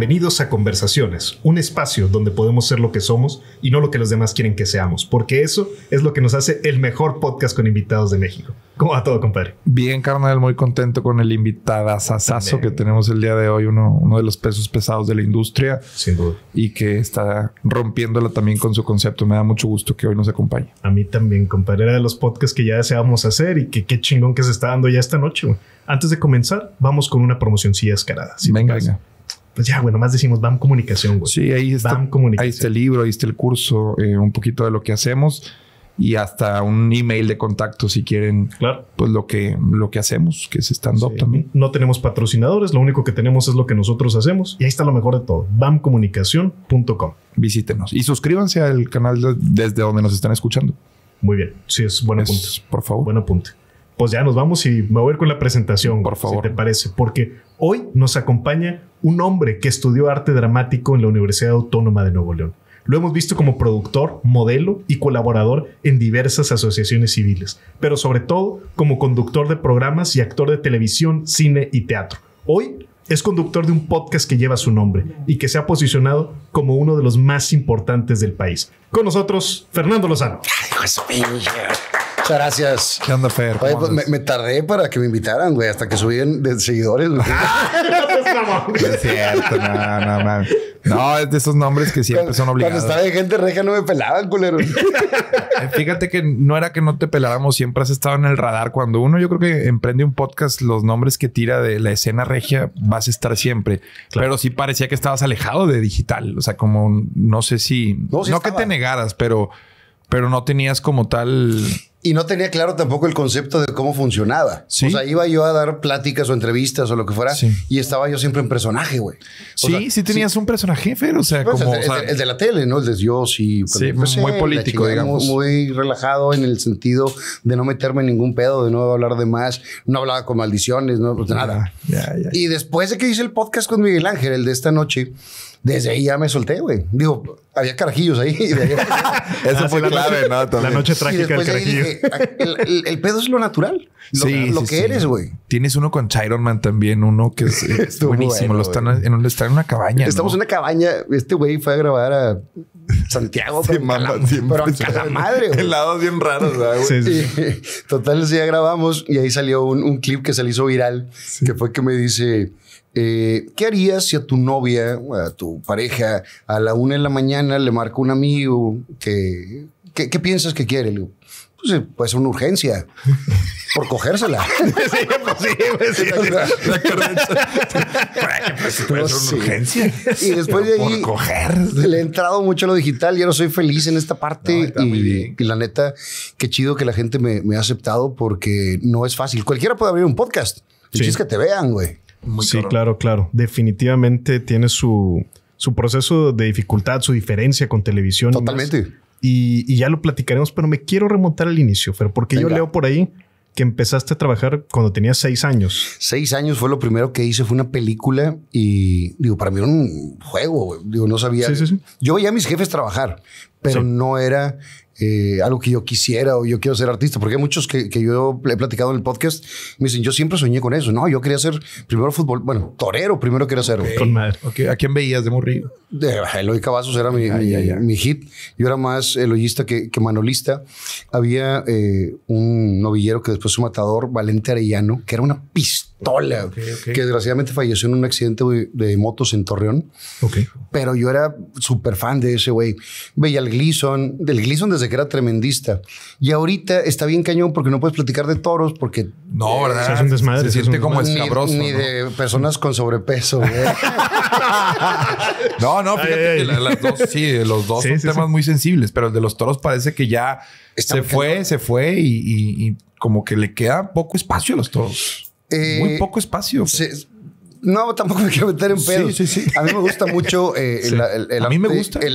Bienvenidos a Conversaciones, un espacio donde podemos ser lo que somos y no lo que los demás quieren que seamos, porque eso es lo que nos hace el mejor podcast con invitados de México. ¿Cómo va todo, compadre? Bien, carnal, muy contento con el sasazo que tenemos el día de hoy, uno, de los pesos pesados de la industria. Sin duda. Y que está rompiéndola también con su concepto. Me da mucho gusto que hoy nos acompañe. A mí también, compadre, era de los podcasts que ya deseábamos hacer y que qué chingón que se está dando ya esta noche. Antes de comenzar, vamos con una promocioncilla escarada. Si venga, venga. Pues ya, bueno, más decimos BAM Comunicación, güey. Sí, ahí está, ahí está el libro, ahí está el curso, eh, un poquito de lo que hacemos y hasta un email de contacto si quieren claro. pues lo que lo que hacemos que es stand up también no tenemos patrocinadores lo único que tenemos es lo que nosotros hacemos y ahí está lo mejor de todo bamcomunicación.com visítenos y suscríbanse al canal desde donde nos están escuchando muy bien sí es buen apunte por favor buen apunte pues ya nos vamos y me voy a ir con la presentación. Si te parece, porque hoy nos acompaña un hombre que estudió arte dramático en la Universidad Autónoma de Nuevo León. Lo hemos visto como productor, modelo y colaborador en diversas asociaciones civiles, pero sobre todo como conductor de programas y actor de televisión, cine y teatro. Hoy es conductor de un podcast que lleva su nombre y que se ha posicionado como uno de los más importantes del país. Con nosotros, Fernando Lozano gracias. ¿Qué onda, Fer? Pues, me, tardé para que me invitaran, güey, hasta que subían de seguidores. no es de esos nombres que siempre son obligados. Cuando estaba de gente regia no me pelaban, culero. Eh, fíjate que no era que no te peláramos, siempre has estado en el radar. Cuando uno, yo creo que emprende un podcast, los nombres que tira de la escena regia vas a estar siempre. Pero sí parecía que estabas alejado de digital. O sea, como no sé si. No, no que te negaras, pero, pero no tenías como tal y no tenía claro tampoco el concepto de cómo funcionaba. O sea, iba yo a dar pláticas o entrevistas o lo que fuera y estaba yo siempre en personaje, güey. Sí, sí tenías un personaje, pero o sea, como... El, de la tele, ¿no? El de yo, sí. muy político, digamos. Muy relajado en el sentido de no meterme en ningún pedo, de no hablar de más. No hablaba con maldiciones, no, pues, nada. Y después de que hice el podcast con Miguel Ángel, el de esta noche, desde ahí ya me solté, güey. Digo, había carajillos ahí. Eso ah, fue la clave, ¿no? La noche trágica del carajillo. Ah, el, pedo es lo natural. Lo, sí, lo que eres, güey. Tienes uno con Chiron Man también, uno que es, buenísimo. lo están en, están en una cabaña. Estamos en una cabaña. Este güey fue a grabar a Santiago. Sí, mamá. pero a la madre, güey. Helados bien raros, güey. Total, ya grabamos y ahí salió un, un, clip que se le hizo viral, que fue que me dice eh, ¿Qué harías si a tu novia, a tu pareja, a la una de la mañana le marca un amigo que, ¿qué, piensas que quiere? pues eh, puede ser una urgencia por cogérsela. sí, pues sí, pues pues la puede ser pues una urgencia. Y después de ahí le he entrado mucho a lo digital. Ya no soy feliz en esta parte. y, la neta, qué chido que la gente me, ha aceptado porque no es fácil. Cualquiera puede abrir un podcast. Si es que te vean, güey sí, claro, claro. Definitivamente tiene su, su proceso de dificultad, su diferencia con televisión. Totalmente. Y, ya lo platicaremos, pero me quiero remontar al inicio, Fer, porque yo leo por ahí que empezaste a trabajar cuando tenías seis años. Seis años fue lo primero que hice, fue una película y digo, para mí era un juego, digo, no sabía. Yo veía a mis jefes trabajar, pero no era eh, algo que yo quisiera o yo quiero ser artista, porque hay muchos que, que, yo he platicado en el podcast, me dicen, yo siempre soñé con eso, no, yo quería ser primero fútbol, bueno, torero primero quería ser. Con madre. ¿A quién veías de morrillo? Eloy Cavazos era ah, mi, hit, yo era más eloyista que, que manolista. Había eh, un novillero que después fue matador, Valente Arellano, que era una pista Tola, Que desgraciadamente falleció en un accidente de motos en Torreón. Ok. Pero yo era súper fan de ese güey. Veía el Gleason, del Gleason desde que era tremendista. Y ahorita está bien cañón porque no puedes platicar de toros porque... No, eh, ¿verdad? Se siente como escabroso. Ni, de personas con sobrepeso. no, no, fíjate que dos, sí, los dos son temas muy sensibles, pero el de los toros parece que ya se fue, se fue y, y como que le queda poco espacio a los toros. Muy eh, poco espacio. no, tampoco me quiero meter en pedos. Sí, A mí me gusta mucho el,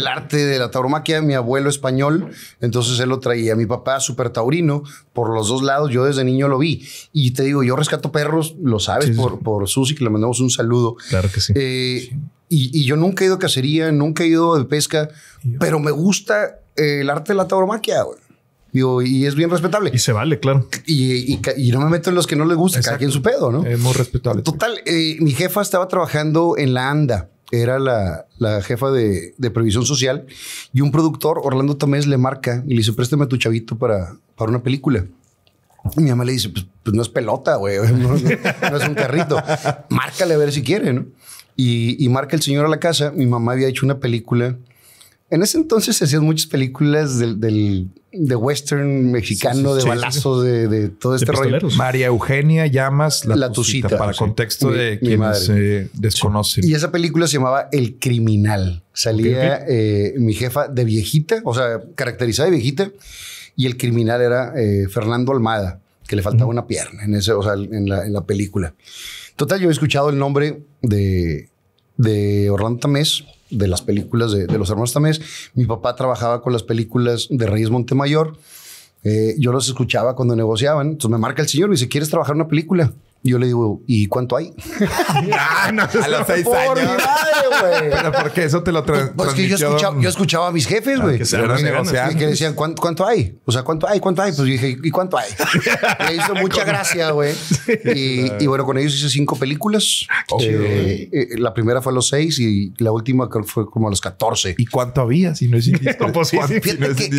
arte, de la tauromaquia. Mi abuelo español, entonces él lo traía. Mi papá, súper taurino, por los dos lados. Yo desde niño lo vi. Y te digo, yo rescato perros, lo sabes, por, por Susi, que le mandamos un saludo. Claro que sí. Eh, y, yo nunca he ido a cacería, nunca he ido de pesca, pero me gusta eh, el arte de la tauromaquia, güey y es bien respetable. Y se vale, claro. Y, no me meto en los que no le gusta, cada quien su pedo, ¿no? Es muy respetable. Total, eh, mi jefa estaba trabajando en la ANDA era la, jefa de, de, previsión social y un productor, Orlando tomés le marca y le dice, préstame a tu chavito para, para una película. mi mamá le dice, pues, pues no es pelota, güey, no, es un carrito. Márcale a ver si quiere, ¿no? Y, y marca el señor a la casa. Mi mamá había hecho una película en ese entonces se hacían muchas películas del, de western mexicano, de balazo, de, todo este rollo. María Eugenia Llamas, la, tucita, Para contexto de quienes se desconocen. Y esa película se llamaba El Criminal. Salía eh, mi jefa de viejita, o sea, caracterizada de viejita, y el criminal era eh, Fernando Almada, que le faltaba una pierna en, ese, en, la, película. Total, yo he escuchado el nombre de, de Orlando Tamés de las películas de, los hermanos Tamés. Mi papá trabajaba con las películas de Reyes Montemayor. Eh, yo los escuchaba cuando negociaban. Entonces me marca el señor y me dice, ¿quieres trabajar una película? Yo le digo, ¿y cuánto hay? Ah, no, a los seis años. Madre, Pero porque eso te lo tra pues que yo escuchaba, yo escuchaba, a mis jefes, güey. Ah, que, que, decían, ¿cuánto, hay? O sea, ¿cuánto hay? ¿Cuánto hay? Pues dije, ¿y cuánto hay? Me hizo mucha gracia, güey. Y, bueno, con ellos hice cinco películas. Ah, eh, eh, la primera fue a los seis y la última fue como a los catorce. ¿Y cuánto había? Si no es Fíjate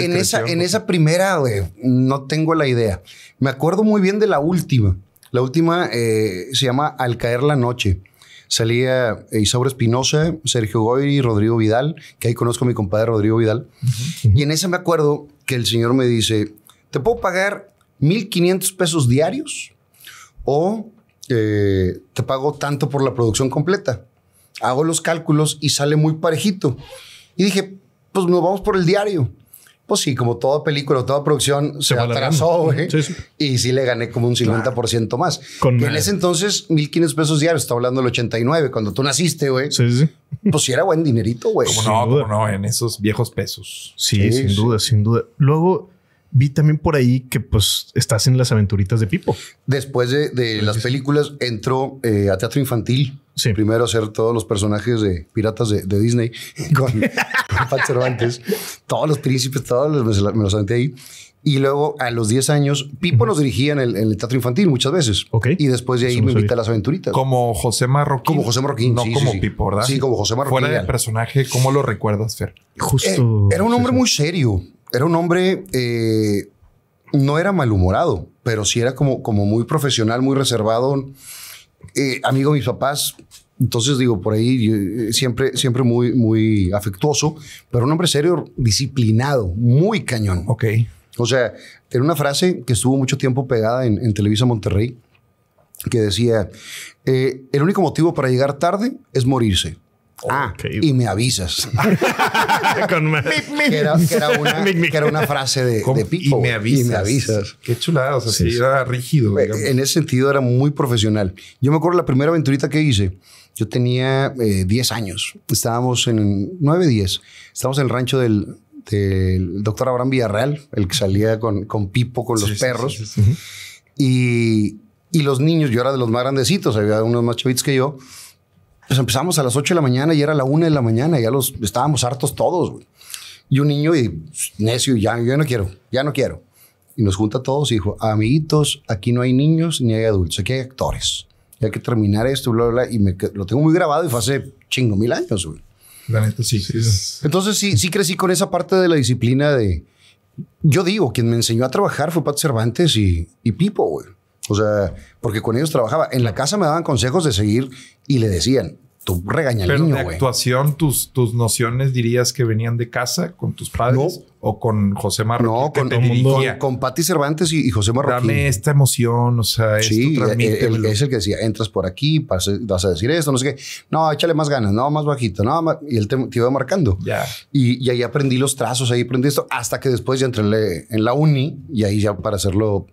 en esa, en esa primera, güey, no tengo la idea. Me acuerdo muy bien de la última la última eh, se llama Al caer la noche. Salía Isaura Espinosa, Sergio Goyri, Rodrigo Vidal, que ahí conozco a mi compadre Rodrigo Vidal. Y en ese me acuerdo que el señor me dice, te puedo pagar 1.500 pesos diarios o eh, te pago tanto por la producción completa. Hago los cálculos y sale muy parejito. Y dije, pues nos vamos por el diario. Pues sí, como toda película, toda producción se, atrasó, güey. Y sí le gané como un 50% más. Con en ese entonces, 1500 pesos diarios, está hablando del 89, cuando tú naciste, güey. Sí, sí. Pues sí era buen dinerito, güey. Como no, no, en esos viejos pesos. Sí, sin duda, sin duda. Luego vi también por ahí que pues estás en las aventuritas de Pipo. Después de, las películas entró eh, a teatro infantil. Sí. Primero hacer todos los personajes de piratas de, Disney con, Pat Cervantes, todos los príncipes, todos los, me los aventé ahí. Y luego a los 10 años, Pipo nos dirigía en el, teatro infantil muchas veces. Y después de ahí me invita a las aventuritas. Como José Marroquín. Como José Marroquín. No como Pipo, ¿verdad? Sí, como José Marroquín. Fuera del personaje, ¿cómo lo recuerdas, Fer? Justo. Eh, era un hombre muy serio. Era un hombre. Eh, no era malhumorado, pero sí era como, como muy profesional, muy reservado. Eh, amigo de mis papás. Entonces digo, por ahí eh, siempre, siempre muy, muy afectuoso, pero un hombre serio, disciplinado, muy cañón. Ok. O sea, tiene una frase que estuvo mucho tiempo pegada en, Televisa Monterrey, que decía, eh, el único motivo para llegar tarde es morirse. Ah, ah, y me avisas. que, era, una, frase de, Pipo Y me, avisas. Qué chulada, o sea, era rígido. En ese sentido era muy profesional. Yo me acuerdo la primera aventurita que hice. Yo tenía 10 eh, años. Estábamos en 9, 10. Estábamos en el rancho del, doctor Abraham Villarreal, el que salía con, con Pipo, con los perros. Y, y los niños, yo era de los más grandecitos, había unos más chavitos que yo pues empezamos a las 8 de la mañana y era la 1 de la mañana, ya los estábamos hartos todos, güey. Y un niño y pues, necio, ya yo no quiero, ya no quiero. Y nos junta a todos y dijo, amiguitos, aquí no hay niños ni hay adultos, aquí hay actores. Y hay que terminar esto, bla, bla, Y me, lo tengo muy grabado y fue hace chingo mil años, güey. La neta sí. Entonces sí, sí crecí con esa parte de la disciplina de... Yo digo, quien me enseñó a trabajar fue Pat Cervantes y, y Pipo, güey. O sea, porque con ellos trabajaba. En la casa me daban consejos de seguir y le decían, tú regaña Pero niño, actuación, tus, tus nociones dirías que venían de casa con tus padres o con José Marroquín. No, con, con, con, Pati Cervantes y, José Marroquín. Dame esta emoción, o sea, sí, es el que decía, entras por aquí, vas, a decir esto, no sé qué. No, échale más ganas, no, más bajito, no, más, y él te, iba marcando. Ya. Y, y ahí aprendí los trazos, ahí aprendí esto, hasta que después ya entré en la uni y ahí ya para hacerlo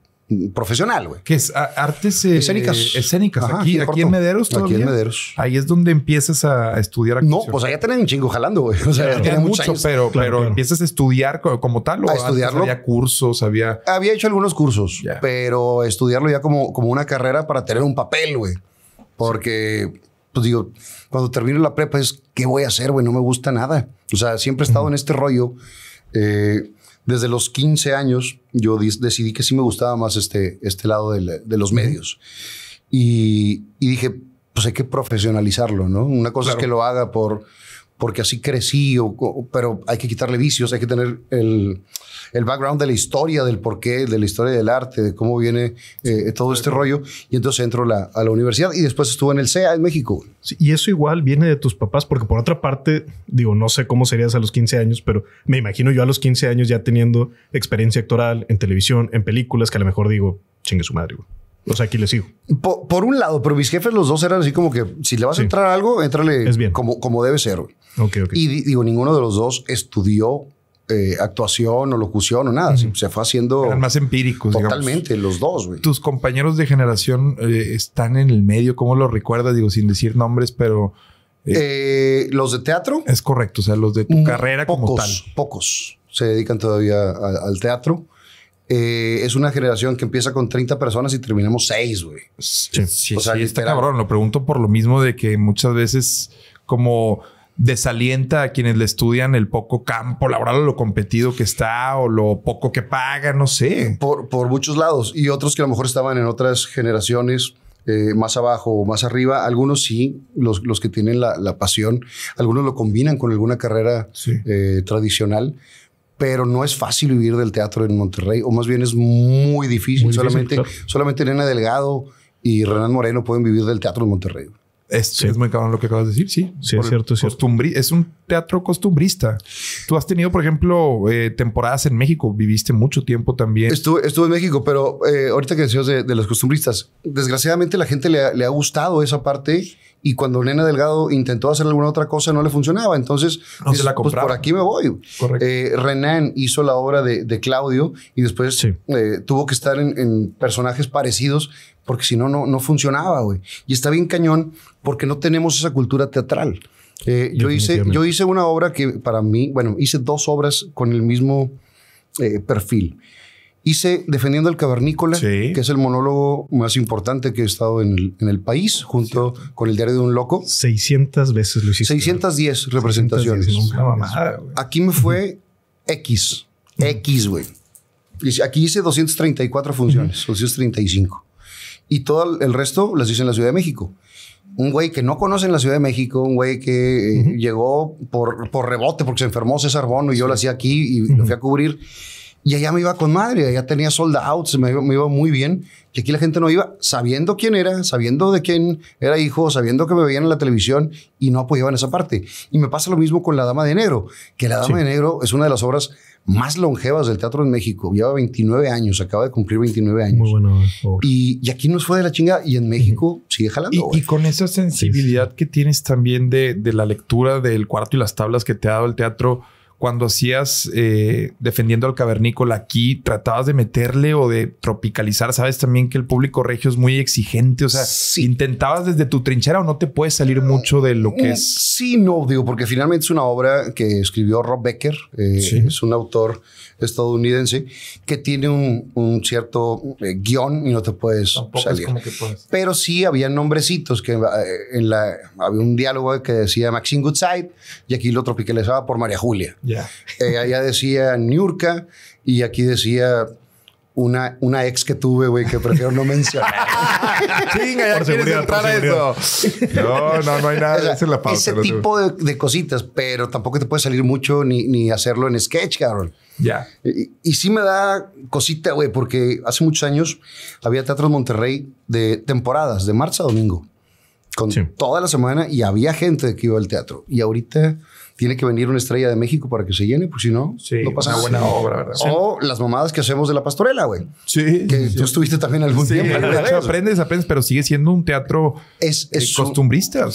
profesional, güey. Que es artes eh, escénicas. escénicas. aquí, aquí, en Mederos todavía. Aquí en Mederos. Ahí es donde empiezas a estudiar No, pues allá tienen un chingo jalando, güey. O sea, mucho, pero, empiezas a estudiar como tal. ¿o a estudiarlo. Había cursos, había... Había hecho algunos cursos, pero estudiarlo ya como, como una carrera para tener un papel, güey. Porque pues digo, cuando termino la prepa es, ¿qué voy a hacer, güey? No me gusta nada. O sea, siempre he estado en este rollo. Eh, desde los 15 años yo decidí que sí me gustaba más este, este lado de, los medios. Y, dije, pues hay que profesionalizarlo, ¿no? Una cosa es que lo haga por porque así crecí, o, pero hay que quitarle vicios, hay que tener el, background de la historia, del porqué, de la historia del arte, de cómo viene eh, todo este rollo. Y entonces entro a la universidad y después estuve en el CEA en México. y eso igual viene de tus papás, porque por otra parte, digo, no sé cómo serías a los 15 años, pero me imagino yo a los 15 años ya teniendo experiencia actoral en televisión, en películas, que a lo mejor digo, chingue su madre, güey. O sea, aquí le sigo. Por, un lado, pero mis jefes los dos eran así como que si le vas a entrar algo, entrale es bien. Como, como debe ser. Okay, okay. Y digo, ninguno de los dos estudió eh, actuación o locución o nada. Se fue haciendo. más empíricos. Totalmente, los dos, Tus compañeros de generación eh, están en el medio. ¿Cómo lo recuerdas? Digo, sin decir nombres, pero. Eh, los de teatro. Es correcto. O sea, los de tu mm, carrera pocos, como tal. Pocos se dedican todavía al teatro. Eh, es una generación que empieza con 30 personas y terminamos 6, güey. Sí, sí, o sea, está cabrón. Lo pregunto por lo mismo de que muchas veces como desalienta a quienes le estudian el poco campo laboral o lo competido que está o lo poco que paga, no sé. Por, muchos lados. Y otros que a lo mejor estaban en otras generaciones. Eh, más abajo o más arriba. Algunos sí, los, que tienen la, pasión, algunos lo combinan con alguna carrera eh, tradicional, pero no es fácil vivir del teatro en Monterrey, o más bien es muy difícil. solamente, Nena solamente Delgado y Renan Moreno pueden vivir del teatro en Monterrey. Es, muy cabrón lo que acabas de decir, sí. es cierto, Es un teatro costumbrista. Tú has tenido, por ejemplo, eh, temporadas en México. Viviste mucho tiempo también. Estuve, en México, pero eh, ahorita que decías de, los costumbristas, desgraciadamente la gente le le ha gustado esa parte y cuando Nena Delgado intentó hacer alguna otra cosa no le funcionaba. Entonces, pues por aquí me voy. Eh, Renan hizo la obra de, Claudio y después eh, tuvo que estar en, personajes parecidos porque si no, no, funcionaba, güey. Y está bien cañón porque no tenemos esa cultura teatral. Eh, yo, hice, yo hice una obra que para mí, bueno, hice dos obras con el mismo perfil. Hice Defendiendo el Cavernícola, que es el monólogo más importante que he estado en el, en el país, junto con el Diario de un Loco. 600 veces lo hiciste. 610 representaciones. Aquí me fue X. X, güey. Aquí hice 234 funciones, 235. Y todo el resto las hice en la Ciudad de México. Un güey que no conoce en la Ciudad de México, un güey que eh, llegó por, por, rebote porque se enfermó César Bono y yo lo hacía aquí y me lo fui a cubrir. Y allá me iba con madre, allá tenía sold outs, me, iba muy bien. Y aquí la gente no iba sabiendo quién era, sabiendo de quién era hijo, sabiendo que me veían en la televisión y no apoyaban esa parte. Y me pasa lo mismo con La Dama de Negro, que La Dama de Negro es una de las obras más longevas del teatro en México. Lleva 29 años, acaba de cumplir 29 años. Muy bueno. Y, aquí nos fue de la chinga y en México sigue jalando. Y, con esa sensibilidad que tienes también de, de la lectura del cuarto y las tablas que te ha dado el teatro cuando hacías eh, defendiendo al cavernícola aquí, tratabas de meterle o de tropicalizar. Sabes también que el público regio es muy exigente. O sea, intentabas desde tu trinchera o no te puedes salir mucho de lo que mm, es. Sí, no, digo, porque finalmente es una obra que escribió Rob Becker. Eh, es un autor estadounidense que tiene un, cierto eh, guión y no te puedes salir. Pero sí había nombrecitos que eh, en la, había un diálogo que decía Maxine Goodside y aquí lo tropicalizaba por María Julia. ya Eh, allá decía Niurka y aquí decía una, una ex que tuve, güey, que prefiero no mencionar. Chinga, ya por quieres entrar a eso. No, no, no hay nada. la Ese tipo de, cositas, pero tampoco te puede salir mucho ni, ni hacerlo en sketch, Carol. Ya. Y, sí me da cosita, güey, porque hace muchos años había Teatros Monterrey de temporadas, de marzo a domingo, con toda la semana y había gente que iba al teatro. Y ahorita tiene que venir una estrella de México para que se llene, pues si no, no pasa nada. buena obra, O las mamadas que hacemos de la pastorela, güey. Sí. Que tú estuviste también algún tiempo. aprendes, aprendes, pero sigue siendo un teatro es, eh, costumbrista.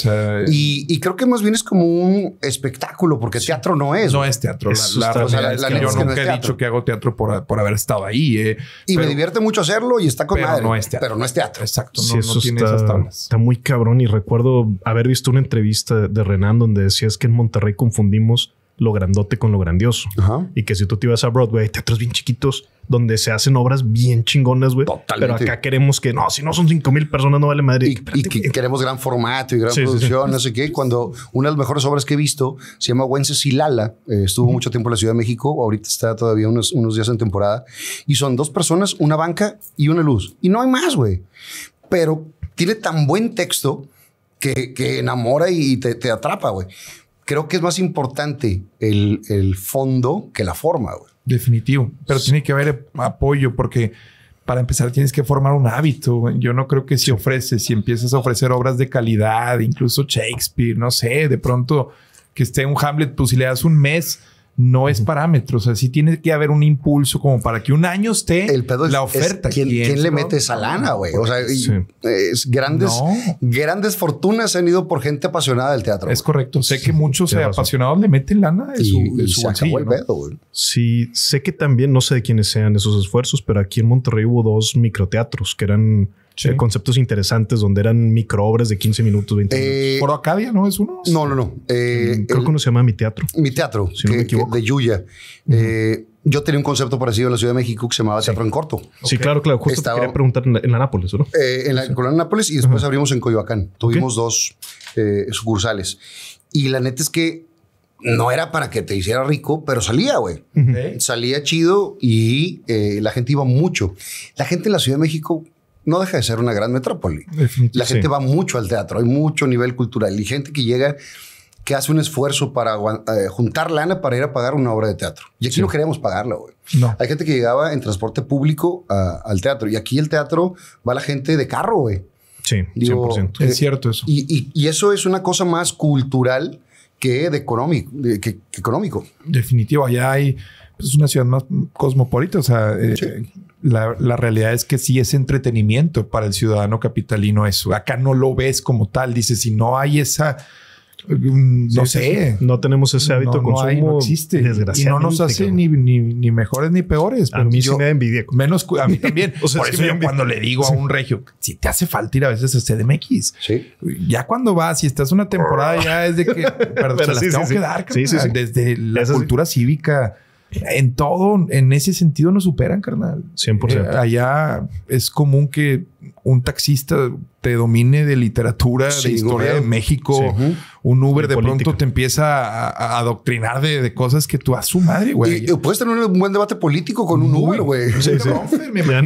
y, creo que más bien es como un espectáculo, porque teatro no es. No es teatro. la, que yo nunca he dicho que hago teatro por, haber estado ahí. Eh, y me divierte mucho hacerlo y está con pero No es teatro. Pero no es teatro. Exacto. No, no tiene está, Está muy cabrón. Y recuerdo haber visto una entrevista de Renan donde decías que en Monterrey, confundimos lo grandote con lo grandioso. Y que si tú te ibas a Broadway, teatros bien chiquitos, donde se hacen obras bien chingonas, güey. Pero acá queremos que no, si no son cinco mil personas, no vale Madrid Y, queremos gran formato y gran producción, no sé qué. Cuando una de las mejores obras que he visto se llama Wencesilala, Lala eh, estuvo mucho tiempo en la Ciudad de México, ahorita está todavía unos, unos días en temporada. Y son dos personas, una banca y una luz. Y no hay más, güey. Pero tiene tan buen texto. Que, enamora y te atrapa, güey creo que es más importante el, fondo que la forma. Definitivo, pero tiene que haber apoyo porque para empezar tienes que formar un hábito. Yo no creo que si ofreces, si empiezas a ofrecer obras de calidad, incluso Shakespeare, no sé, de pronto que esté un Hamlet, pues si le das un mes, no es parámetro. O sea, sí tiene que haber un impulso como para que un año esté la oferta. ¿quién, le mete esa lana, güey? O sea, es, grandes, grandes fortunas han ido por gente apasionada del teatro. Es correcto. Sé que muchos apasionados le meten lana en su, se Sí, sé que también, no sé de quiénes sean esos esfuerzos, pero aquí en Monterrey hubo dos microteatros que eran eh, conceptos interesantes donde eran microobras de 15 minutos, 20 eh, minutos. ¿Por Acadia no es uno? No, no, no. Eh, mm, creo que uno se llama Mi Teatro. Mi Teatro, si no me equivoco. de Yuya. yo tenía un concepto parecido en la Ciudad de México que se llamaba Teatro en Corto. Sí, claro, claro. Justo te quería preguntar en la, Nápoles, ¿no? en la Nápoles y después abrimos en Coyoacán. Tuvimos dos sucursales. Y la neta es que no era para que te hiciera rico, pero salía, güey. Salía chido y la gente iba mucho. La gente en la Ciudad de México no deja de ser una gran metrópoli. La gente va mucho al teatro, hay mucho nivel cultural y gente que llega que hace un esfuerzo para eh, juntar lana para ir a pagar una obra de teatro. Y aquí no queríamos pagarla, güey. No. Hay gente que llegaba en transporte público ah, al teatro y aquí el teatro va la gente de carro, güey. Sí, 100%. Eh, es cierto eso. Y, eso es una cosa más cultural que de económico. económico. Definitivo, allá hay... Es pues, una ciudad más cosmopolita, o sea... Eh, la, realidad es que sí es entretenimiento para el ciudadano capitalino eso. Acá no lo ves como tal. Dice, si no hay esa... Mm, no sé. No tenemos ese hábito no, consumo. no existe. Y no nos hace ni, mejores ni peores. A mí sí me da envidia. Menos a mí también. Por eso yo cuando le digo a un regio, si te hace falta ir a veces a CDMX. Sí. Ya cuando vas y estás una temporada, ya es de que. Pero se las tengo que dar. Desde la cultura cívica en todo, en ese sentido no superan, carnal. 100%. Eh, allá es común que un taxista te domine de literatura, de historia de México, un Uber de, pronto te empieza a, adoctrinar de, cosas que tú a su madre, güey. puedes tener un buen debate político con un Uber, güey. Sí,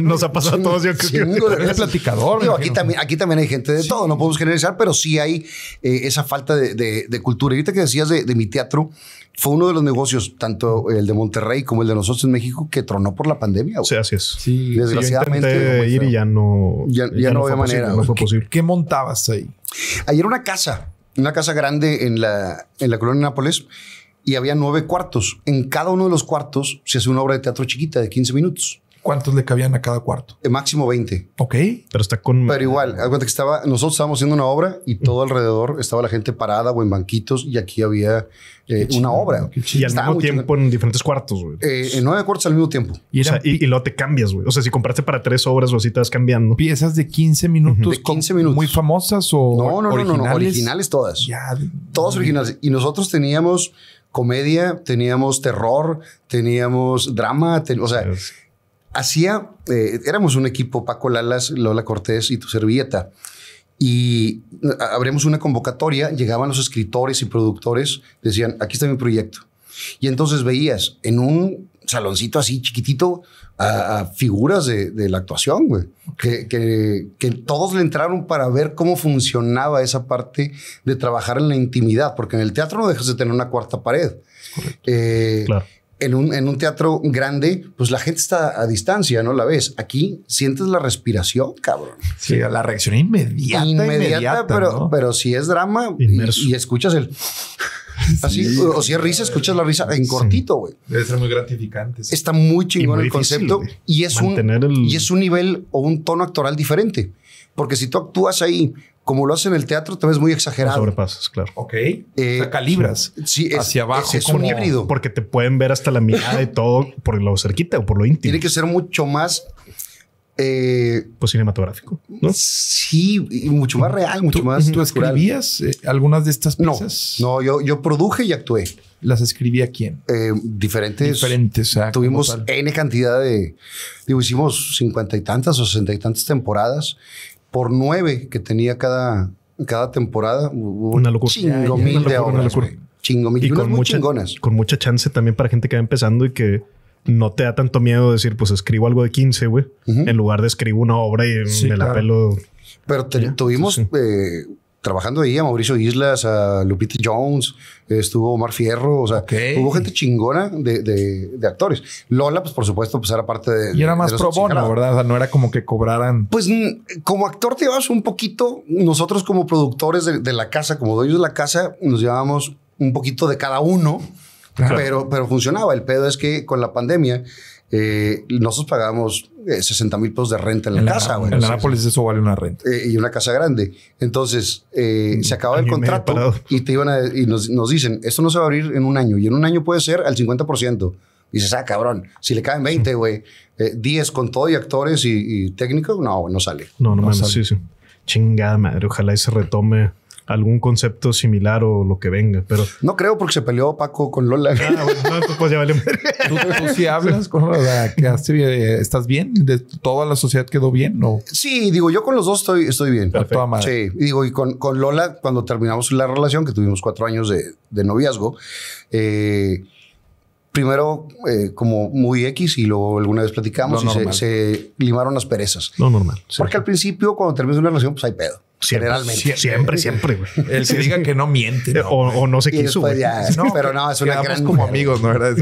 nos ha pasado a todos. Yo creo que es platicador. aquí, también, aquí también hay gente de todo, no podemos generalizar, pero sí hay eh, esa falta de, de, cultura. ahorita que decías de mi teatro, fue uno de los negocios, tanto el de Monterrey como el de nosotros en México, que tronó por la pandemia. O Sí, así es. Sí, desgraciadamente. ir y ya no, ya, no, había manera. no fue posible. ¿Qué, montabas ahí? Ahí era una casa, una casa grande en la, en la colonia de Nápoles y había nueve cuartos. En cada uno de los cuartos se hace una obra de teatro chiquita de 15 minutos. ¿Cuántos le cabían a cada cuarto? Eh, máximo 20. Ok. Pero está con. Pero igual, que estaba, nosotros estábamos haciendo una obra y todo alrededor estaba la gente parada o en banquitos y aquí había eh, una obra. Y al estaba mismo tiempo en diferentes cuartos, güey. Eh, en nueve cuartos al mismo tiempo. Y, o y, te cambias, güey. O sea, si compraste para tres obras o así te vas cambiando. Piezas de 15 minutos. 15 minutos. Muy famosas o. No, no, no, no, Originales todas. Ya. Todas originales. Y nosotros teníamos comedia, teníamos terror, teníamos drama, o sea, hacía, eh, éramos un equipo, Paco Lalas, Lola Cortés y tu servilleta. Y abrimos una convocatoria, llegaban los escritores y productores, decían, aquí está mi proyecto. Y entonces veías en un saloncito así chiquitito a, figuras de, la actuación, güey. Que, todos le entraron para ver cómo funcionaba esa parte de trabajar en la intimidad, porque en el teatro no dejas de tener una cuarta pared. Eh, claro en un, en un, teatro grande, pues la gente está a distancia, ¿no? La ves. Aquí sientes la respiración, cabrón. Sí, la reacción inmediata. Inmediata, pero, pero si es drama y, escuchas el... Así, o, si es risa, escuchas la risa en cortito, güey. Debe ser muy gratificante. Está muy chingón el concepto y es, un, y es un nivel o un tono actoral diferente. Porque si tú actúas ahí como lo hacen en el teatro, también es muy exagerado. sobrepasas, claro. Ok. Eh, calibras. Sí, es, hacia abajo. Es, un híbrido. Porque te pueden ver hasta la mirada y todo por lo cerquita o por lo íntimo. Tiene que ser mucho más. Eh, pues cinematográfico, ¿no? Sí, mucho más real, mucho más. ¿Tú escribías eh, algunas de estas piezas? No, yo, yo produje y actué. ¿Las a quién? diferentes. Diferentes. exacto. tuvimos N cantidad de. Digo, hicimos cincuenta y tantas o sesenta y tantas temporadas por nueve que tenía cada, cada temporada. Hubo una locura. Chingo mil de Y, con mucha, Con mucha chance también para gente que va empezando y que no te da tanto miedo decir, pues escribo algo de 15, güey, en lugar de escribo una obra y me la pelo. Pero tuvimos eh, trabajando ahí, a Mauricio Islas, a Lupita Jones, estuvo Omar Fierro, o sea, hubo gente chingona de, actores. Lola, pues por supuesto, pues era parte de... Y era más pro ¿verdad? O sea, no era como que cobraran... Pues como actor te llevas un poquito, nosotros como productores de, la casa, como dueños de la casa, nos llevábamos un poquito de cada uno, pero, pero funcionaba. El pedo es que con la pandemia eh, nosotros pagamos 60 eh, mil pesos de renta en la, casa. güey. en la Nápoles eso vale una renta. Eh, y una casa grande. Entonces, se acaba el contrato y, te iban y nos, dicen, esto no se va a abrir en un año. Y en un año puede ser al 50%. Y dices, ah, cabrón, si le caen 20, güey, 10 con todo y actores y, y técnicos, no, no sale. No, no, no Sí, sí. Chingada madre, ojalá y se retome algún concepto similar o lo que venga, pero... No creo porque se peleó Paco con Lola. Ah, no, pues ya vale. ¿Tú, tú sí hablas con Lola? Eh, ¿Estás bien? ¿De toda la sociedad quedó bien? ¿no? Sí, digo, yo con los dos estoy, estoy bien. Perfecto. Sí, digo, y con, con, Lola, cuando terminamos la relación, que tuvimos cuatro años de, de noviazgo, eh, primero eh, como muy X y luego alguna vez platicamos y se, limaron las perezas. No normal. Porque al principio, cuando terminas una relación, pues hay pedo generalmente. Siempre, siempre. Él el que diga que no miente. o, no se quién sube. no, pero no, es una gran... como amigos, ¿no? ¿verdad?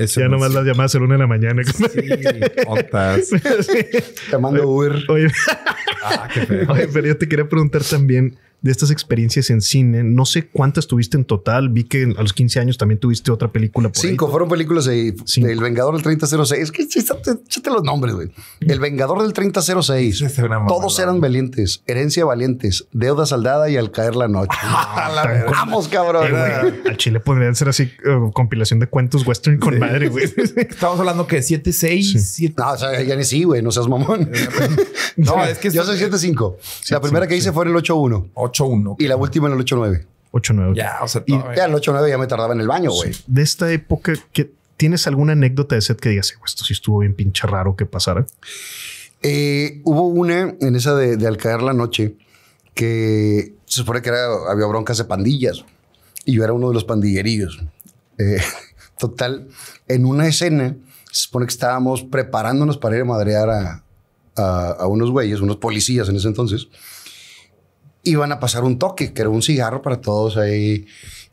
Eso, ya nomás las llamadas el una de la mañana. Sí, Te mando Uber. Oye, ah, qué feo. Oye, pero yo te quería preguntar también de estas experiencias en cine. No sé cuántas tuviste en total. Vi que a los 15 años también tuviste otra película. Cinco, fueron películas de El Vengador del 3006. Es que échate los nombres, güey. El Vengador del 3006. Todos eran valientes, herencia valientes, deuda saldada y al caer la noche. Vamos, cabrón. Eh, al Chile podrían ser así eh, compilación de cuentos western con madre, güey. Estamos hablando que 7, 6, No, ya ni sí, güey, no seas mamón. no, es que yo soy 7, 5. la primera que hice fue en el 8, 1. 8 Y la última en el 8-9. 8-9. Ya, o sea, y ya el 8-9 ya me tardaba en el baño, güey. De esta época, que ¿tienes alguna anécdota de set que digas, esto si estuvo bien pinche raro que pasara? Eh, hubo una en esa de, de, al caer la noche que se supone que había broncas de pandillas y yo era uno de los pandillerillos. Eh, total, en una escena se supone que estábamos preparándonos para ir a madrear a, a, a unos güeyes, unos policías en ese entonces iban a pasar un toque, que era un cigarro para todos ahí.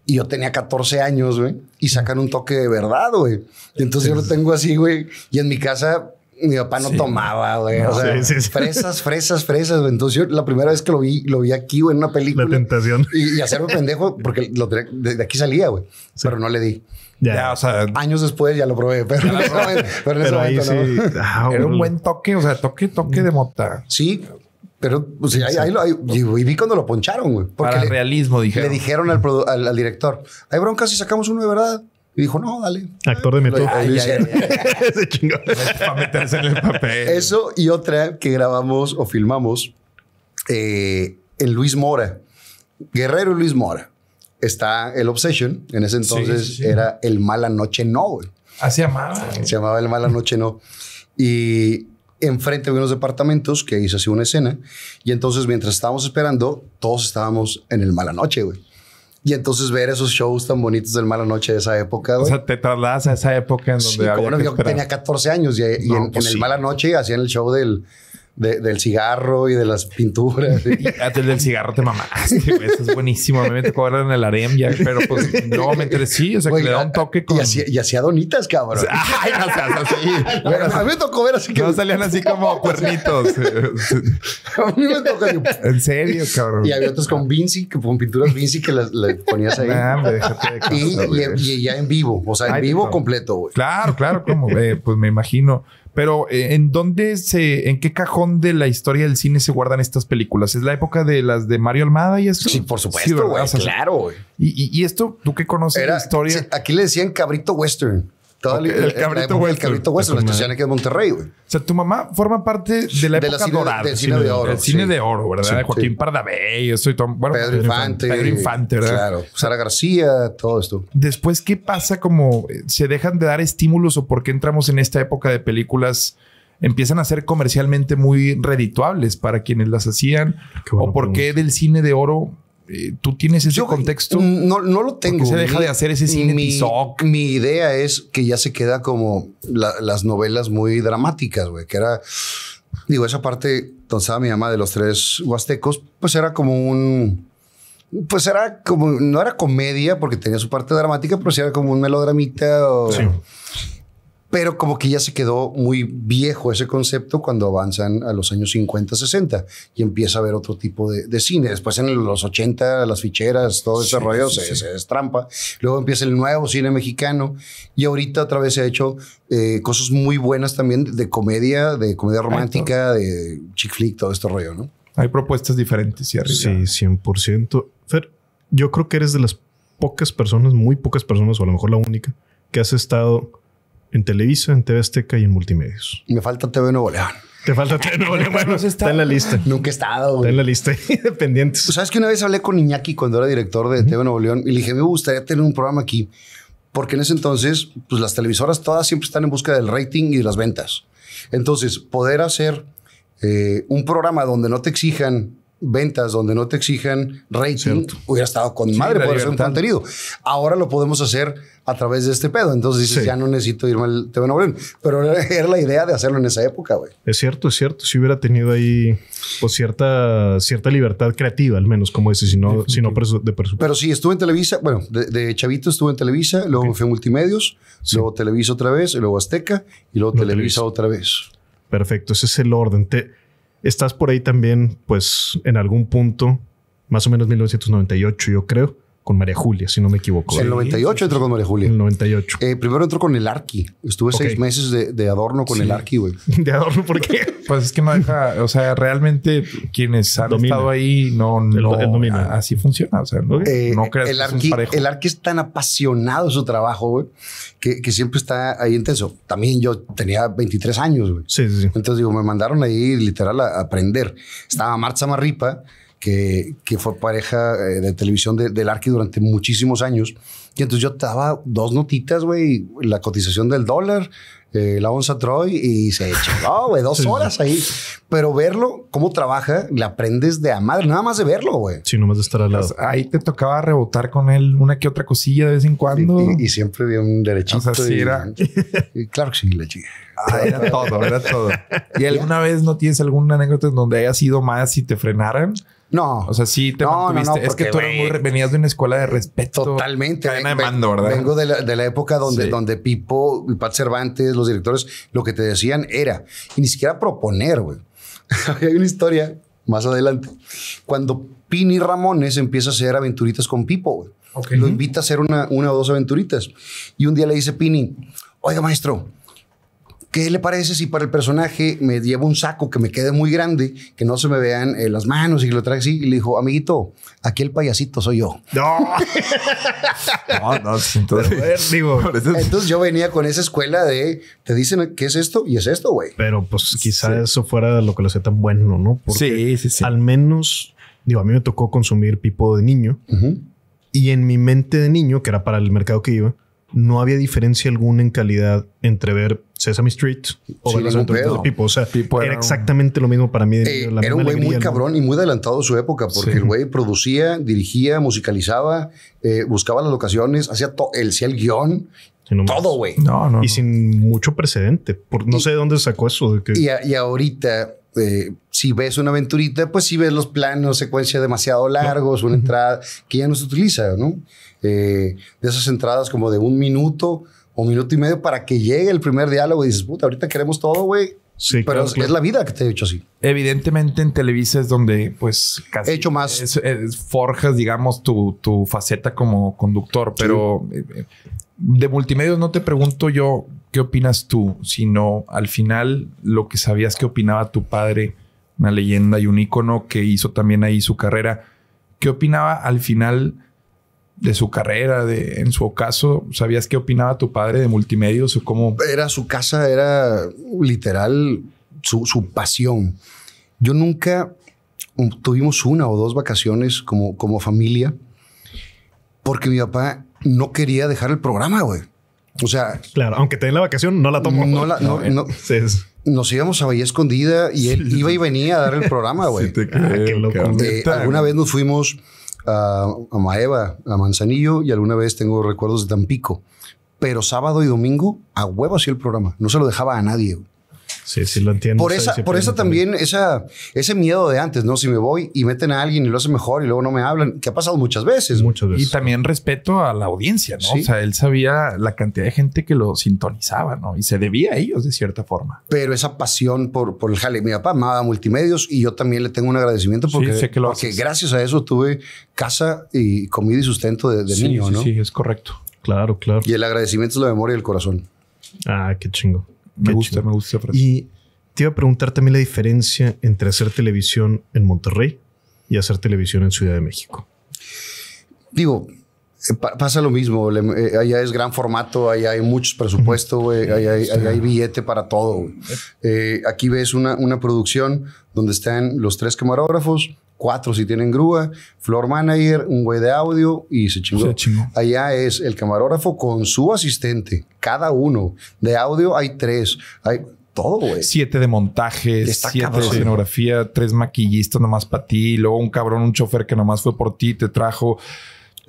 Y yo tenía 14 años, güey, y sacan un toque de verdad, güey. Y entonces yo lo tengo así, güey. Y en mi casa, mi papá no tomaba, güey. o sea, fresas, fresas, fresas. Güey. Entonces yo la primera vez que lo vi, lo vi aquí, güey, en una película. La tentación. Y, hacerme pendejo, porque lo, de, aquí salía, güey. Pero no le di. Ya, o sea, años después ya lo probé, pero, no, en ese momento, no. Ah, era un buen toque, o sea, toque, toque de mota. Sí, pero pues, ahí, lo, y, vi cuando lo poncharon, güey. Porque Para le, realismo, dijeron. Le dijeron al, director, hay bronca si sacamos uno de verdad. Y dijo, no, dale. Actor de método. Ese chingón. Para meterse en el papel. Eso y otra que grabamos o filmamos eh, en Luis Mora. Guerrero Luis Mora. Está el Obsession. En ese entonces era El Mala Noche No. Güey. Ah, se llamaba. Se llamaba El Mala Noche No. Y enfrente de unos departamentos que hice así una escena. Y entonces, mientras estábamos esperando, todos estábamos en el mala noche, güey. Y entonces ver esos shows tan bonitos del Mala Noche de esa época. Güey. O sea, te trasladas a esa época en donde yo tenía 14 años y, en, pues el Mala Noche hacían el show del de, del cigarro y de las pinturas. Y, del cigarro te mamaste, Eso es buenísimo. A mí me tocó ver en el harem ya, pero pues no, me entre sí. O sea, que le da un toque con... Y hacía, donitas, cabrón. a mí me tocó ver así que... No salían así como cuernitos. a mí me tocó... En serio, cabrón. Y había otros con Vinci, con pinturas Vinci que las, ponías ahí. Ah, de y, ya en vivo. O sea, en vivo completo, güey. Claro, claro. Como, ve, eh, pues me imagino. Pero eh, ¿en dónde se, en qué cajón de la historia del cine se guardan estas películas? ¿Es la época de las de Mario Almada y eso? Sí, por supuesto, claro. Y, esto, ¿tú qué conoces la historia? Aquí le decían cabrito western el, el, cabrito Hueso, el, la estación aquí de Monterrey, güey. O sea, tu mamá forma parte de la época de la cine, dorada. Del cine, de oro. El cine de oro, ¿verdad? Joaquín sí. eso y Bueno, Pedro, Infante. Pedro Infante, ¿verdad? Claro. Sara García, todo esto. Después, ¿qué pasa? Como eh, se dejan de dar estímulos o por qué entramos en esta época de películas empiezan a ser comercialmente muy redituables para quienes las hacían o por qué del cine de oro eh, ¿Tú tienes ese contexto? Mm, no, no lo tengo. se deja de hacer ese cine mi, mi idea es que ya se queda como las novelas muy dramáticas, güey, que era... Digo, esa parte, estaba mi mamá de los tres huastecos, pues era como un pues era como, no era comedia porque tenía su parte dramática, pero sí era como un melodramita o pero como que ya se quedó muy viejo ese concepto cuando avanzan a los años 50, 60 y empieza a haber otro tipo de, cine. Después en los 80, las ficheras, todo ese rollo se, destrampa. Luego empieza el nuevo cine mexicano y ahorita otra vez se ha hecho eh, cosas muy buenas también de, comedia, de comedia romántica, de chick flick, todo este rollo, ¿no? Hay propuestas diferentes, y Arriba. Sí, 100%. Fer, yo creo que eres de las pocas personas, muy pocas personas, o a lo mejor la única, que has estado en Televisa, en TV Azteca y en Multimedios. Me falta TV Nuevo León. Te falta TV Nuevo León. Bueno, pues está, en la lista. Nunca he estado. Está en la lista de pendientes. Pues, sabes que una vez hablé con Iñaki cuando era director de TV Nuevo León y le dije, me gustaría tener un programa aquí. Porque en ese entonces, pues las televisoras todas siempre están en busca del rating y de las ventas. Entonces, poder hacer eh, un programa donde no te exijan ventas donde no te exijan rating, hubiera estado con madre poder hacer un contenido. Ahora lo podemos hacer a través de este pedo. Entonces dices, ya no necesito irme al TV Nobel. Pero era, la idea de hacerlo en esa época, güey. Es cierto, es cierto. Si hubiera tenido ahí pues, cierta, cierta libertad creativa, al menos, como dices, si no, de presupuesto. Pero sí, estuve en Televisa. Bueno, de, Chavito estuve en Televisa, luego me fui a Multimedios, luego Televisa otra vez, luego Azteca y luego Televisa, otra vez. Perfecto, ese es el orden. Te, Estás por ahí también, pues en algún punto, más o menos 1998 yo creo, con María Julia, si no me equivoco. En el 98 entró con María Julia. En el 98. primero entró con el Arqui. Estuve seis meses de, adorno con el Arqui, güey. ¿De adorno por qué? Pues es que no deja, o sea, realmente quienes han estado ahí no, no el, así funciona. O sea, no, eh, no creas el Arqui, El Arqui es tan apasionado su trabajo, güey, que, siempre está ahí intenso. También yo tenía 23 años, güey. Sí, sí, sí. Entonces digo, me mandaron ahí literal a aprender. Estaba Marta Marripa que, fue pareja eh, de televisión del de durante muchísimos años. Y entonces yo daba dos notitas, güey, la cotización del dólar, eh, la onza Troy, y se echó, güey, dos horas ahí pero verlo, cómo trabaja, le aprendes de a madre, nada más de verlo, güey. Sí, nomás de estar al lado. ahí te tocaba rebotar con él una que otra cosilla de vez en cuando. Y, siempre de un derechito. O era... claro que sí, le chica. Ah, era todo, era todo. ¿Y alguna vez no tienes alguna anécdota en donde hayas ido más y te frenaran? No. O sea, sí te mantuviste. No, no, es que tú muy, venías de una escuela de respeto. Totalmente. Vengo de la, época donde, donde Pipo y Pat Cervantes, los directores, lo que te decían era, y ni siquiera proponer, güey. hay una historia más adelante. Cuando Pini Ramones empieza a hacer aventuritas con Pipo, lo invita a hacer una, una o dos aventuritas. Y un día le dice Pini, oiga maestro, ¿Qué le parece si para el personaje me llevo un saco que me quede muy grande, que no se me vean eh, las manos y lo trae así? Y le dijo, amiguito, aquí el payasito soy yo. No. no, no, eh, entonces, yo venía con esa escuela de, te dicen qué es esto y es esto, güey. Pero pues quizás eso fuera lo que lo hacía tan bueno, ¿no? sí, sí, sí. Al menos, digo, a mí me tocó consumir pipo de niño y en mi mente de niño, que era para el mercado que iba, no había diferencia alguna en calidad entre ver Sesame Street o las ver de Pipo. O sea, era, exactamente lo mismo para mí. Eh, era un güey muy cabrón y muy adelantado a su época, porque el güey producía, dirigía, musicalizaba, eh, buscaba las locaciones, hacía el, el guión todo, güey. Y sin mucho precedente. no sé de dónde sacó eso. y, ahorita, eh, si ves una aventurita, pues si ves los planos, secuencias demasiado largos, una entrada que ya no se utiliza, ¿no? de esas entradas como de un minuto o minuto y medio para que llegue el primer diálogo y dices, puta, ahorita queremos todo, güey. Sí, pero es, la vida que te he hecho así. Evidentemente en Televisa es donde pues he hecho más. forjas, digamos, tu, faceta como conductor, pero eh, de multimedios no te pregunto yo qué opinas tú, sino al final lo que sabías que opinaba tu padre, una leyenda y un ícono que hizo también ahí su carrera, qué opinaba al final de su carrera, de, en su ocaso, ¿sabías qué opinaba tu padre de multimedios o cómo? Era su casa, era literal su, su pasión. Yo nunca tuvimos una o dos vacaciones como, como familia porque mi papá no quería dejar el programa, güey. O sea... Claro, aunque te la vacación, no la tomo. No No, no, nos íbamos a Bahía Escondida y él iba y venía a dar el programa, güey. Sí ah, eh, alguna vez nos fuimos a, Maeva, a Manzanillo y alguna vez tengo recuerdos de Tampico. Pero sábado y domingo a huevo hacía el programa. No se lo dejaba a nadie. Sí, sí, lo entiendo. Por, esa, por eso también, esa, ese miedo de antes, ¿no? Si me voy y meten a alguien y lo hace mejor y luego no me hablan, que ha pasado muchas veces. Muchas veces. Y también respeto a la audiencia, ¿no? O sea, él sabía la cantidad de gente que lo sintonizaba, ¿no? Y se debía a ellos de cierta forma. Pero esa pasión por, por el jale. Mi papá amaba multimedios y yo también le tengo un agradecimiento porque, gracias a eso tuve casa y comida y sustento de, niño, ¿no? Sí, es correcto. Claro, claro. Y el agradecimiento es la memoria y el corazón. Ah, qué chingo. Me gusta, me gusta frase. Y te iba a preguntar también la diferencia entre hacer televisión en Monterrey y hacer televisión en Ciudad de México. Digo, eh, pasa lo mismo. Eh, allá es gran formato, allá hay muchos presupuestos, hay billete para todo. Eh, aquí ves una, una producción donde están los tres camarógrafos, cuatro si tienen grúa, floor manager, un güey de audio y se chingó. se chingó. Allá es el camarógrafo con su asistente, cada uno. De audio hay tres, hay todo, güey. Siete de montaje, siete de escenografía, tres maquillistas nomás para ti, luego un cabrón, un chofer que nomás fue por ti, te trajo.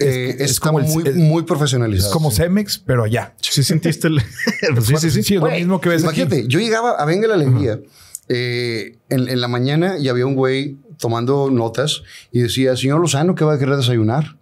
Eh, es, como muy, profesionalizado. Es como Cemex, pero allá. Sí, sentiste sí, sí, sí, lo mismo que ves. Imagínate, yo llegaba a Venga la Alegría. Eh, en, en, la mañana y había un güey, tomando notas y decía, señor Lozano, ¿qué va a querer desayunar?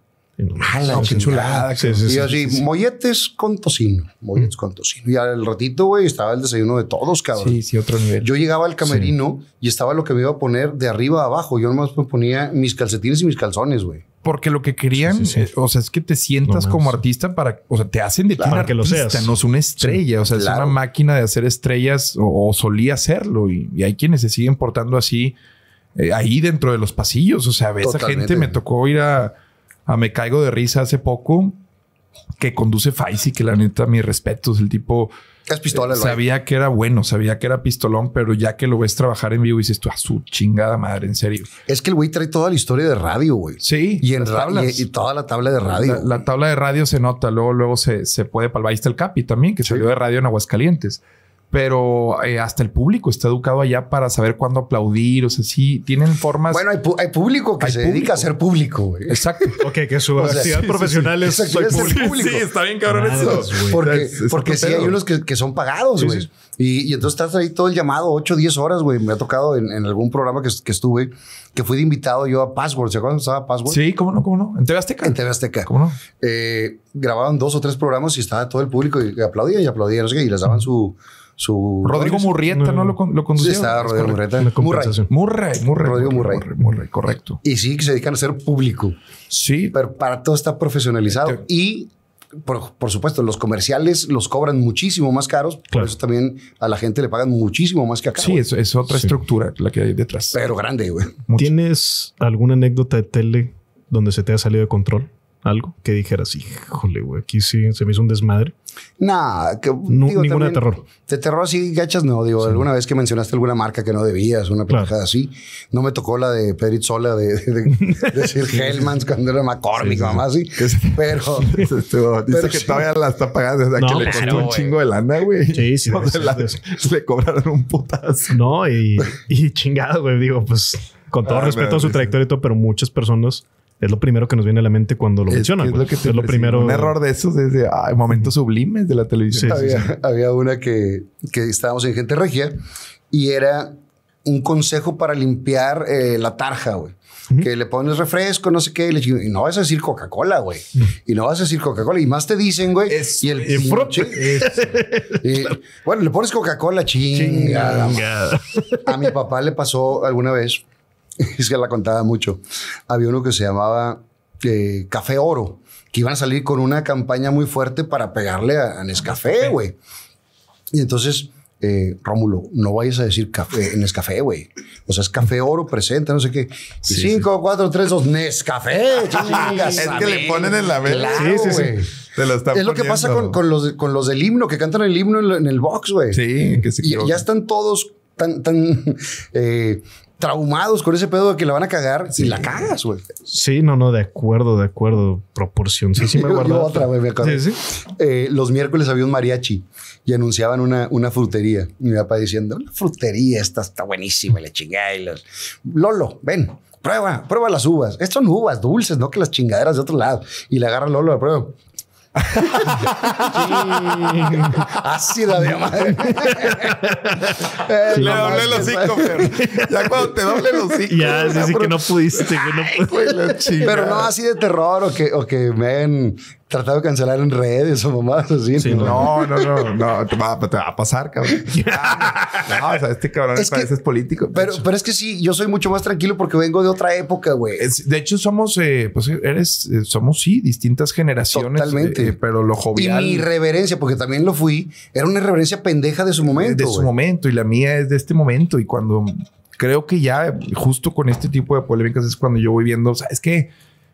Ah, chulada. y así, molletes con tocino, molletes mm. con tocino. Y al ratito, güey, estaba el desayuno de todos, cabrón. Sí, sí, otro nivel. Yo llegaba al camerino y estaba lo que me iba a poner de arriba a abajo. Yo nomás me ponía mis calcetines y mis calzones, güey. Porque lo que querían, eh, o sea, es que te sientas como artista para, o sea, te hacen de ti que lo seas. no es una estrella, o sea, es una máquina de hacer estrellas o, solía hacerlo y hay quienes se siguen portando así eh, ahí dentro de los pasillos. O sea, esa gente, me tocó ir a, a Me Caigo de Risa hace poco, que conduce Faisy, que la neta, mis respetos, el tipo... Es eh, pistola, sabía que era bueno, sabía que era pistolón, pero ya que lo ves trabajar en vivo, dices tú a ah, su chingada madre, en serio. Es que el güey trae toda la historia de radio, güey. Sí. Y en y, y, toda la tabla de radio. La, tabla de radio se nota, luego, luego se, se puede está el Capi también, que salió de radio en Aguascalientes pero eh, hasta el público está educado allá para saber cuándo aplaudir. O sea, sí tienen formas. Bueno, hay, público que se dedica a ser público. Güey. Exacto. ok, que su actividad profesional es, soy público. Sí, está bien cabrón eso. Porque, porque sí hay unos que, que son pagados, güey. Y, entonces estás ahí todo el llamado, 8, 10 horas, güey. Me ha tocado en, en algún programa que, que, estuve, que fui de invitado yo a Password. ¿Se acuerdan estaba Password? Sí, cómo no, cómo no. En TV Azteca. En TV Azteca. ¿Cómo no? Eh, grababan dos o tres programas y estaba todo el público y aplaudía y aplaudía, no sé qué, y les daban su... Rodrigo Murrieta, ¿no? Lo, lo conducía. Sí, estaba Rodrigo Murrieta. Murray. correcto. Y sí, que se dedican a ser público. Sí. Pero para todo está profesionalizado. Este y por, supuesto, los comerciales los cobran muchísimo más caros, por eso también a la gente le pagan muchísimo más que acá. Sí, es, otra estructura la que hay detrás. Pero grande, güey. ¿Tienes alguna anécdota de tele donde se te ha salido de control? Algo que dijeras, híjole, güey, aquí sí se me hizo un desmadre. Nah, que no, ninguna de terror. De terror sí, gachas no, digo, alguna vez que mencionaste alguna marca que no debías, una claro. así. No me tocó la de Pedrit de, de, decir Hellmans cuando era McCormick, mamá, así. Pero, dice que todavía la está pagando desde que le pues, costó un chingo de lana, güey. Sí, sí. le cobraron un putazo. No, y, y chingado, güey, digo, pues con todo ah, respeto a su trayectoria y todo, pero muchas personas es lo primero que nos viene a la mente cuando lo mencionan. Es, lo, que es lo primero. Un error de esos desde momentos sublimes de la televisión. había, una que, que estábamos en Gente Regia y era un consejo para limpiar eh, la tarja, güey. Que le pones refresco, no sé qué, y, no vas a decir Coca-Cola, güey. Y no vas a decir Coca-Cola. Y más te dicen, güey. Y el broche Bueno, le pones Coca-Cola, chingada. A mi papá le pasó alguna vez es que la contaba mucho. Había uno que se llamaba eh, Café Oro, que iban a salir con una campaña muy fuerte para pegarle a, Nescafé, güey. Y entonces, eh, Rómulo, no vayas a decir café, Nescafé, güey. O sea, es Café Oro presenta, no sé qué. Cinco, cuatro, tres, dos, Nescafé. Es que le ponen en la vela. sí, sí, sí. es lo que pasa con, los, del himno, que cantan el himno en, el box, güey. Sí, que y, ya están todos tan, tan eh, traumados con ese pedo de que la van a cagar si la cagas, güey. Sí, no, no, de acuerdo, de acuerdo. Proporción. Sí, sí me acuerdo. Sí, sí. Eh, los miércoles había un mariachi y anunciaban una, una frutería. Mi papá diciendo, una frutería, esta está buenísima, le chingué Lolo, ven, prueba, prueba las uvas. Estas son uvas dulces, no que las chingaderas de otro lado. Y le agarra Lolo la prueba. la de madre. le eh, doblé los cinco, ya cuando te doblé los cinco. Ya, sí, sí, que no pudiste. pero no así de terror o que, o que me tratado de cancelar en redes o nomás, así. no, no, no, no, te, va, a pasar, cabrón. No, o sea, este cabrón es, político. Pero, pero es que sí, yo soy mucho más tranquilo porque vengo de otra época, güey. de hecho, somos, eh, pues eres, eh, somos sí, distintas generaciones. Totalmente. Eh, pero lo jovial. Y mi irreverencia, porque también lo fui, era una irreverencia pendeja de su momento. De su momento y la mía es de este momento y cuando creo que ya justo con este tipo de polémicas es cuando yo voy viendo, o sea, es que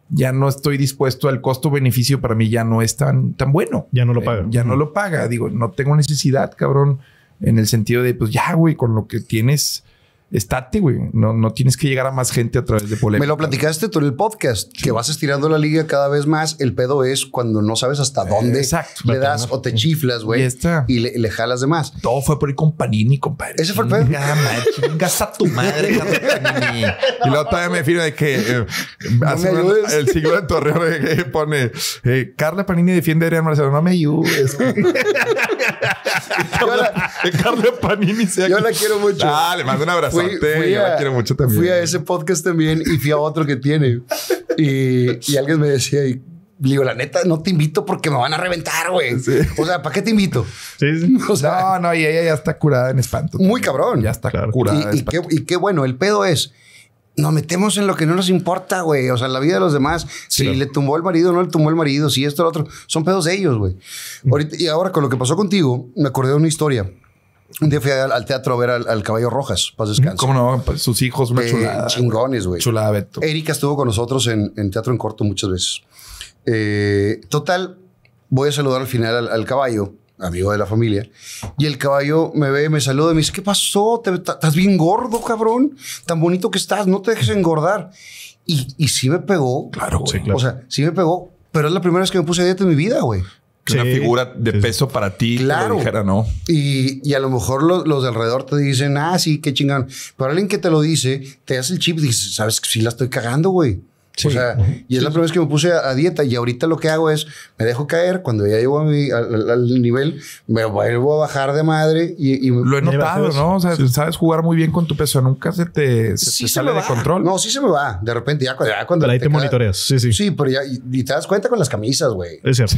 ya no estoy dispuesto al costo-beneficio para mí ya no es tan, tan bueno. Ya no lo eh, paga. ya no lo paga. Digo, no tengo necesidad, cabrón, en el sentido de, pues ya, güey, con lo que tienes estate, güey. No, no tienes que llegar a más gente a través de polémica. Me lo platicaste tú en el podcast, que vas estirando la liga cada vez más. El pedo es cuando no sabes hasta dónde exacto, le das o te chiflas, güey. Y, y le, jalas de más. Todo fue por ir con Panini, compadre. Ese fue el pedo. Chingas a tu madre, Panini. Y luego todavía me firma de que eh, el siglo de Torreón que pone eh, Carla Panini defiende a Adrián Marcelo. No me ayudes. Carla, Carla Panini sea Yo la quiero mucho. Dale, ah, manda un abrazo fui, a, mucho Fui a ese podcast también y fui a otro que tiene. Y, alguien me decía, y digo, la neta, no te invito porque me van a reventar, güey. O sea, ¿para qué te invito? no, no, y ella ya está curada en espanto. Muy cabrón. Ya está curada. Y, qué, bueno, el pedo es. Nos metemos en lo que no nos importa, güey. O sea, la vida de los demás. Si le tumbó el marido, no le tumbó el marido. Si esto, lo otro. Son pedos de ellos, güey. Mm. Y ahora, con lo que pasó contigo, me acordé de una historia. Un día fui al, teatro a ver al, Caballo Rojas, paz descanso. ¿Cómo no? Pues, sus hijos, eh, Chingones, güey. Chulada, Beto. Erika estuvo con nosotros en, teatro en corto muchas veces. Eh, total, voy a saludar al final al, caballo, amigo de la familia, y el caballo me ve, me saluda y me dice, ¿qué pasó? ¿Estás bien gordo, cabrón? Tan bonito que estás, no te dejes engordar. Y, sí me pegó. Claro, Sí, claro. O sea, sí me pegó, pero es la primera vez que me puse a dieta en mi vida, güey una figura de peso para ti, claro. ¿no? Y, a lo mejor los, los de alrededor te dicen, ah, sí, qué chingón. Pero alguien que te lo dice, te hace el chip y dices, sabes que sí la estoy cagando, güey. O sea, y es la primera vez que me puse a, dieta y ahorita lo que hago es, me dejo caer, cuando ya llego al, nivel, me vuelvo a bajar de madre y... lo he notado, ¿no? O sea, sabes jugar muy bien con tu peso, nunca se te, sale de control. No, sí se me va, de repente ya, cuando... Pero ahí te, monitoreas, sí, sí. Sí, pero ya, y, te das cuenta con las camisas, güey. Es cierto.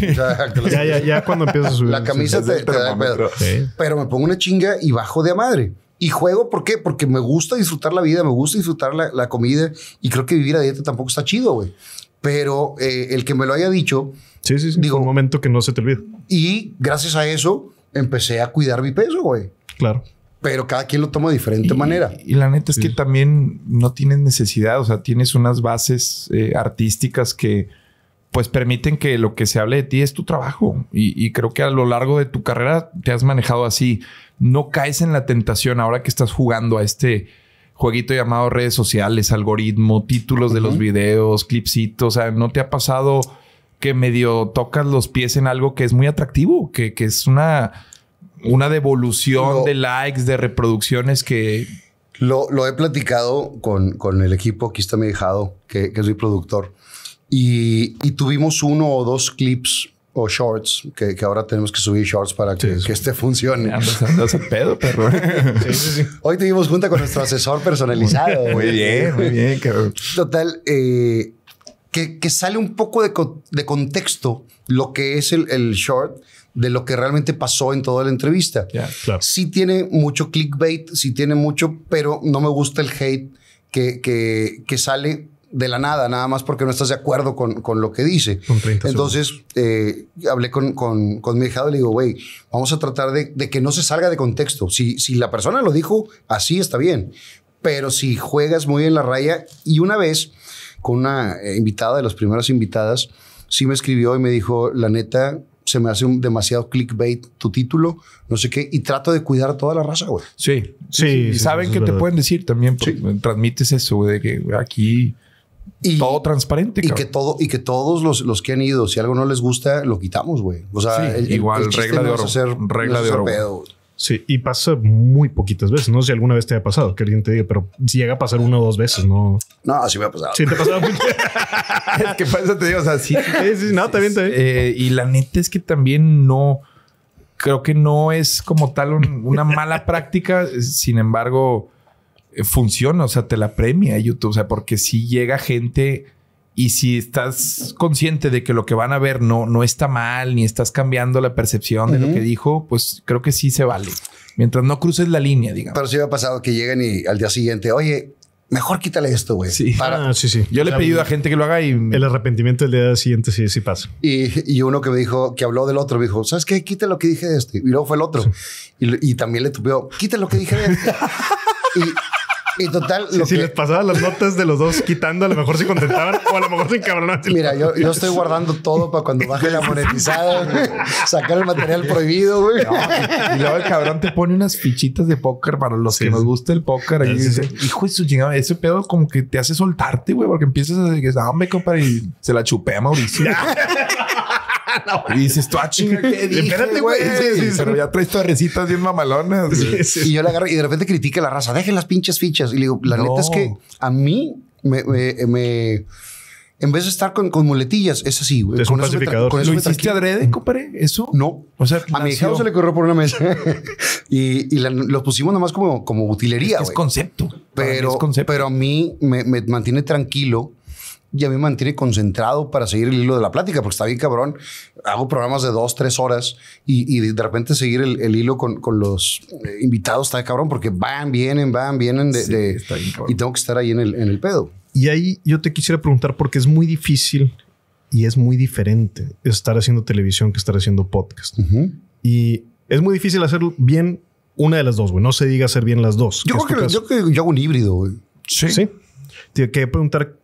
ya, ya, ya cuando empiezo a subir. La camisa te, da pedo. Pero me pongo una chinga y bajo de madre. Y juego, ¿por qué? Porque me gusta disfrutar la vida, me gusta disfrutar la, comida y creo que vivir a dieta tampoco está chido, güey. Pero eh, el que me lo haya dicho. Sí, sí, sí. Digo, un momento que no se te olvida. Y gracias a eso empecé a cuidar mi peso, güey. Claro. Pero cada quien lo toma de diferente manera. Y la neta es que también no tienes necesidad, o sea, tienes unas bases eh, artísticas que pues permiten que lo que se hable de ti es tu trabajo. Y, creo que a lo largo de tu carrera te has manejado así. No caes en la tentación ahora que estás jugando a este jueguito llamado redes sociales, algoritmo, títulos de los videos, clipsitos. O sea, ¿no te ha pasado que medio tocas los pies en algo que es muy atractivo? Que, es una, una devolución de likes, de reproducciones que... Lo, he platicado con, con, el equipo. Aquí está mi hijado, que, que soy productor. Y, tuvimos uno o dos clips o shorts, que, ahora tenemos que subir shorts para que, este funcione. No pedo, perro. Hoy tuvimos junta con nuestro asesor personalizado. muy bien, muy bien. Cabrón. Total, eh, que, sale un poco de, contexto lo que es el, short de lo que realmente pasó en toda la entrevista. Sí tiene mucho clickbait, sí tiene mucho, pero no me gusta el hate que sale de la nada, nada más porque no estás de acuerdo con, lo que dice. Entonces, eh, hablé con, con, mi dejado y le digo, güey, vamos a tratar de, que no se salga de contexto. Si, si la persona lo dijo, así está bien. Pero si juegas muy en la raya, y una vez con una eh, invitada, de las primeras invitadas, sí me escribió y me dijo, la neta, se me hace un demasiado clickbait tu título, no sé qué, y trato de cuidar a toda la raza, güey. Sí, sí, saben que te pueden decir también, pues, transmites eso, de que aquí y, todo transparente. Y que, todo, y que todos los, los, que han ido, si algo no les gusta, lo quitamos, güey. O sea, igual, regla de oro. regla de oro. sí, y pasa muy poquitas veces. No sé si alguna vez te ha pasado que alguien te diga, pero si llega a pasar una o dos veces, no. No, sí me ha pasado. Sí, te ha pasado mucho. es que pasa, te digo, o sea, sí. sí, no, también, eh, y la neta es que también no. Creo que no es como tal una mala práctica. Sin embargo eh, funciona, o sea, te la premia YouTube, o sea, porque si llega gente y si estás consciente de que lo que van a ver no, no está mal, ni estás cambiando la percepción de lo que dijo, pues creo que sí se vale. Mientras no cruces la línea, digamos. Pero sí ha pasado que lleguen y al día siguiente, oye, mejor quítale esto, güey. Sí. Ah, sí, sí. Yo le he pedido a gente que lo haga y... El arrepentimiento del día siguiente sí, sí pasa. Y, y, uno que me dijo, que habló del otro, me dijo, ¿sabes qué? Quita lo que dije de este. Y luego fue el otro. Y, y, también le tupió, quita lo que dije de este. y, y total. Lo Si les pasaba las notas de los dos quitando, a lo mejor se contentaban o a lo mejor se encabronaban. Mira, yo, estoy guardando todo para cuando baje la monetizada, sacar el material prohibido, güey. y luego el cabrón te pone unas fichitas de póker para los que nos gusta el póker. dice, hijo de su chingada, ese pedo como que te hace soltarte, güey, porque empiezas a decir, y se la chupé a Mauricio. y dices tú, a ah, chinga, ¿qué Espérate, güey. Sí, sí, pero ya traes torrecitas bien mamalonas. Y yo le agarro y de repente critique la raza, dejen las pinches fichas. Y le digo, la neta es que a mí me, me, en vez de estar con, con muletillas, es así, güey. Es con un ¿Lo hiciste adrede, compadre? ¿Eso? No. O sea, a mi hija se le corrió por una mesa y, y lo pusimos nomás como, como utilería, es, concepto. Pero, Pero a mí me mantiene tranquilo y a mí me mantiene concentrado para seguir el hilo de la plática, porque está bien cabrón. Hago programas de dos, tres horas y, y de repente seguir el, hilo con, con, los eh, invitados está de cabrón, porque van, vienen, van, vienen de, y tengo que estar ahí en el, en el pedo. Y ahí yo te quisiera preguntar, porque es muy difícil y es muy diferente estar haciendo televisión que estar haciendo podcast. Y es muy difícil hacer bien una de las dos, güey. No se diga hacer bien las dos. Yo creo que, yo, yo hago un híbrido, Sí. Sí. que preguntar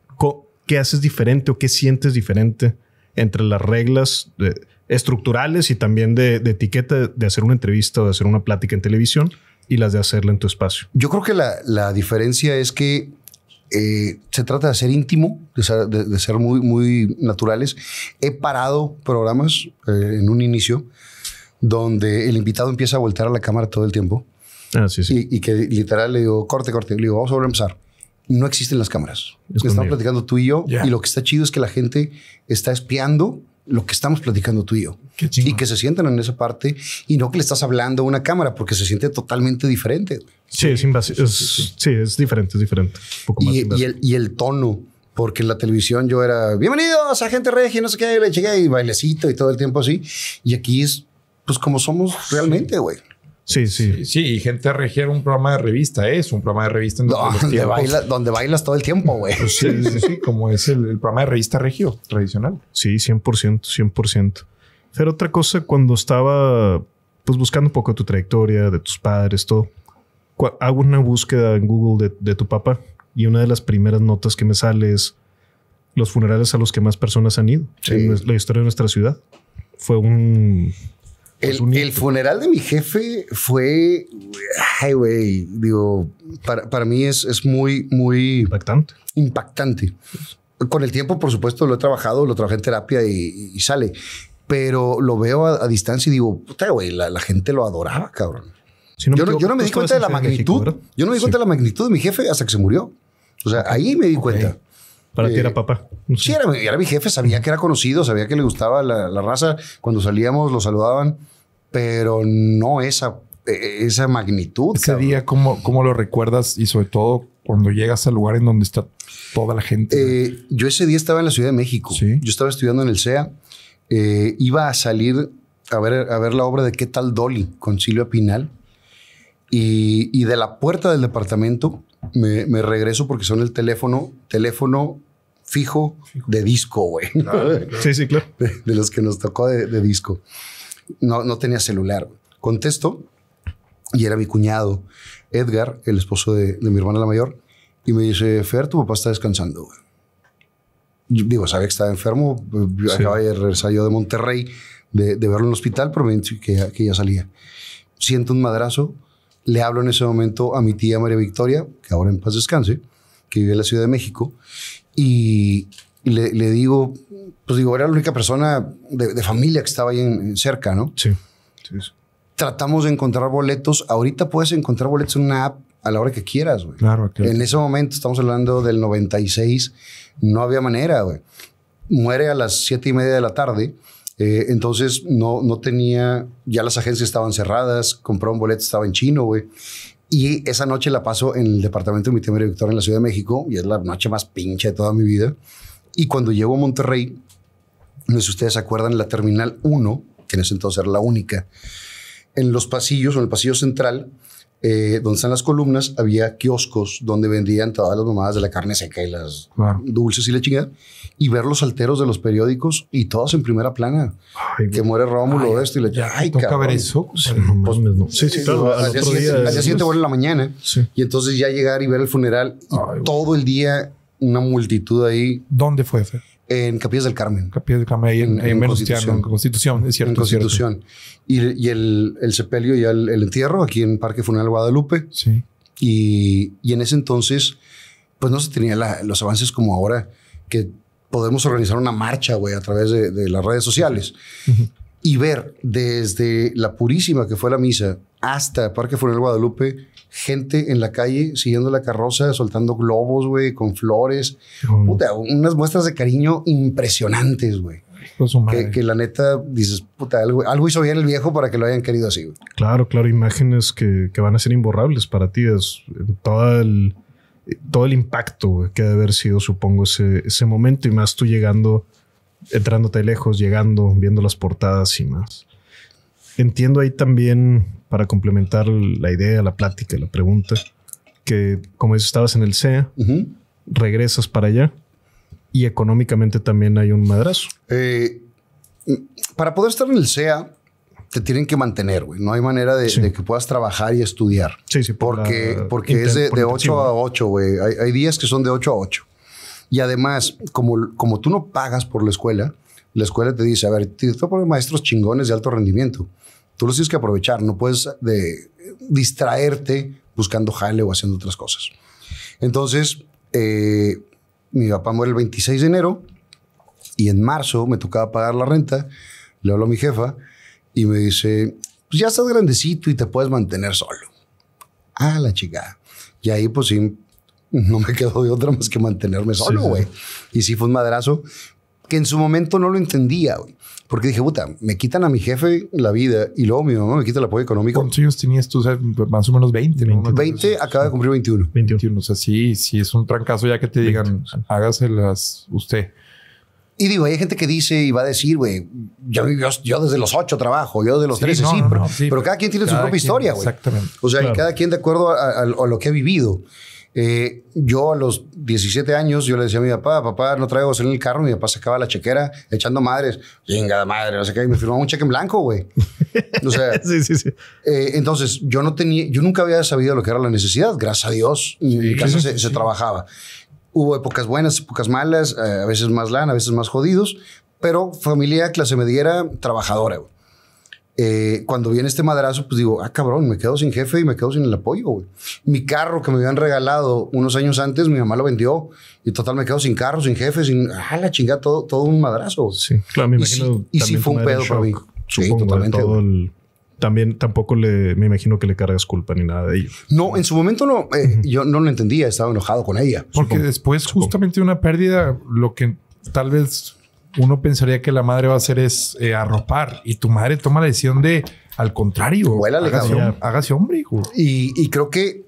qué haces diferente o qué sientes diferente entre las reglas eh, estructurales y también de, etiqueta de hacer una entrevista o de hacer una plática en televisión y las de hacerla en tu espacio. Yo creo que la, la diferencia es que eh, se trata de ser íntimo, de ser, muy, muy naturales. He parado programas eh, en un inicio donde el invitado empieza a voltear a la cámara todo el tiempo. Ah, sí, Y, y, que literal le digo, corte, corte. Le digo, vamos a volver a empezar no existen las cámaras. Están Estamos platicando tú y yo. Y lo que está chido es que la gente está espiando lo que estamos platicando tú y yo. y que se sientan en esa parte y no que le estás hablando a una cámara porque se siente totalmente diferente. Sí, es, invasivo. Sí, es diferente, es diferente. y, el, tono, porque en la televisión yo era bienvenidos a gente regia, no sé qué, le llegué y bailecito y todo el tiempo así. Y aquí es pues como somos realmente, güey. Sí, sí. Sí, y Gente regía un programa de revista, ¿eh? es un programa de revista donde, bailas todo el tiempo, güey. Pues sí, sí, sí, como es el, programa de revista regio tradicional. Sí, 100%, 100%. Pero otra cosa, cuando estaba pues buscando un poco tu trayectoria, de tus padres, todo, hago una búsqueda en Google de, tu papá y una de las primeras notas que me sale es los funerales a los que más personas han ido sí. la historia de nuestra ciudad. Fue un pues el, funeral de mi jefe fue, ay, güey, digo, para, para mí es, es, muy, muy... Impactante. Impactante. Con el tiempo, por supuesto, lo he trabajado, lo trabajé en terapia y, sale, pero lo veo a, distancia y digo, puta, güey, la, gente lo adoraba, cabrón. yo, no, yo, no, me di cuenta de la magnitud. yo no me di cuenta de la magnitud de mi jefe hasta que se murió. O sea, ahí me di cuenta. Para ti era eh, papá. Sí, era, era, mi jefe, sabía que era conocido, sabía que le gustaba la, la raza. Cuando salíamos lo saludaban pero no esa, e, e, esa magnitud. Ese día, ¿cómo, lo recuerdas? Y sobre todo cuando llegas al lugar en donde está toda la gente. Eh, yo ese día estaba en la Ciudad de México. Yo estaba estudiando en el Sea eh, iba a salir a ver, a ver la obra de ¿Qué tal Dolly? con Silvia Pinal. Y, de la puerta del departamento me, regreso porque son el teléfono, teléfono fijo, de disco, güey. Sí, sí, claro. De, los que nos tocó de disco no, tenía celular. Contesto y era mi cuñado, Edgar, el esposo de, mi hermana la mayor, y me dice, Fer, tu papá está descansando. digo, sabía que estaba enfermo, eh, Acaba de regresar yo de Monterrey, de, de, verlo en el hospital, pero me que, que ya salía. Siento un madrazo, le hablo en ese momento a mi tía María Victoria, que ahora en paz descanse, que vive en la Ciudad de México, y, y le, digo, pues digo, era la única persona de, familia que estaba ahí en, cerca, ¿no? Sí, Tratamos de encontrar boletos. Ahorita puedes encontrar boletos en una app a la hora que quieras, güey. Claro, En ese momento, estamos hablando del 96, no había manera, güey. Muere a las siete y media de la tarde. Eh, entonces no, no tenía, ya las agencias estaban cerradas, compró un boleto, estaba en chino, güey. Y esa noche la paso en el departamento de mi tema director en la Ciudad de México, y es la noche más pinche de toda mi vida. Y cuando llego a Monterrey, no sé si ustedes se acuerdan, la Terminal 1, que en ese entonces era la única, en los pasillos, en el pasillo central, eh, donde están las columnas, había kioscos donde vendían todas las mamadas de la carne seca y las dulces y la chingada, y ver los alteros de los periódicos y todos en primera plana. que muere Rómulo, ay, esto y la Ay, toca ver eso. Pues, sí, sí, sí, Al día siguiente, vuelve la mañana. Y entonces ya llegar y ver el funeral todo el día una multitud ahí. ¿Dónde fue ese? En Capillas del Carmen. Capillas del Carmen, ahí en, en, Constitución. Constitución, es cierto. En Constitución. Y, y el, el, sepelio y el, entierro aquí en Parque Funeral Guadalupe. Sí. Y, y en ese entonces, pues no se tenían los avances como ahora, que podemos organizar una marcha, güey, a través de, las redes sociales. Y ver desde la purísima que fue la misa hasta Parque Funeral Guadalupe, gente en la calle siguiendo la carroza, soltando globos, güey, con flores. Puta, unas muestras de cariño impresionantes, güey. que, la neta dices, puta, algo, hizo bien el viejo para que lo hayan querido así. Güey. Claro, claro, imágenes que, van a ser imborrables para ti. todo el, todo el impacto güey, que debe haber sido, supongo, ese, ese momento y más tú llegando, entrándote lejos, llegando, viendo las portadas y más. Entiendo ahí también para complementar la idea, la plática, la pregunta, que como estabas en el CEA, regresas para allá y económicamente también hay un madrazo. Eh, mm, para poder estar en el CEA, te tienen que mantener, güey. No hay manera de, que puedas trabajar y estudiar. Sí, sí. porque, porque es de, 8 a 8, güey. Hay, días que son de 8 a 8. Y además, como, como tú no pagas por la escuela, la escuela te dice, a ver, te voy maestros chingones de alto rendimiento. Tú lo tienes que aprovechar, no puedes eh, distraerte buscando jale o haciendo otras cosas. Entonces, eh, mi papá muere el 26 de enero y en marzo me tocaba pagar la renta. Le hablo a mi jefa y me dice, pues ya estás grandecito y te puedes mantener solo. Ah, la chica. Y ahí pues sí, no me quedó de otra más que mantenerme solo, güey. Y sí fue un madrazo que en su momento no lo entendía, güey. Porque dije, puta, me quitan a mi jefe la vida y luego mi mamá me quita el apoyo económico. ¿Cuántos años tenías tú? más o menos 20. 20, ¿no? 20 acaba de cumplir 21. 21. O sea, sí, sí, es un trancazo ya que te digan, hágaselas usted. Y digo, hay gente que dice y va a decir, güey, yo, yo, desde los 8 trabajo, yo desde los 13 sí, pero, cada quien tiene su propia historia, güey. Exactamente. O sea, cada quien de acuerdo a lo que ha vivido. Eh, yo a los 17 años, yo le decía a mi papá, papá, no traigo gasolina en el carro. Mi papá sacaba la chequera echando madres. Venga, madre, no sé qué. Y me firmaba un cheque en blanco, güey. sí, sí, sí. Eh, entonces, yo no tenía, yo nunca había sabido lo que era la necesidad, gracias a Dios. En mi casa se, trabajaba. Hubo épocas buenas, épocas malas, eh, a veces más lana, a veces más jodidos, pero familia clase mediera, trabajadora, güey. Eh, cuando viene este madrazo, pues digo, ah, cabrón, me quedo sin jefe y me quedo sin el apoyo, Mi carro que me habían regalado unos años antes, mi mamá lo vendió y total me quedo sin carro, sin jefe, sin, ah, la chingada, todo, todo un madrazo. Sí, claro, me imagino. Y sí, y fue un pedo para mí. sí, totalmente. también tampoco le, me imagino que le cargas culpa ni nada de ello. No, en su momento no, eh, yo no lo entendía, estaba enojado con ella. Porque después, justamente una pérdida, lo que tal vez uno pensaría que la madre va a hacer es eh, arropar y tu madre toma la decisión de, al contrario, hágase, hombre, hijo. Y, creo que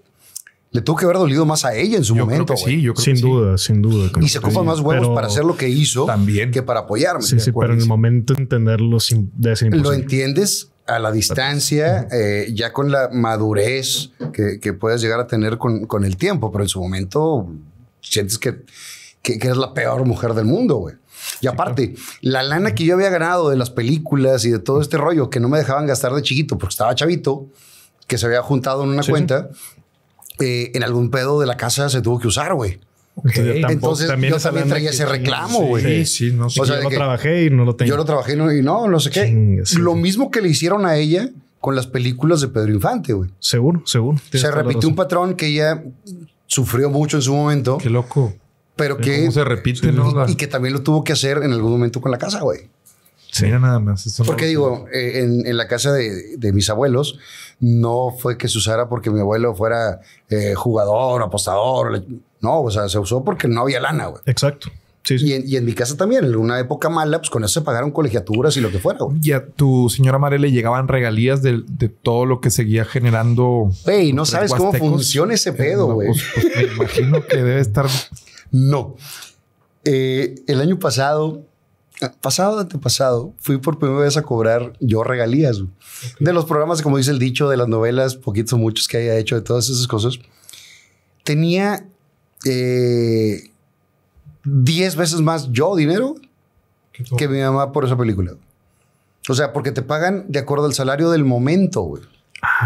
le tuvo que haber dolido más a ella en su momento. sí, yo creo sin duda, sin duda. Y se ocupan más huevos para hacer lo que hizo que para apoyarme. Sí, sí, pero en el momento entenderlo sin, Lo entiendes a la distancia, eh, ya con la madurez que, puedes llegar a tener con, el tiempo, pero en su momento sientes que, que eres la peor mujer del mundo, güey. Y aparte, la lana que yo había ganado de las películas y de todo este rollo que no me dejaban gastar de chiquito porque estaba chavito, que se había juntado en una cuenta, eh, en algún pedo de la casa se tuvo que usar, güey. Entonces también yo también traía ese reclamo, güey. Sí, sí, no sé. yo lo trabajé y no lo tengo. Yo lo trabajé y no, no, sé qué. lo mismo que le hicieron a ella con las películas de Pedro Infante, güey. Seguro, seguro. Se repitió un patrón que ella sufrió mucho en su momento. Qué loco pero que... se repite, y, que también lo tuvo que hacer en algún momento con la casa, güey. Sí, nada más. porque digo, eh, en, la casa de, mis abuelos no fue que se usara porque mi abuelo fuera eh, jugador, apostador. No, o sea, se usó porque no había lana, güey. Exacto. Y, en, mi casa también, en una época mala, pues con eso se pagaron colegiaturas y lo que fuera. Güey. Y a tu señora madre le llegaban regalías de, todo lo que seguía generando. Güey, no sabes cómo funciona ese pedo, eh, güey. Pues, pues, me imagino que debe estar no. Eh, el año pasado, ah, pasado, antepasado, fui por primera vez a cobrar yo regalías de los programas, como dice el dicho, de las novelas, poquitos o muchos que haya hecho, de todas esas cosas. Tenía 10 eh, veces más yo dinero que mi mamá por esa película. O sea, porque te pagan de acuerdo al salario del momento, güey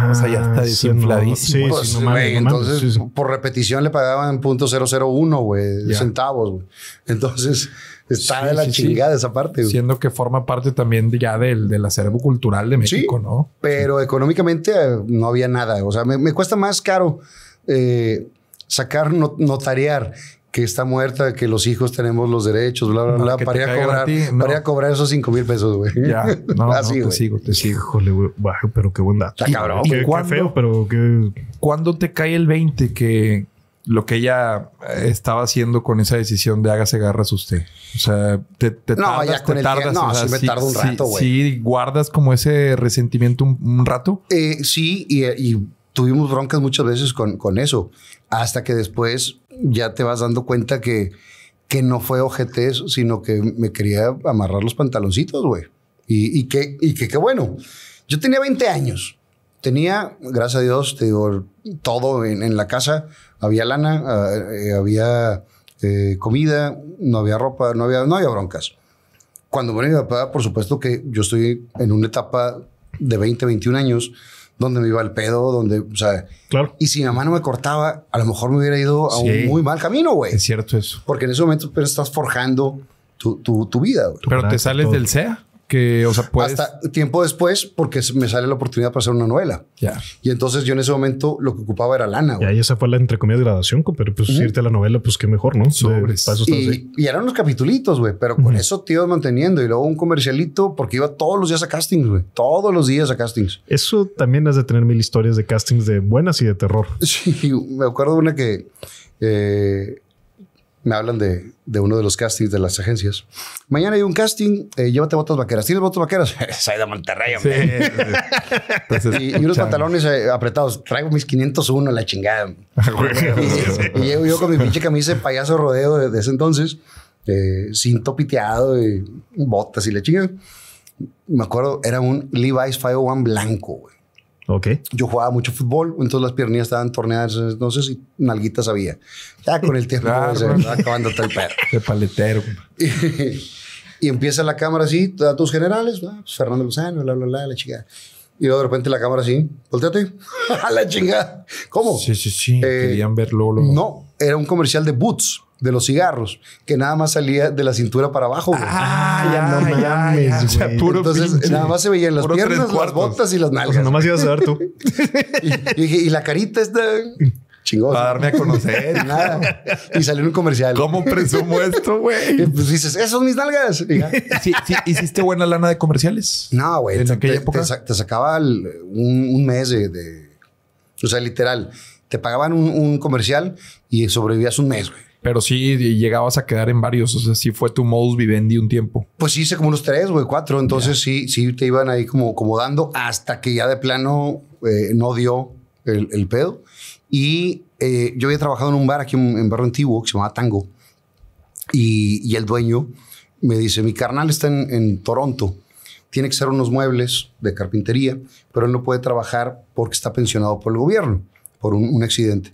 o sea, ya está desinfladísimo. entonces, por repetición le pagaban .001, güey, centavos, güey. Entonces, está de la chingada esa parte. Siendo que forma parte también ya del, del acervo cultural de México, ¿no? pero económicamente eh, no había nada. O sea, me, cuesta más caro eh, sacar, notariar que está muerta, que los hijos tenemos los derechos, bla, bla, bla, para ir, a cobrar, cobrar esos 5 mil pesos, güey. Ya, no, no, te sigo, te sigo. Híjole, güey, pero qué buen dato. Está cabrón. Qué, feo, pero qué... ¿Cuándo te cae el 20 que lo que ella eh, estaba haciendo con esa decisión de hágase garras usted? O sea, te, te no, tardas, ya con te el tardas. no, o me tardo un rato, güey. Sí, guardas como ese resentimiento un, rato. Eh, sí, y, y tuvimos broncas muchas veces con, con eso, hasta que después ya te vas dando cuenta que, que no fue O.G.T. eso, sino que me quería amarrar los pantaloncitos, güey. Y, y, que, y que, bueno, yo tenía 20 años. Tenía, gracias a Dios, te digo, todo en, la casa. Había lana, ah, eh, había eh, comida, no había ropa, no había, no había broncas. Cuando venía mi papá, por supuesto que yo estoy en una etapa de 20, 21 años Dónde me iba el pedo, donde, o sea, claro. Y si mi mamá no me cortaba, a lo mejor me hubiera ido a un muy mal camino, güey. Es cierto eso. Porque en ese momento pero pues, estás forjando tu, vida, Pero te sales del SEA que, o sea, Hasta tiempo después, porque me sale la oportunidad para hacer una novela. ya Y entonces yo en ese momento lo que ocupaba era lana. Güey. Y ahí esa fue la, entre comillas, graduación, pero pues irte a la novela, pues qué mejor, ¿no? Sobres. y, y, eran los capitulitos, güey, pero con eso te ibas manteniendo. Y luego un comercialito, porque iba todos los días a castings, güey. Todos los días a castings. Eso también has de tener mil historias de castings de buenas y de terror. Sí, me acuerdo una que... Eh, me hablan de, de, uno de los castings de las agencias. Mañana hay un casting, eh, llévate botas vaqueras. ¿Tienes botas vaqueras? Soy de Monterrey, hombre. Pues y, unos pantalones eh, apretados. Traigo mis 501, la chingada. Ah, y, yo con mi pinche camisa de payaso rodeo de, ese entonces, eh, cinto piteado y botas y la chingada. Me acuerdo, era un Levi's 501 blanco, güey. Okay. Yo jugaba mucho fútbol, entonces las piernas estaban torneadas entonces y nalguitas había. Ya con el tiempo pues, acabando hasta el perro. De paletero. y, empieza la cámara así, datos generales, pues, Fernando Lozano, la chica. Y luego de repente la cámara así, volteate, a la chingada. ¿Cómo? Sí, sí, sí. Querían verlo. No, era un comercial de Boots de los cigarros, que nada más salía de la cintura para abajo, güey. Ah, ya no me ya, güey. Entonces, nada más se veían las piernas, las botas y las nalgas. O sea, más ibas a ver tú. y, y, y la carita está chingosa. Para darme a conocer. Nada. Y salió en un comercial. ¿Cómo presumo esto, güey? Pues dices, ¡esos son mis nalgas. hiciste buena lana de comerciales? No, güey. En aquella época. Te, sacaba un, mes de, O sea, literal. Te pagaban un, un comercial y sobrevivías un mes, güey. Pero sí llegabas a quedar en varios. O sea, sí fue tu modus vivendi un tiempo. Pues hice como unos tres, güey, cuatro. Entonces sí, sí te iban ahí como, acomodando hasta que ya de plano eh, no dio el, pedo. Y eh, yo había trabajado en un bar aquí en, en Barrio Antiguo que se llamaba Tango. Y, el dueño me dice, mi carnal está en, Toronto. Tiene que ser unos muebles de carpintería, pero él no puede trabajar porque está pensionado por el gobierno, por un, un accidente.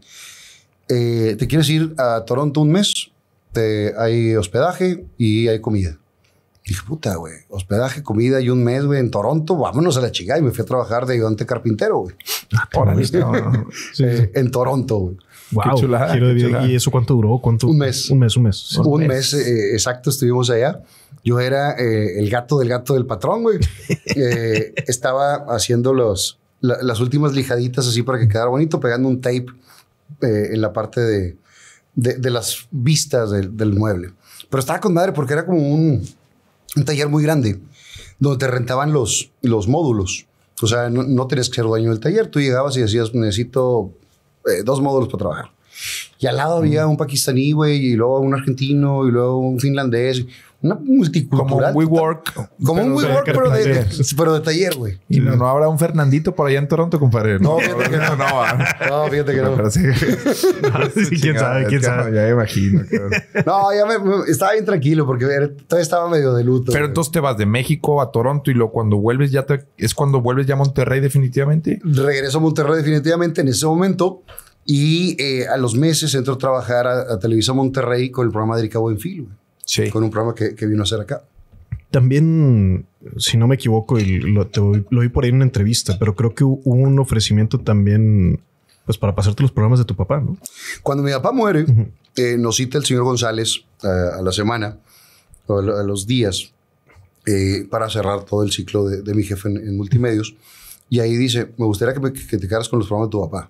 Eh, te quieres ir a Toronto un mes, te, hay hospedaje y hay comida. dije, puta, güey, hospedaje, comida y un mes, güey, en Toronto, vámonos a la chingada. Y me fui a trabajar de ayudante carpintero, güey. Ahora listo. Eh, en Toronto, güey. Wow, qué ¿Y eso cuánto duró? ¿Cuánto? Un mes. Un mes, un mes. Un, mes, eh, exacto, estuvimos allá. Yo era el gato del gato del patrón, güey. estaba haciendo los, las últimas lijaditas así para que quedara bonito, pegando un tape eh, en la parte de, las vistas del, mueble. Pero estaba con madre porque era como un, taller muy grande donde te rentaban los, los módulos. O sea, no, no tenías que ser dueño del taller. Tú llegabas y decías, necesito eh, dos módulos para trabajar. Y al lado había un paquistaní, güey, y luego un argentino, y luego un finlandés multicultural. Como un WeWork. Como un WeWork, pero, de, taller, güey. Y no, habrá un Fernandito por allá en Toronto, compadre. No, fíjate que no. No, no fíjate que no. no, sí, quién sabe, quién sabe. Ya me imagino. No, ya me, estaba bien tranquilo porque todavía estaba medio de luto. Pero entonces te vas de México a Toronto y luego cuando vuelves ya te, es cuando vuelves ya a Monterrey definitivamente. Regreso a Monterrey definitivamente en ese momento. Y eh, a los meses entro a trabajar a, Televisa Monterrey con el programa de Erika Buenfil. Güey. Sí. Con un programa que, que vino a hacer acá. También, si no me equivoco, y lo, lo, vi por ahí en una entrevista, pero creo que hubo un ofrecimiento también, pues para pasarte los programas de tu papá, ¿no? Cuando mi papá muere, eh, nos cita el señor González eh, a, la semana, o a, los días, eh, para cerrar todo el ciclo de, mi jefe en, multimedios. Y ahí dice, me gustaría que, me, te quedaras con los programas de tu papá.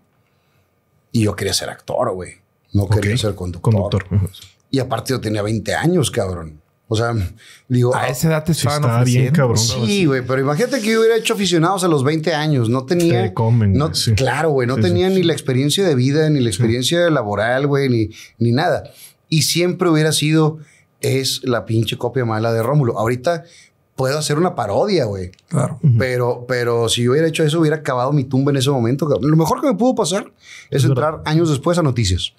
Y yo quería ser actor, güey. No quería ser conductor. conductor. Y aparte yo tenía 20 años, cabrón. O sea, digo... A ah, esa edad te estaban bien, cabrón. Sí, güey, pero imagínate que yo hubiera hecho aficionados a los 20 años. No tenía... no, Claro, güey, no tenía ni la experiencia de vida, ni la experiencia laboral, güey, ni, ni nada. Y siempre hubiera sido... Es la pinche copia mala de Rómulo. Ahorita puedo hacer una parodia, güey. Claro. Pero, pero si yo hubiera hecho eso, hubiera acabado mi tumba en ese momento. Lo mejor que me pudo pasar es, entrar años después a noticias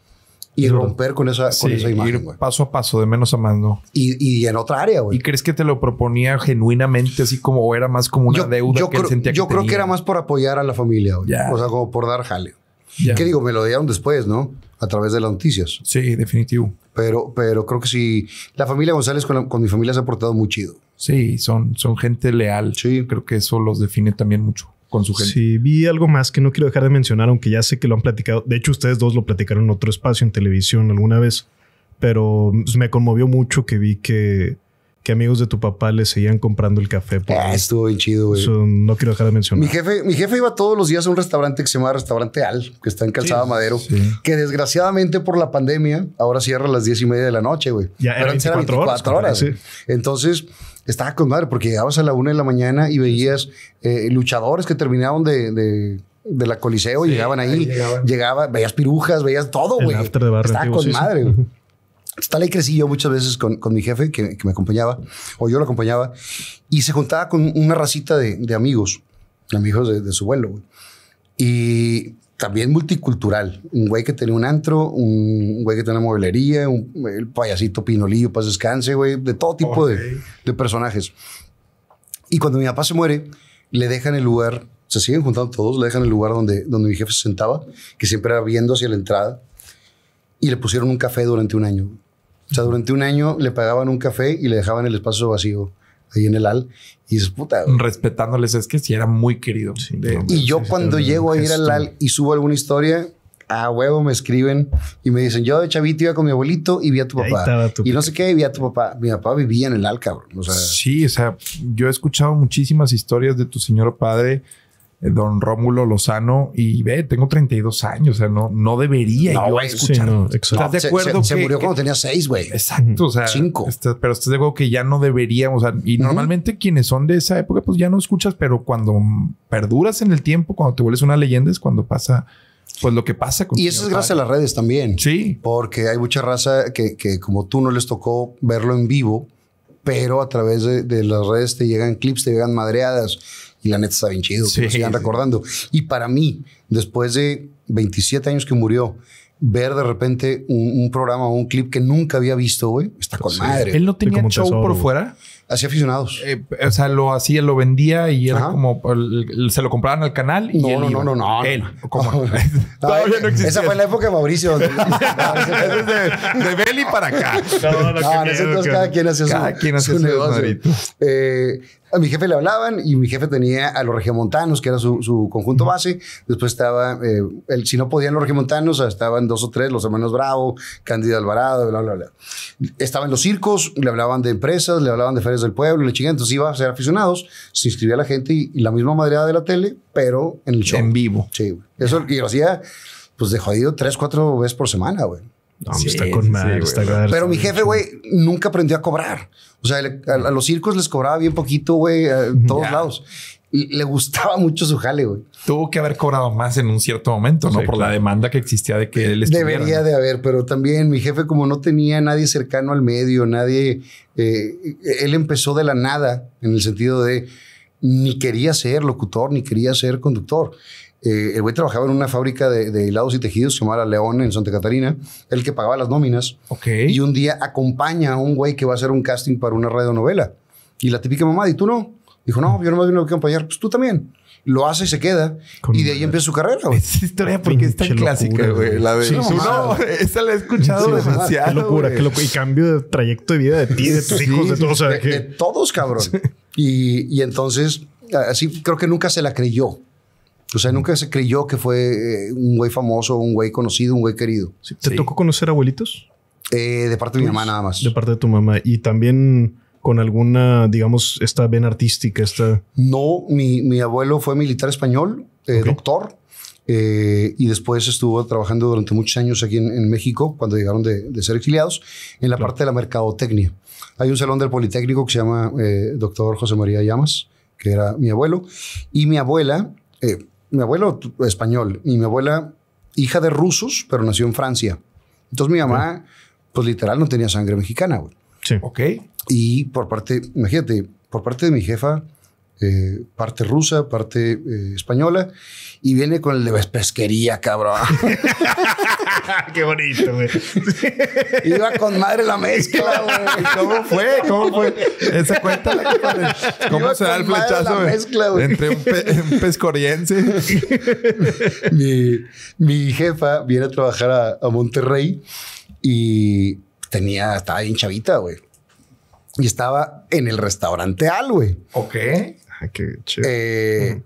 y romper con esa, con esa imagen. paso a paso, de menos a más, ¿no? Y, y en otra área, güey. ¿Y crees que te lo proponía genuinamente, así como o era más como una deuda que sentía que Yo creo que era más por apoyar a la familia, güey. O sea, como por dar jaleo. ¿Qué digo? Me lo dieron después, ¿no? A través de las noticias. Sí, definitivo. Pero, pero creo que sí. La familia González con, mi familia se ha portado muy chido. Sí, son, son gente leal. Sí. Creo que eso los define también mucho con su gente. Sí, vi algo más que no quiero dejar de mencionar, aunque ya sé que lo han platicado. De hecho, ustedes dos lo platicaron en otro espacio, en televisión alguna vez. Pero pues, me conmovió mucho que vi que, que amigos de tu papá le seguían comprando el café. Ah, estuvo bien chido, güey. Eso no quiero dejar de mencionar. Mi jefe, mi jefe iba todos los días a un restaurante que se llama Restaurante Al, que está en Calzada Madero, que desgraciadamente por la pandemia ahora cierra a las diez y media de la noche, güey. Ya eran 24, horas. Entonces, estaba con madre porque llegabas a la una de la mañana y veías eh, luchadores que terminaban de, la Coliseo y llegaban ahí. llegaban. Llegaba, veías pirujas, veías todo, güey. Estaba con madre, güey. Tal ahí crecí yo muchas veces con, mi jefe que, me acompañaba, o yo lo acompañaba, y se juntaba con una racita de, de amigos, amigos de, de su vuelo, güey. Y también multicultural. Un güey que tenía un antro, un güey que tenía una mueblería, un el payasito pinolillo, paz descanse, güey, de todo tipo de, personajes. Y cuando mi papá se muere, le dejan el lugar, se siguen juntando todos, le dejan el lugar donde, donde mi jefe se sentaba, que siempre era viendo hacia la entrada, y le pusieron un café durante un año. O sea, durante un año le pagaban un café y le dejaban el espacio vacío ahí en el AL. Y dices, puta. Respetándoles, es que si era muy querido. y yo cuando llego a ir al AL y subo alguna historia, a huevo me escriben y me dicen, yo de chavito iba con mi abuelito y vi a tu papá. y no sé qué, vi a tu papá. Mi papá vivía en el Al, cabrón. O sea, sí, o sea, yo he escuchado muchísimas historias de tu señor padre eh, don Rómulo Lozano y ve, tengo 32 años, o sea, no, no debería no, yo escuchar. ¿Estás de acuerdo? Se, se murió cuando tenía seis, güey. Exacto, o sea, cinco. pero estás de acuerdo que ya no deberíamos, o sea, y normalmente quienes son de esa época, pues ya no escuchas, pero cuando perduras en el tiempo, cuando te vuelves una leyenda, es cuando pasa. Pues lo que pasa Y eso es gracias a las redes también. Sí. Porque hay mucha raza que, como tú no les tocó verlo en vivo, pero a través de, de las redes te llegan clips, te llegan madreadas y la neta está bien chido, lo sigan recordando. Y para mí, después de 27 años que murió, ver de repente un, programa o un clip que nunca había visto, güey, está con madre. Él no tenía show por fuera. Hacía aficionados. Eh, o sea, lo hacía, lo vendía y era como se lo compraban al canal. Y no, no, no, no, no, no Esa fue la época de Mauricio. de, Beli para acá. No, no, ah, cada quien hacía su, negocio. Eh, a mi jefe le hablaban y mi jefe tenía a los regiomontanos, que era su, conjunto base. Después estaba, el, eh, si no podían los regiomontanos, estaban dos o tres, los hermanos Bravo, Cándido Alvarado, bla, bla, bla. Estaban los circos, le hablaban de empresas, le hablaban de ferias del pueblo, le chingan. Entonces iba a ser aficionados, se inscribía la gente y, la misma madreada de la tele, pero en el show. En vivo. Sí, Eso, y lo hacía, pues de jodido, tres, cuatro veces por semana, güey está con Pero mi jefe, güey, nunca aprendió a cobrar. O sea, a, los circos les cobraba bien poquito, güey, en todos lados. Y le gustaba mucho su jale, güey. Tuvo que haber cobrado más en un cierto momento, ¿no? Por la demanda que existía de que él estuviera. Debería de haber, pero también mi jefe, como no tenía nadie cercano al medio, nadie... Eh, él empezó de la nada, en el sentido de ni quería ser locutor, ni quería ser conductor eh, el güey trabajaba en una fábrica de, hilados y tejidos llamada León en Santa Catarina, el que pagaba las nóminas. Y un día acompaña a un güey que va a hacer un casting para una radionovela. Y la típica mamá, ¿y tú no? Dijo, no, yo no me vino a acompañar. Pues tú también. Lo hace y se queda. y de ahí empieza su carrera, Esa historia, porque es tan clásica, güey. La de no, esa la he escuchado demasiado. Qué locura, locura. Y cambio de trayecto de vida de ti, de tus hijos, de todos. de, todos, cabrón. y entonces, así creo que nunca se la creyó. O sea, nunca se creyó que fue eh, un güey famoso, un güey conocido, un güey querido. ¿Te tocó conocer abuelitos? Eh, de parte de mi pues, mamá nada más. De parte de tu mamá. Y también con alguna, digamos, esta vena artística, esta... No, mi, mi abuelo fue militar español, eh, doctor, y después estuvo trabajando durante muchos años aquí en, México, cuando llegaron de, de, ser exiliados, en la parte de la mercadotecnia. Hay un salón del Politécnico que se llama Doctor José María Llamas, que era mi abuelo, y mi abuela, mi abuelo español y mi abuela hija de rusos, pero nació en Francia. Entonces mi mamá, pues literal, no tenía sangre mexicana, güey. Sí. Ok. Y por parte, imagínate, por parte de mi jefa, eh, parte rusa, parte eh, española, y viene con el de pesquería, cabrón. Qué bonito, güey. Iba con madre la mezcla, güey. ¿Cómo fue? ¿Cómo fue? Esa cuenta ¿Cómo se da el flechazo mezcla, güey. entre un, pescoriense? mi, mi, jefa viene a trabajar a, Monterrey y tenía, estaba bien chavita, güey. Y estaba en el restaurante Al, güey. Ok. Ah, eh,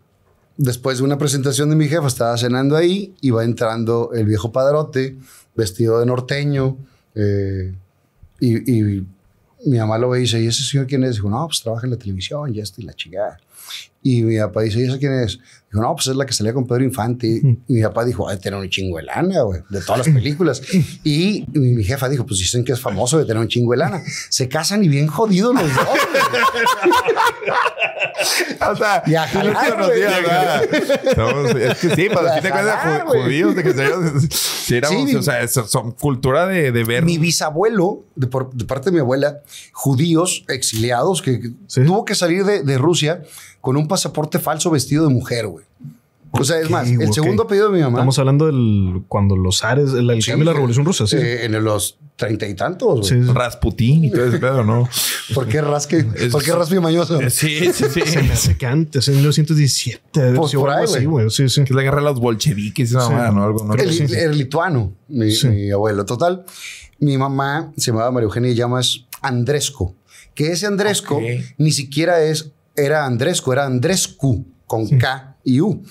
después de una presentación de mi jefa, estaba cenando ahí y va entrando el viejo padrote, vestido de norteño. Eh, y, mi mamá lo ve y dice: ¿Y ese señor quién es? Dijo: No, pues trabaja en la televisión y esto y la chingada. Y mi papá dice, ¿y esa quién es? Dijo, no, pues es la que salía con Pedro Infante. Y mi papá dijo, de tener un chingo de güey, de todas las películas. y mi, jefa dijo, pues dicen que es famoso de tener un chingo Se casan y bien jodidos los dos. o sea, y a jalar, no es que sí, para si te acuerdas judíos, de que o sea, son cultura de, de, ver. Mi bisabuelo, de, por, parte de mi abuela, judíos exiliados que tuvo que salir de, de Rusia con un pasaporte falso vestido de mujer, güey. O sea, es más, el segundo apellido de mi mamá. Estamos hablando del cuando los Ares... el, cambio de la Revolución Rusa, sí. Eh, en los treinta y tantos, sí, Rasputín y todo ese pedo, ¿no? ¿Por qué rasque? ¿Por qué raspi mañoso? Eh, sí, sí, sí. Se me hace que en 1917. Pues güey. Sí, sí. es la guerra de los bolcheviques, no, no, algo, no, el, lituano, mi, abuelo. Total, mi mamá se llamaba María Eugenia y Llamas Andresco. Que ese Andresco ni siquiera es era Andrescu, era Andrescu con K y U.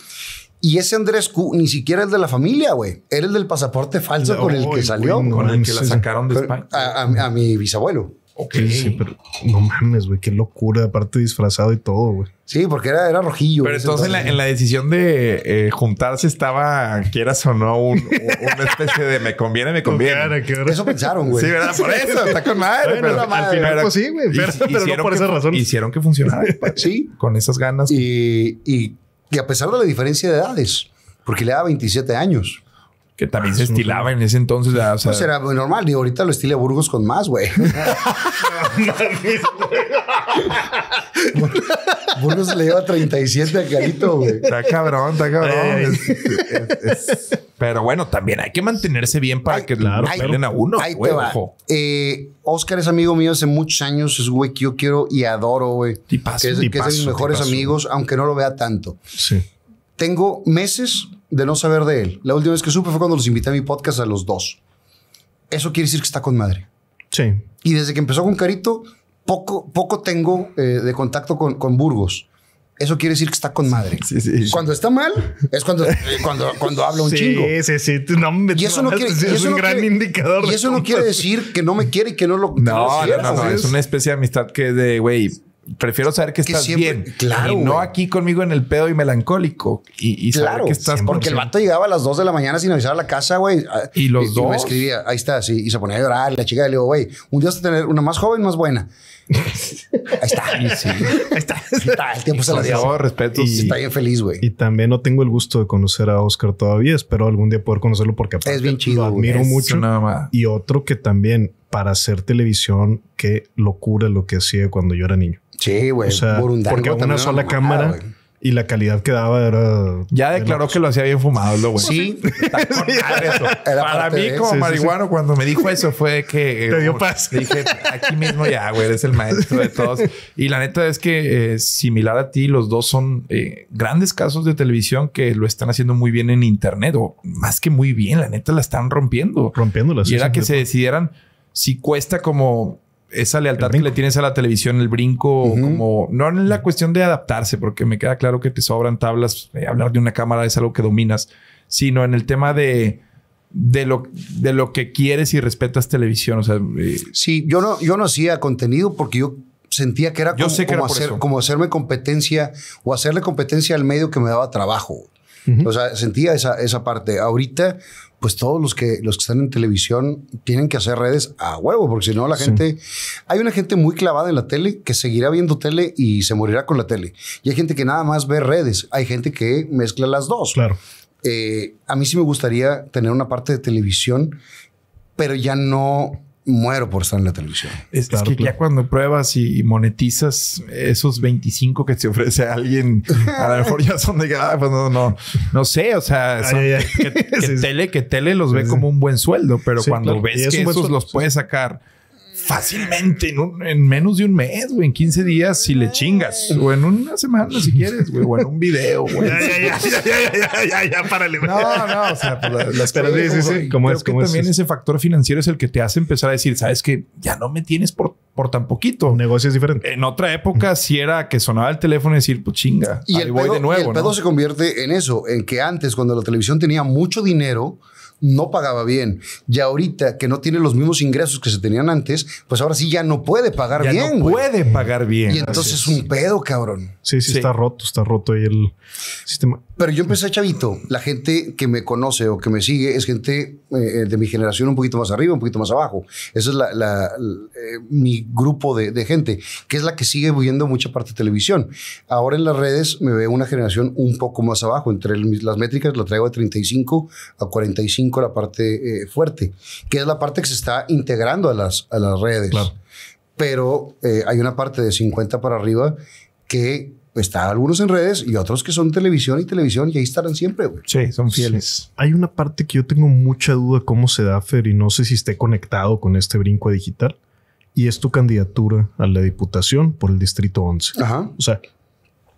Y ese Andrés Q ni siquiera el de la familia, güey. Era el del pasaporte falso con el que salió. Con el que la sacaron de España. a mi bisabuelo. Sí, sí, pero no mames, güey, qué locura. Aparte disfrazado y todo, güey. Sí, porque era, era rojillo. Pero entonces, en la, en la, decisión de eh, juntarse estaba, quieras o no, un, una especie de me conviene, me conviene. eso pensaron, güey. Sí, ¿verdad? Por eso, está con madre. pero, al final, pues Pero, no por esa razón. Hicieron que funcionara. sí. Con esas ganas. Y, y, y a pesar de la diferencia de edades, porque le daba 27 años que también ah, se estilaba en ese entonces. Pues o sea, pues era normal, y ahorita lo a Burgos con más, güey. Burgos le lleva 37 a Carito, güey. Está cabrón, está cabrón. Pero bueno, también hay que mantenerse bien para que claro, ay, a uno. Ahí te va. Eh, Oscar es amigo mío hace muchos años. Es güey que yo quiero y adoro, güey. y que es, de mis mejores amigos, aunque no lo vea tanto. Sí. Tengo meses de no saber de él. La última vez que supe fue cuando los invité a mi podcast a los dos. Eso quiere decir que está con madre. Sí. Y desde que empezó con Carito, poco, poco tengo eh, de contacto con, con, Burgos. Eso quiere decir que está con madre. Sí, sí. Cuando está mal, es cuando, eh, cuando, cuando habla un sí, chingo. Sí, sí, sí. No me y eso no quiere, es un gran indicador. Y eso no quiere decir que no me quiere y que no lo. No, no, no, no, Es una especie de amistad que de, güey, prefiero saber que, estás bien. Claro, y no aquí conmigo en el pedo y melancólico. Y, claro, saber que estás Porque el vato llegaba a las 2 de la mañana sin avisar a la casa, güey. Ah, y los dos. Y me escribía, ahí está, sí, y se ponía a llorar. La chica le digo, güey, un día vas a tener una más joven, más buena. ahí está. ahí está. El tiempo se la dio. respeto. Y está bien feliz, güey. Y también no tengo el gusto de conocer a Oscar todavía. Espero algún día poder conocerlo porque aparte es bien chido, admiro mucho. Y otro que también para hacer televisión, qué locura lo que hacía cuando yo era niño. Sí, güey. O sea, porque una sola cámara. Y la calidad que daba era. Ya declaró que lo hacía bien fumado, güey. Sí. Para mí, como marihuano, cuando me dijo eso fue que. Eh, Te dio paz. Dije, aquí mismo ya, güey, eres el maestro de todos. Y la neta es que, eh, similar a ti, los dos son eh, grandes casos de televisión que lo están haciendo muy bien en Internet, o más que muy bien, la neta la están rompiendo. Rompiéndola. Y era que se decidieran si cuesta como esa lealtad que le tienes a la televisión, el brinco, como no en la cuestión de adaptarse, porque me queda claro que te sobran tablas, eh, hablar de una cámara es algo que dominas, sino en el tema de, de, lo, de lo que quieres y respetas televisión. O sea, eh, sí, yo no, yo no hacía contenido porque yo sentía que era, hacer, como hacerme competencia o hacerle competencia al medio que me daba trabajo. O sea, sentía esa, parte. Ahorita, pues todos los que, los que están en televisión tienen que hacer redes a huevo, porque si no la gente... Hay una gente muy clavada en la tele que seguirá viendo tele y se morirá con la tele. Y hay gente que nada más ve redes. Hay gente que mezcla las dos. Claro. Eh, a mí sí me gustaría tener una parte de televisión, pero ya no muero por estar en la televisión. Es, que ya cuando pruebas y, monetizas esos 25 que te ofrece alguien, a lo mejor ya son de ah, pues no, no, sé, o sea, Que, tele, que tele los ve como un buen sueldo, pero cuando ves que esos los puedes sacar fácilmente en, en menos de un mes, güey, en 15 días, si le chingas, o en una semana si quieres, güey, o en un video, güey. Ya, ya, ya, ya, ya, ya, No, no, o sea, pues, las, las que también ese factor financiero es el que te hace empezar a decir, sabes que ya no me tienes por por tan poquito. Negocios diferentes. diferente. En otra época, si era que sonaba el teléfono y decir, pues chinga, y el voy de nuevo. Y el se convierte en eso, en que antes, cuando la televisión tenía mucho dinero, no pagaba bien. Y ahorita que no tiene los mismos ingresos que se tenían antes, pues ahora sí ya no puede pagar ya bien. No puede pagar bien. Y entonces es un pedo, cabrón. Sí, sí, sí, está roto, está roto ahí el sistema. Pero yo empecé chavito. La gente que me conoce o que me sigue es gente eh, de mi generación un poquito más arriba, un poquito más abajo. Ese es la, eh, mi grupo de, gente, que es la que sigue viendo mucha parte de televisión. Ahora en las redes me ve una generación un poco más abajo. Entre las métricas lo traigo de 35 a 45 la parte eh, fuerte, que es la parte que se está integrando a las, a las redes. Pero hay una parte de 50 para arriba que está algunos en redes y otros que son televisión y televisión y ahí estarán siempre, güey. Sí, son fieles. Hay una parte que yo tengo mucha duda cómo se da, Fer, y no sé si esté conectado con este brinco digital. Y es tu candidatura a la diputación por el Distrito 11. Ajá. O sea,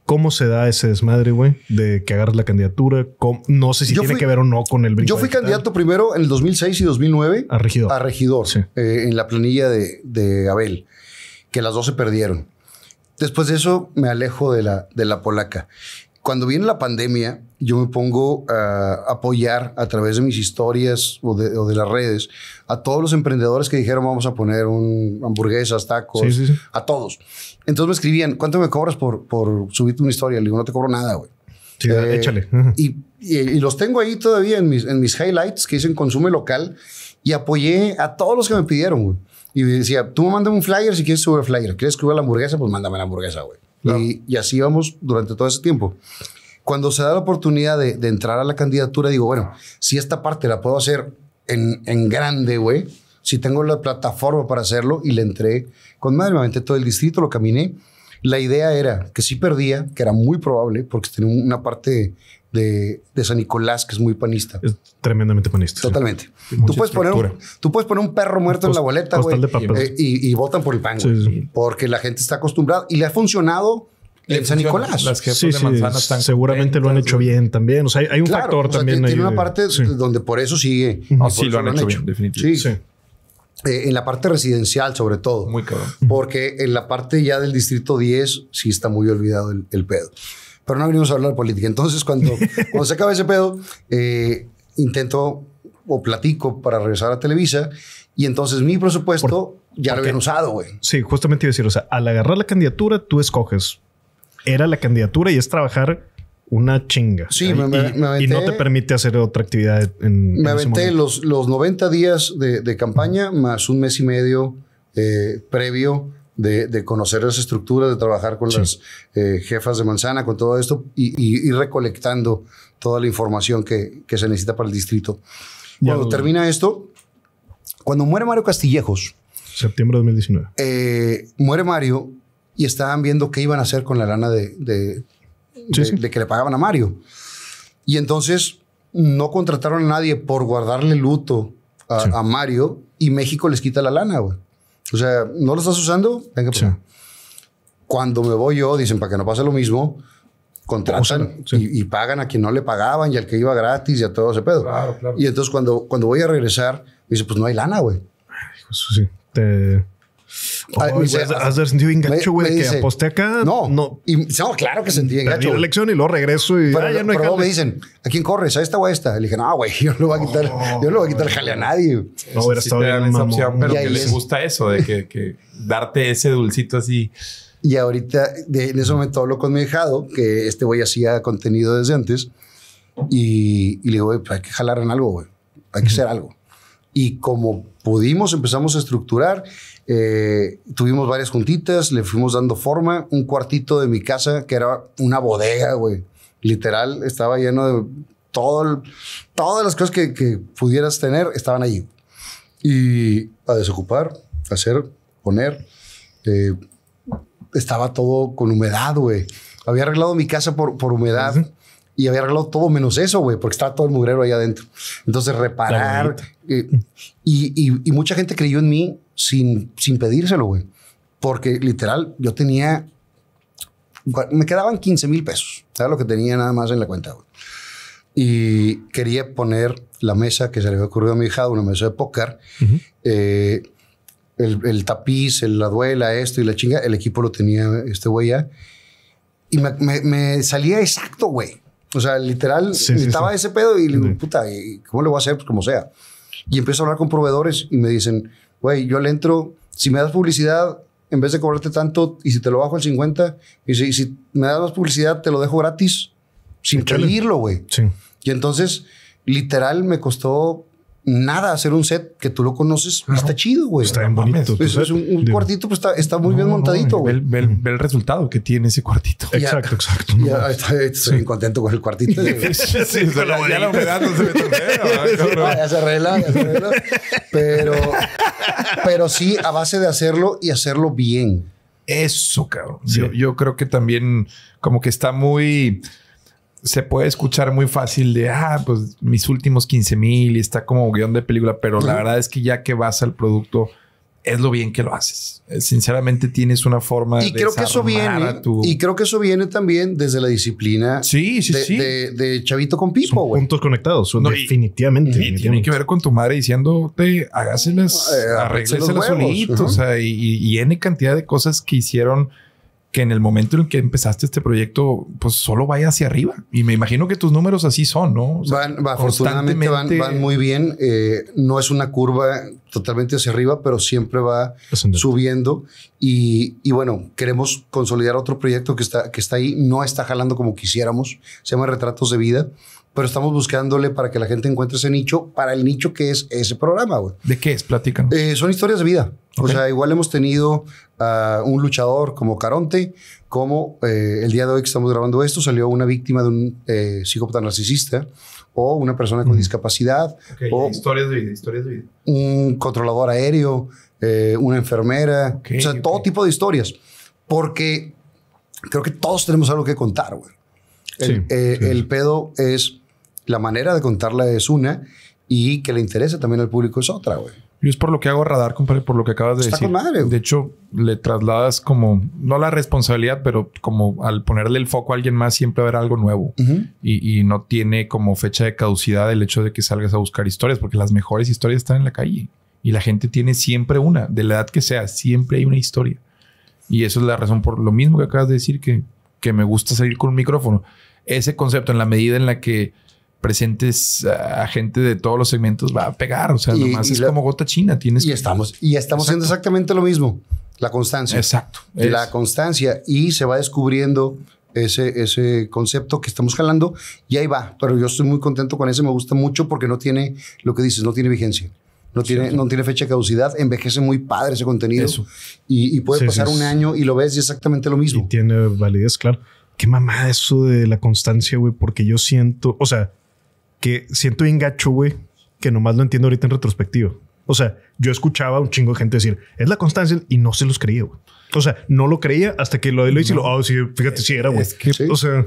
¿Cómo se da ese desmadre, güey? De que agarras la candidatura. No sé si tiene que ver o no con el brinco. Yo fui candidato primero en el 2006 y 2009 a regidor. A regidor eh, en la planilla de, de, Abel, que las dos se perdieron. Después de eso me alejo de la, de la polaca. Cuando viene la pandemia, yo me pongo a apoyar a través de mis historias o de, las redes a todos los emprendedores que dijeron vamos a poner un hamburguesas, tacos, a todos. Entonces me escribían, ¿cuánto me cobras por, por subirte una historia? Le digo, no te cobro nada, güey. Sí, eh, échale. y, los tengo ahí todavía en mis, en mis highlights que dicen consume local y apoyé a todos los que me pidieron, güey. Y decía, tú me mandas un flyer si quieres subir el flyer. ¿Quieres que la hamburguesa? Pues mándame la hamburguesa, güey. Y, así vamos durante todo ese tiempo. Cuando se da la oportunidad de, entrar a la candidatura, digo, bueno, si esta parte la puedo hacer en, en grande, güey, si tengo la plataforma para hacerlo y le entré con madre, me aventé todo el distrito, lo caminé. La idea era que si perdía, que era muy probable, porque tenía una parte de, San Nicolás, que es muy panista. Es tremendamente panista. Totalmente. Tú, puedes poner un, tú puedes, poner un, perro muerto en la boleta, eh, y, votan por el pan, Porque la gente está acostumbrada y le ha funcionado. En San Nicolás. Las jefas de están Seguramente lo han hecho bien también. O sea, hay un factor también. Tiene, una parte donde por eso sigue. sí, lo han, hecho, bien, definitivamente. sí. Eh, en la parte residencial, sobre todo. Muy cabrón. Porque en la parte ya del distrito 10 sí está muy olvidado el, el pedo pero no venimos a hablar política. Entonces, cuando, cuando se acaba ese pedo, eh, intento o platico para regresar a Televisa y entonces mi presupuesto ya lo habían usado, güey. Sí, justamente iba a decir, o sea, al agarrar la candidatura, tú escoges. Era la candidatura y es trabajar una chinga. Sí, ¿eh? y, me, aventé, y, no te permite hacer otra actividad en. Me aventé los, los 90 días de, campaña más un mes y medio eh, previo de, conocer las estructuras, de trabajar con las eh, jefas de manzana, con todo esto y, recolectando toda la información que, se necesita para el distrito. Cuando termina esto, cuando muere Mario Castillejos. Septiembre de 2019. Eh, muere Mario y estaban viendo qué iban a hacer con la lana de, de, que le pagaban a Mario. Y entonces no contrataron a nadie por guardarle luto a, a Mario y México les quita la lana, güey. O sea, no lo estás usando, venga, pues. sí. Cuando me voy yo, dicen, para que no pase lo mismo, contratan y, pagan a quien no le pagaban y al que iba gratis y a todo ese pedo. Claro, claro. Y entonces cuando, cuando voy a regresar, me dice, pues no hay lana, güey. sí has, ah, sentido bien güey, que aposté acá. No, no. Y, claro que sentí bien gacho. la elección y luego regreso y pero, ah, ya no hay me dicen, ¿a quién corres? ¿A esta o a esta? Le dije, no, güey, yo no lo voy a quitar, yo no voy a quitar jale a nadie. No hubiera estado opción, pero que les gusta eso, de que, que darte ese dulcito así. Y ahorita, en ese momento hablo con mi hijado, que este güey hacía contenido desde antes, y, le digo, pues hay que jalar en algo, güey. Hay que hacer algo. Y como pudimos, empezamos a estructurar eh, tuvimos varias juntitas, le fuimos dando forma. Un cuartito de mi casa, que era una bodega, güey. Literal, estaba lleno de todo todas las cosas que, pudieras tener, estaban allí. Y a desocupar, hacer, poner. Eh, estaba todo con humedad, güey. Había arreglado mi casa por, por humedad y había arreglado todo menos eso, güey, porque estaba todo el mugrero ahí adentro. Entonces, reparar. Eh, y, y, mucha gente creyó en mí sin, sin pedírselo, güey. Porque literal, yo tenía. Me quedaban 15 mil pesos. Era lo que tenía nada más en la cuenta, güey. Y quería poner la mesa que se le había ocurrido a mi hija, una mesa de póker. Eh, el, el, tapiz, el, la duela, esto y la chinga. El equipo lo tenía este güey ya. Y me, me salía exacto, güey. O sea, literal, necesitaba estaba ese pedo y le digo, puta, ¿cómo le voy a hacer? Pues como sea. Y empiezo a hablar con proveedores y me dicen, güey, yo le entro, si me das publicidad, en vez de cobrarte tanto, y si te lo bajo al 50, y si, si me das más publicidad, te lo dejo gratis, sin pedirlo, güey. Sí. Y entonces, literal, me costó nada hacer un set que tú lo conoces está chido, güey. Está bien bonito. Es, es un, cuartito, pues está, está muy bien montadito, ve, el resultado que tiene ese cuartito. exacto, exacto. Ya, estoy contento con el cuartito. sí, sí, ya la humedad no se me tolera. ya se arregla, ya se arregla. Pero, pero sí, a base de hacerlo y hacerlo bien. Eso, cabrón. yo, creo que también como que está muy se puede escuchar muy fácil de, ah, pues mis últimos 15 mil y está como guión de película, pero la verdad es que ya que vas al producto, es lo bien que lo haces. Eh, sinceramente tienes una forma y de creo que eso viene Y creo que eso viene también desde la disciplina sí, de, Chavito con Pipo. Son puntos conectados, definitivamente, Tienen tiene que ver con tu madre diciéndote, hagáselas, las arregléselas y, y, N cantidad de cosas que hicieron que en el momento en que empezaste este proyecto, pues solo vaya hacia arriba. Y me imagino que tus números así son, ¿no? van, afortunadamente van, muy bien. Eh, no es una curva totalmente hacia arriba, pero siempre va subiendo. Y, bueno, queremos consolidar otro proyecto que está, que está ahí. No está jalando como quisiéramos. Se llama Retratos de Vida pero estamos buscándole para que la gente encuentre ese nicho, para el nicho que es ese programa, güey. ¿De qué es? Platícanos. Eh, son historias de vida. O sea, igual hemos tenido a ah, un luchador como Caronte, como eh, el día de hoy que estamos grabando esto, salió una víctima de un eh, psicópata narcisista, o una persona con discapacidad, o historias de vida, historias de vida. Un controlador aéreo, una enfermera, o sea, todo tipo de historias, porque creo que todos tenemos algo que contar, güey. el pedo es la manera de contarla es una y que le interese también al público es otra, güey. Y es por lo que hago radar, compadre, por lo que acabas de Está decir. Con madre, de hecho, le trasladas como, no la responsabilidad, pero como al ponerle el foco a alguien más, siempre a haber algo nuevo. y, y, no tiene como fecha de caducidad el hecho de que salgas a buscar historias, porque las mejores historias están en la calle. Y la gente tiene siempre una, de la edad que sea, siempre hay una historia. Y eso es la razón por lo mismo que acabas de decir, que, que me gusta salir con un micrófono. Ese concepto, en la medida en la que presentes a gente de todos los segmentos va a pegar. O sea, nomás es como gota china. Tienes y que, estamos, y estamos haciendo exactamente lo mismo. La constancia. Exacto. La constancia. Y se va descubriendo ese, ese concepto que estamos jalando y ahí va. Pero yo estoy muy contento con ese. Me gusta mucho porque no tiene lo que dices, no tiene vigencia. No tiene, no tiene fecha de caducidad, envejece muy padre ese contenido. Y, puede pasar un año y lo ves y exactamente lo mismo. Y tiene validez, claro. Qué mamada eso de la constancia, güey, porque yo siento, o sea, que siento bien gacho, güey, que nomás lo entiendo ahorita en retrospectivo. O sea, yo escuchaba a un chingo de gente decir, es la constancia y no se los creía, güey. O sea, no lo creía hasta que lo, de Luis y lo, oh, sí, fíjate, sí era, güey.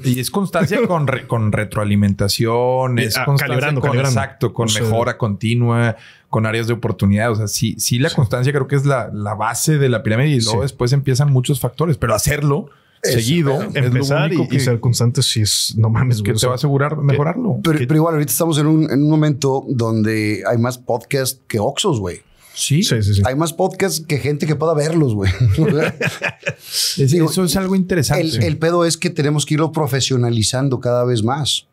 y es constancia con, retroalimentación, es ah, calibrando, con exacto, con mejora continua, con áreas de oportunidad. O sea, sí, sí, la constancia creo que es la, la base de la pirámide y luego después empiezan muchos factores, pero hacerlo seguido, empezar y, que, ser constante si es, no mames, Que te va a asegurar mejorarlo. Pero, igual, ahorita estamos en un, momento donde hay más podcasts que Oxos, güey. Sí. Sí, sí, Hay más podcasts que gente que pueda verlos, güey. eso es algo interesante. El, pedo es que tenemos que irlo profesionalizando cada vez más.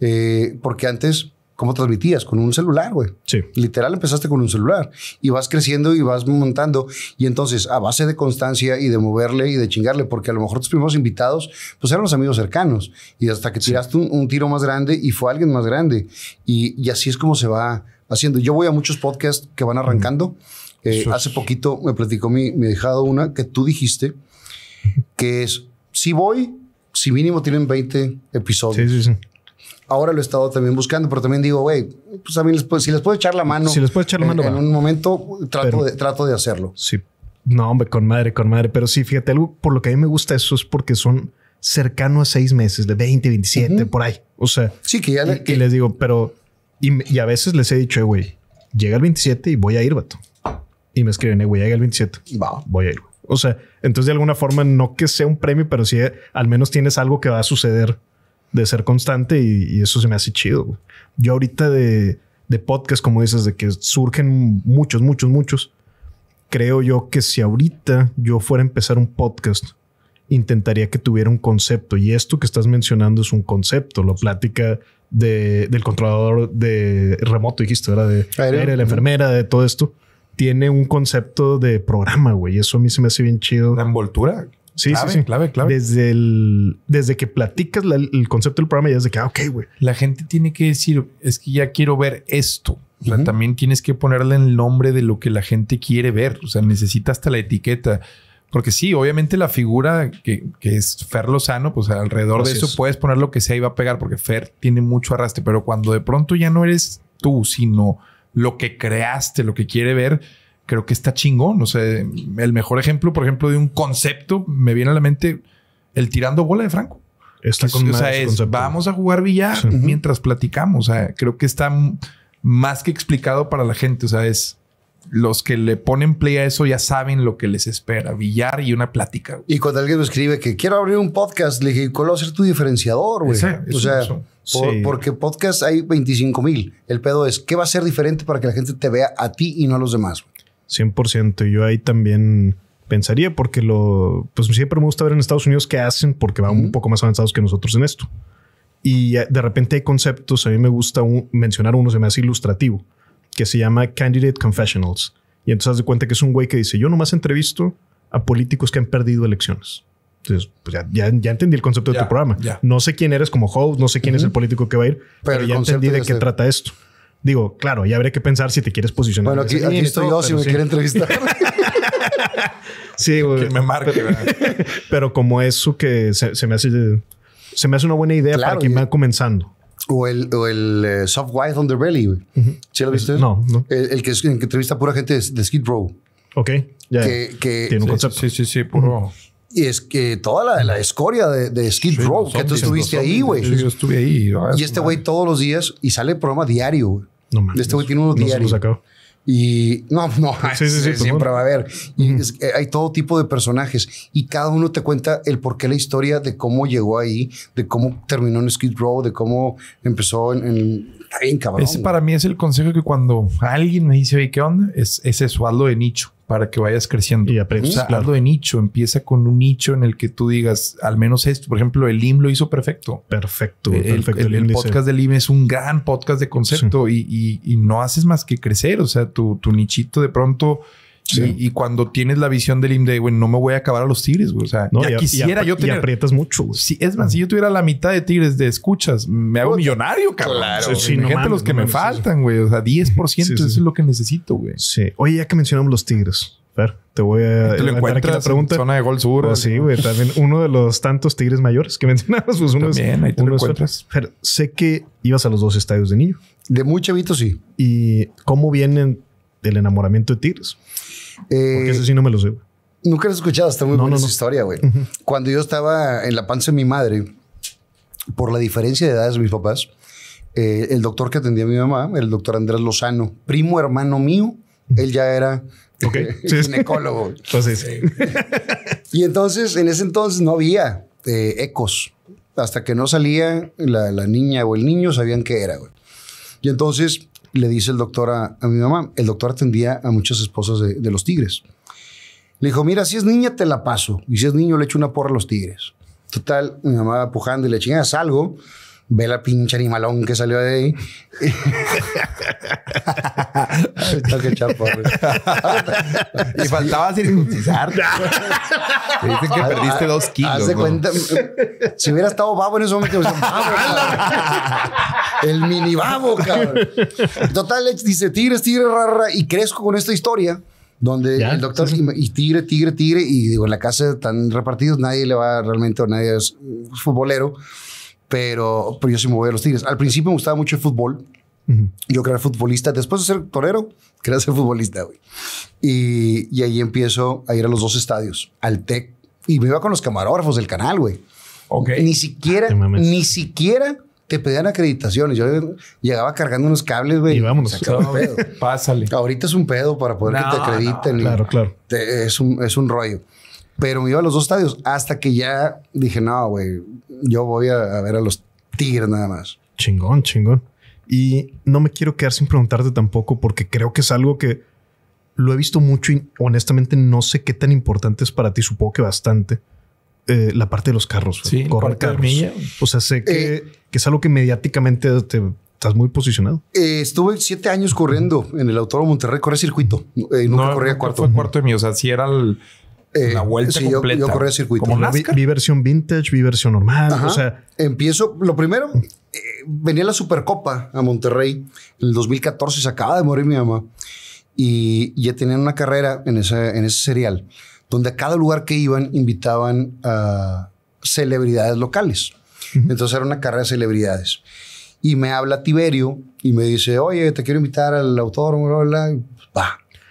Eh, porque antes ¿Cómo transmitías? Con un celular, güey. Sí. Literal empezaste con un celular y vas creciendo y vas montando. Y entonces, a base de constancia y de moverle y de chingarle, porque a lo mejor tus primeros invitados, pues eran los amigos cercanos. Y hasta que tiraste un, tiro más grande y fue alguien más grande. Y, así es como se va haciendo. Yo voy a muchos podcasts que van arrancando. Eh, hace poquito me platicó mi, mi dejado una que tú dijiste, que es, si voy, si mínimo tienen 20 episodios. Sí, sí, sí ahora lo he estado también buscando, pero también digo, güey, pues a mí les si les puedo echar la mano. Si les puedo echar la mano. En, un momento trato, de, trato de hacerlo. Sí. No, hombre, con madre, con madre. Pero sí, fíjate, algo por lo que a mí me gusta eso es porque son cercano a seis meses, de 20, 27, por ahí. O sea, sí, que ya y, les digo, pero, y, a veces les he dicho, eh, güey, llega el 27 y voy a ir, vato. Y me escriben, eh, güey, llega el 27. Va. Voy a ir. O sea, entonces de alguna forma, no que sea un premio, pero sí eh, al menos tienes algo que va a suceder de ser constante y, eso se me hace chido. Yo ahorita de, de podcast, como dices, de que surgen muchos, muchos, muchos. Creo yo que si ahorita yo fuera a empezar un podcast, intentaría que tuviera un concepto. Y esto que estás mencionando es un concepto, la plática del controlador de remoto, dijiste, era De la enfermera, de todo esto. Tiene un concepto de programa, güey. Eso a mí se me hace bien chido. La envoltura. Sí, sí, sí. Clave, clave. Desde, el, desde que platicas el concepto del programa, ya es de que, ah, ok, güey. La gente tiene que decir, es que ya quiero ver esto. O sea, también tienes que ponerle el nombre de lo que la gente quiere ver. O sea, necesita hasta la etiqueta. Porque sí, obviamente la figura que, que es Fer Lozano, pues alrededor de eso puedes poner lo que sea y va a pegar, porque Fer tiene mucho arrastre. Pero cuando de pronto ya no eres tú, sino lo que creaste, lo que quiere ver, creo que está chingón. O sea, el mejor ejemplo, por ejemplo, de un concepto, me viene a la mente el tirando bola de Franco. Está con o sea, es, vamos a jugar billar mientras platicamos. creo que está más que explicado para la gente. O sea, es los que le ponen play a eso ya saben lo que les espera, billar y una plática. Y cuando alguien me escribe que quiero abrir un podcast, le dije, ¿cuál va a ser tu diferenciador, O sea, porque podcast hay 25 mil. El pedo es, ¿qué va a ser diferente para que la gente te vea a ti y no a los demás? 100%. Yo ahí también pensaría, porque lo, pues siempre me gusta ver en Estados Unidos qué hacen, porque van un poco más avanzados que nosotros en esto. Y eh, de repente hay conceptos, a mí me gusta mencionar uno, se me hace ilustrativo, que se llama Candidate Confessionals. Y entonces haz de cuenta que es un güey que dice, yo nomás entrevisto a políticos que han perdido elecciones. Entonces, pues ya, ya, entendí el concepto de tu programa. No sé quién eres como host, no sé quién es el político que va a ir, pero, ya entendí de qué este. trata esto. Digo, claro, ya habría que pensar si te quieres posicionar. Bueno, aquí, estoy yo si me quiere entrevistar. sí, güey. Que me marque, pero, pero como eso que se, me hace... Se me hace una buena idea para quien va comenzando. O el, o el eh, Soft White on the Belly, güey. ¿Sí lo viste? no, no. El, que, entrevista a pura gente de, Skid Row. Ok, Que, Tiene un concepto. Sí, sí, sí, puro... Y es que toda la, escoria de, Skid Row, que tú estuviste ahí, güey. Yo estuve ahí. Ah, y este güey todos los días, y sale el programa diario, güey no mames. Este güey tiene uno diario. y no, no, eh, siempre va a haber. Eh, hay todo tipo de personajes y cada uno te cuenta el porqué, la historia de cómo llegó ahí, de cómo terminó en Skid Row, de cómo empezó en. en... cabrón. Ese para mí es el consejo que cuando alguien me dice, oye, ¿qué onda? Es, es eso, de nicho para que vayas creciendo. Y aprendes. O sea, de nicho. Empieza con un nicho en el que tú digas, al menos esto. Por ejemplo, el Lim lo hizo perfecto. Perfecto. El, perfecto, el, podcast del Lim es un gran podcast de concepto y, no haces más que crecer. O sea, tu, tu nichito de pronto y, cuando tienes la visión del IMDE, güey, no me voy a acabar a los Tigres, güey. O sea, ya quisiera yo te aprietas mucho. Si, es más, si yo tuviera la mitad de Tigres de escuchas, me hago millonario, cabrón. Claro. gente, los que me faltan, güey. O sea, 10% eso es lo que necesito, güey. Sí. Oye, ya que mencionamos los Tigres. A ver, te voy a... Te lo encuentras en la zona de gol sur. Oh, sí, güey. También uno de los tantos Tigres mayores que mencionabas, Pues uno también, es, ahí te Pero sé que ibas a los dos estadios de niño. De muy chavito, sí. ¿Y cómo vienen del enamoramiento de Tigres? Porque eh, eso sí no me lo sé. Nunca lo he escuchado, está muy buena historia, güey. Cuando yo estaba en la panza de mi madre, por la diferencia de edades de mis papás, eh, el doctor que atendía a mi mamá, el doctor Andrés Lozano, primo hermano mío, él ya era okay. ginecólogo. entonces, y entonces, en ese entonces no había eh, ecos. Hasta que no salía la, la, niña o el niño, sabían qué era, güey. Y entonces le dice el doctor a, mi mamá, el doctor atendía a muchas esposas de, los tigres. Le dijo, mira, si es niña te la paso y si es niño le echo una porra a los tigres. Total, mi mamá pujando y le chingada, salgo ve la pinche animalón que salió de ahí. y faltaba circuncisar. Dicen que perdiste dos kilos. Haz cuenta, si hubiera estado babo en ese momento, Babo. el mini babo, cabrón. Total, dice tigres, tigre, rara, y crezco con esta historia donde el doctor y tigre, tigre, tigre, y digo, en la casa están repartidos, nadie le va realmente, nadie es futbolero pero, pero yo sí me voy a los Tigres. Al principio me gustaba mucho el fútbol. Yo quería ser futbolista. Después de ser torero, quería ser futbolista, güey. Y, y ahí empiezo a ir a los dos estadios, al TEC. Y me iba con los camarógrafos del canal, güey. Okay. Ni siquiera, ah, ni siquiera te pedían acreditaciones. Yo llegaba cargando unos cables, güey. Y vámonos. Pásale. Ahorita es un pedo para poder que te acrediten. claro, claro. es, un, es un rollo. Pero me iba a los dos estadios hasta que ya dije, no, güey, yo voy a, ver a los Tigres nada más. Chingón, chingón. Y no me quiero quedar sin preguntarte tampoco porque creo que es algo que lo he visto mucho y honestamente no sé qué tan importante es para ti, supongo que bastante. Eh, la parte de los carros, sí, correr carros. O sea, sé que, eh, que, es algo que mediáticamente te, estás muy posicionado. Eh, estuve siete años corriendo en el Autódromo Monterrey, correr circuito. nunca no, corría cuarto. Fue cuarto de mí, o sea, si era el eh, una la vuelta completa. Yo, corría circuito. Como vi, vi, versión vintage, vi versión normal. O sea, empiezo. Lo primero, mm. eh, venía la Supercopa a Monterrey en el 2014. Se acaba de morir mi mamá y ya tenían una carrera en, esa, en ese serial donde a cada lugar que iban invitaban a celebridades locales. Entonces era una carrera de celebridades. Y me habla Tiberio y me dice, oye, te quiero invitar al autor, bla, bla, bla. Pues,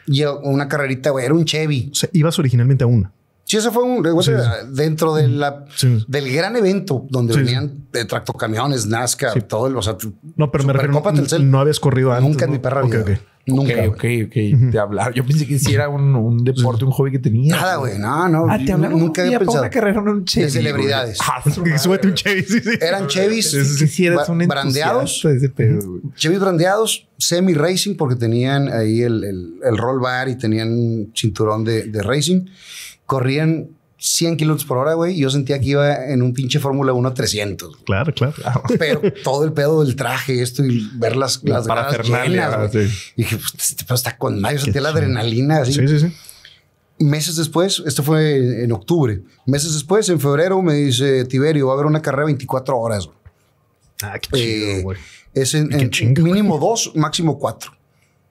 y una carrerita, güey, era un Chevy. O sea, ibas originalmente a una. Sí, eso fue un, dentro de la, del gran evento donde venían tractocamiones, NASCAR, todo el, o no, pero me refiero, no, habías corrido Nunca en mi perra. Nunca. Ok, ok, ok. Te hablar. Yo pensé que si era un, un pues, deporte, un hobby que tenía. Nada, güey. No, no. Ah, nunca había pensado. una carrera en un Chevy. De celebridades. Ah, súbete un Chevy. Eran Chevys. Sí, brandeados. Chevys brandeados, semi-racing, porque tenían ahí el, el, el, roll bar y tenían cinturón de, de racing. Corrían 100 kilómetros por hora, güey. Yo sentía que iba en un pinche Fórmula 1 a 300. Claro, claro, Pero todo el pedo del traje, esto y ver las, las llenas, ah, y dije, pues está con mayo. Sentía la adrenalina así. Sí, sí, sí. Meses después, esto fue en octubre. Meses después, en febrero, me dice Tiberio, va a haber una carrera 24 horas. Ah, qué eh, güey. es en, chingo, mínimo dos, máximo cuatro.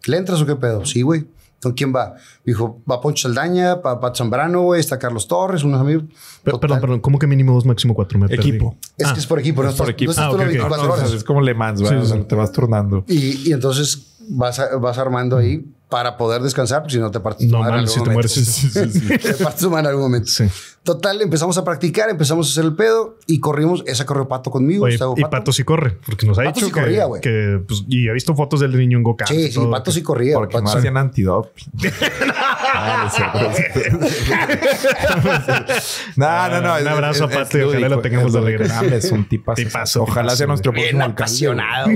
¿Le entras o qué pedo? Sí, güey. ¿Con quién va? Dijo, va Poncho Saldaña, va Pat Zambrano, güey, está Carlos Torres, unos amigos. Pero, perdón, perdón, ¿cómo que mínimo dos, máximo cuatro? metros? equipo. Es que es por equipo, no ah, es por equipo. Ah, es como Le Mans, te vas turnando. Y, entonces vas, vas armando ahí para poder descansar, porque si no te partes tu no, No, si te mueres. te partes tu en algún momento. Sí. Total, empezamos a practicar, empezamos a hacer el pedo y corrimos. Esa corrió Pato conmigo. Pato. y Pato sí corre, porque nos ha dicho que, pues, y ha visto fotos del niño en Goka. Sí, sí, Pato sí corría. Porque más ah, no hacían antidop. no, no, no. Ah, un abrazo a Pato y ojalá lo tengamos de regreso. Es un tipazo. Ojalá sea nuestro próximo apasionado.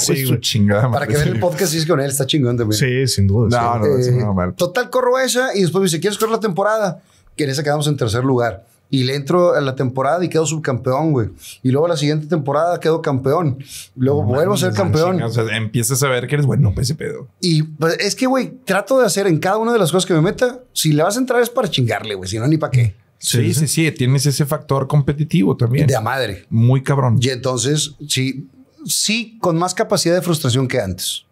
Sí, su chingada. Para que vean el podcast y con él, está chingón también. Sí, sin duda. No, no, eh, Total, corro esa y después me dice, ¿quieres correr la temporada? que en esa quedamos en tercer lugar. Y le entro a la temporada y quedo subcampeón, güey. Y luego la siguiente temporada quedo campeón. Luego vuelvo a ser campeón. O sea, empiezas a ver que eres bueno ese pedo. Y pues, es que, güey, trato de hacer en cada una de las cosas que me meta, si le vas a entrar es para chingarle, güey. Si no, ni para qué. Sí, sí, sí, Tienes ese factor competitivo también. De madre. Muy cabrón. Y entonces, sí, sí, con más capacidad de frustración que antes.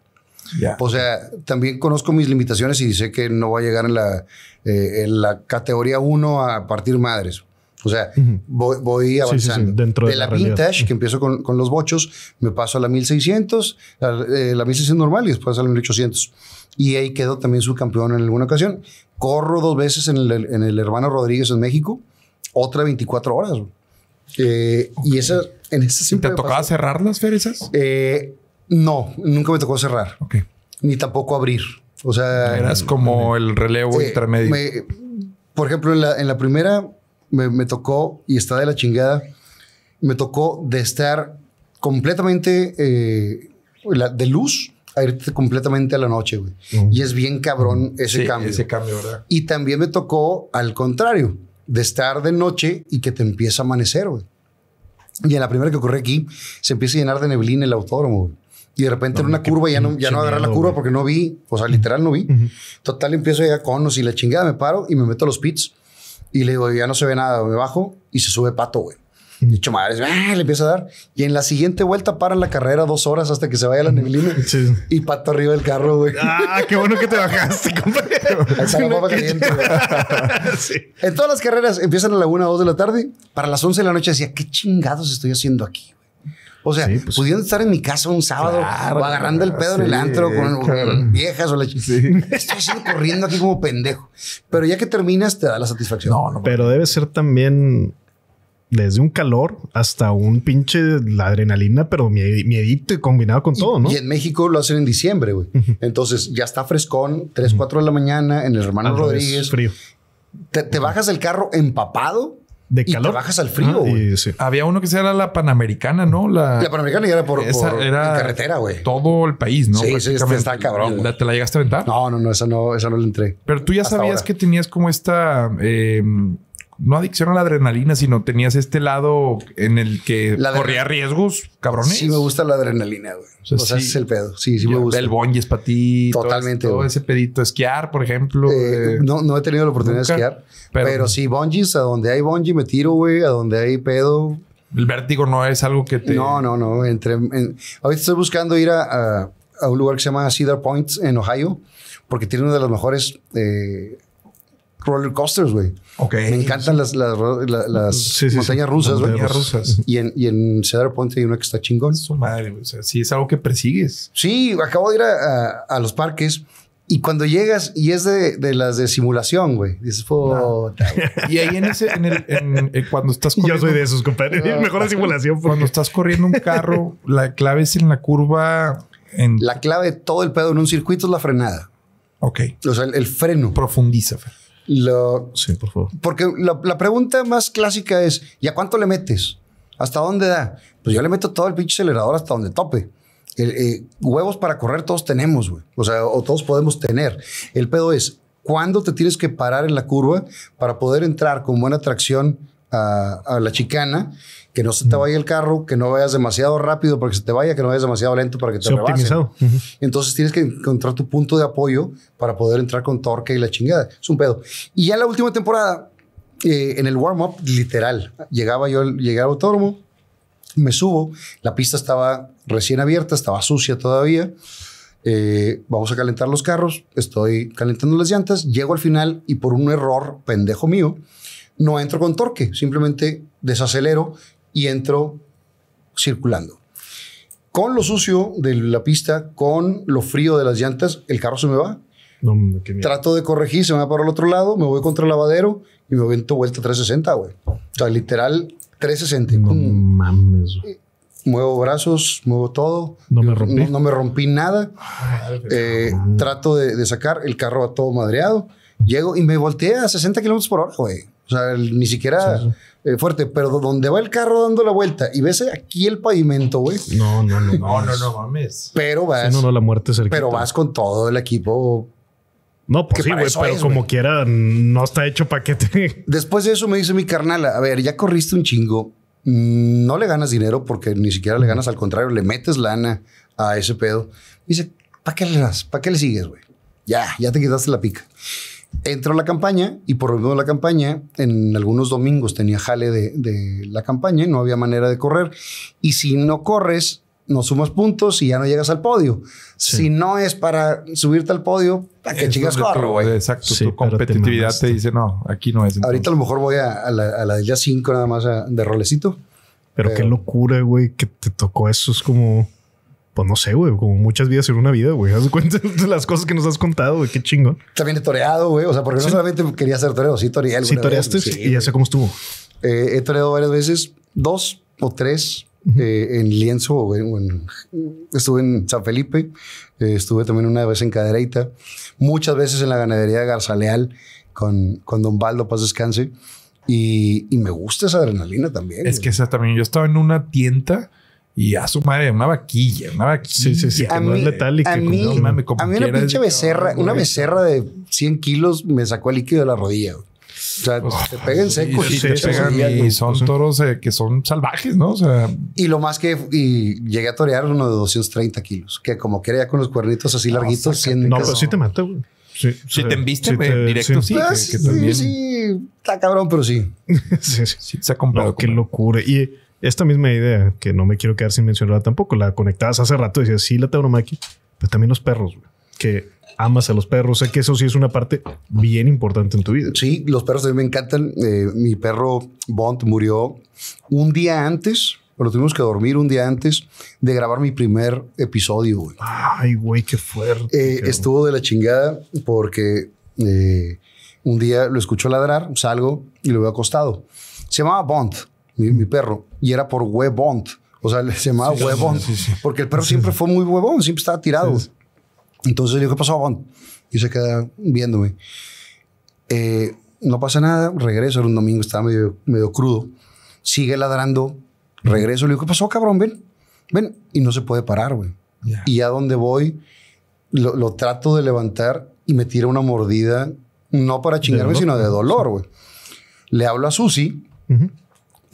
O sea, también conozco mis limitaciones y sé que no voy a llegar en la, eh, en la categoría 1 a partir madres. O sea, voy, avanzando. Dentro de, la, vintage, que empiezo con, con, los bochos, me paso a la 1600, la 1600 eh, normal y después a la 1800. Y ahí quedó también subcampeón en alguna ocasión. Corro dos veces en el, en el hermano Rodríguez en México, otra 24 horas. Eh, y esa, en esa ¿Te tocaba cerrar las ferias? Eh, no, nunca me tocó cerrar. Ok. Ni tampoco abrir. O sea. Eras como el relevo intermedio. por ejemplo, en la, primera me, tocó y está de la chingada. Me tocó de estar completamente eh, de luz a irte completamente a la noche, güey. Mm. Y es bien cabrón mm. ese sí, cambio. Ese cambio, ¿verdad? Y también me tocó al contrario, de estar de noche y que te empieza a amanecer, güey. Y en la primera que ocurre aquí, se empieza a llenar de neblina el autódromo, güey. Y de repente en una curva ya no, ya no agarré la curva porque no vi, o sea, literal no vi. Total, empiezo ya conos y la chingada, me paro y me meto a los pits y le digo, ya no se ve nada, me bajo y se sube pato, güey. Dicho madre ah", le empieza a dar. Y en la siguiente vuelta paran la carrera dos horas hasta que se vaya la neblina. Y pato arriba del carro, güey. Ah, qué bueno que te bajaste, compañero. En todas las carreras empiezan a la una o de la tarde. Para las once de la noche decía, ¿qué chingados estoy haciendo aquí? O sea, pues pudiendo estar en mi casa un sábado agarrando el pedo en el antro con, viejas o la Estoy corriendo aquí como pendejo. Pero ya que terminas, te da la satisfacción. No, pero debe ser también desde un calor hasta un pinche la adrenalina, pero miedito y combinado con todo, ¿no? Y en México lo hacen en diciembre, güey. Entonces ya está frescón, Tres, cuatro de la mañana en el hermano Rodríguez. Frío. Te, bajas del carro empapado de calor. Y te bajas al frío, güey. Había uno que se era la Panamericana, ¿no? La, la Panamericana era por, por era carretera, güey. Todo el país, ¿no? Sí, sí, está cabrón. ¿Te la llegaste a aventar? No, no, no, esa no, esa no la entré. Pero tú ya sabías que tenías como esta eh, no adicción a la adrenalina, sino tenías este lado en el que corría riesgos, cabrones. Sí, me gusta la adrenalina, güey. O sea, es el pedo. Sí, sí, me gusta. El bungee es para ti. Totalmente. Todo, ese pedito. Esquiar, por ejemplo. Eh, eh, no, no he tenido la oportunidad de esquiar. Pero, sí, bungees. a donde hay bungee me tiro, güey. A donde hay pedo. El vértigo no es algo que te. No, no, no. Entre, ahorita estoy buscando ir a, un lugar que se llama Cedar Point en Ohio, porque tiene una de las mejores. Eh, roller coasters, güey. Okay. Me encantan las, montañas rusas, güey. Montañas rusas. Y en, y en Cedar Point hay una que está chingón. Su madre, güey. O sea, sí es algo que persigues. Sí, acabo de ir a, los parques. Y cuando llegas y es de, las de simulación, güey. Y ahí en ese, en el, en, eh, cuando estás corriendo. Yo soy de esos, compadre. Mejor la simulación. Cuando estás corriendo un carro, la clave es en la curva. En... La clave de todo el pedo en un circuito es la frenada. Ok. O sea, el, freno. Profundiza, Fer sí, por favor. Porque la, pregunta más clásica es, ¿y a cuánto le metes? ¿Hasta dónde da? Pues yo le meto todo el pinche acelerador hasta donde tope. Eh, huevos para correr todos tenemos, güey. O sea, o todos podemos tener. El pedo es, ¿cuándo te tienes que parar en la curva para poder entrar con buena tracción a, la chicana, que no se te vaya el carro, que no vayas demasiado rápido para que se te vaya, que no vayas demasiado lento para que te rebasen. Entonces tienes que encontrar tu punto de apoyo para poder entrar con torque y la chingada. Es un pedo. Y ya la última temporada, eh, en el warm-up, literal, llegaba yo, llegué al autódromo, me subo, la pista estaba recién abierta, estaba sucia todavía. Eh, vamos a calentar los carros, estoy calentando las llantas, llego al final y por un error pendejo mío, no entro con torque, simplemente desacelero y entro circulando. Con lo sucio de la pista, con lo frío de las llantas, el carro se me va. Trato de corregir, se me va para el otro lado, me voy contra el lavadero y me avento vuelta 360, güey. O sea, literal 360. mames. Eh, muevo brazos, muevo todo. No me rompí. No, me rompí nada. Eh, trato de, sacar el carro a todo madreado. Llego y me volteé a 60 kilómetros por hora, güey. O sea, ni siquiera eh, fuerte, pero donde va el carro dando la vuelta y ves aquí el pavimento, güey. No, no, no. no, no, no mames. Pero vas. no, no, la muerte Pero vas con todo el equipo. No, porque pues sí, güey, pero como quiera, no está hecho paquete. Después de eso me dice mi carnal, a ver, ya corriste un chingo. Mm, no le ganas dinero porque ni siquiera le ganas, al contrario, le metes lana a ese pedo. dice, ¿para qué le das? ¿Para qué le sigues, güey? Ya, ya te quitaste la pica. Entró la campaña y por lo menos la campaña, en algunos domingos tenía jale de, la campaña y no había manera de correr. Y si no corres, no sumas puntos y ya no llegas al podio. Si no es para subirte al podio, ¿a qué chicas corro, güey? Exacto, tu competitividad te, dice, no, aquí no es. Ahorita a lo mejor voy a, la, a la cinco 5 nada más de rolecito. pero, qué locura, güey, que te tocó eso. Es como pues no sé, güey, como muchas vidas en una vida, güey. Haz cuenta de las cosas que nos has contado, güey, qué chingo. También he toreado, güey. O sea, porque no solamente quería hacer toreo, sí toreé. toreaste y ya sé cómo estuvo. Eh, he toreado varias veces, dos o tres. Eh, en Lienzo, o en, estuve en San Felipe, eh, estuve también una vez en Cadereyta, muchas veces en la ganadería Garzaleal con, con Don Baldo, paz descanse, y, me gusta esa adrenalina también. Es que esa también, yo estaba en una tienda y a su madre, una vaquilla, una vaquilla. Sí, sí, sí, que a no mí, es letal y que a mí, como, a mí una pinche becerra, una becerra de 100 kilos me sacó el líquido de la rodilla. O sea, oh, te pegan seco y, te pegan y, son toros eh, que son salvajes, ¿no? O sea, y lo más que y llegué a torear uno de 230 kilos, que como que era ya con los cuernitos así larguitos. Siendo no, pero sí te mató, güey. Sí, si te enviste directo, sí. sí, pues, sí, está cabrón, pero sí. sí, sí, sí, se ha comprado. qué locura. Y esta misma idea, que no me quiero quedar sin mencionarla tampoco, la conectabas hace rato y decías, sí, la tauromaquia, pero también los perros, que amas a los perros. Sé que eso sí es una parte bien importante en tu vida. Sí, los perros mí me encantan. Eh, mi perro Bond murió un día antes. lo tuvimos que dormir un día antes de grabar mi primer episodio, Ay, güey, qué fuerte. Eh, estuvo de la chingada porque eh, un día lo escucho ladrar, salgo y lo veo acostado. Se llamaba Bond, mi perro y era por huevont. O sea, se llamaba sí, porque el perro siempre fue muy huevón, siempre estaba tirado. Entonces le digo, ¿qué pasó, Bond? Y se queda viéndome. Eh, no pasa nada, regreso, era un domingo, estaba medio, medio crudo. Sigue ladrando, regreso, le digo, ¿qué pasó, cabrón? Ven, ven. Y no se puede parar, güey. Y a donde voy, lo, trato de levantar y me tira una mordida, no para chingarme, sino de dolor, güey. Le hablo a Susi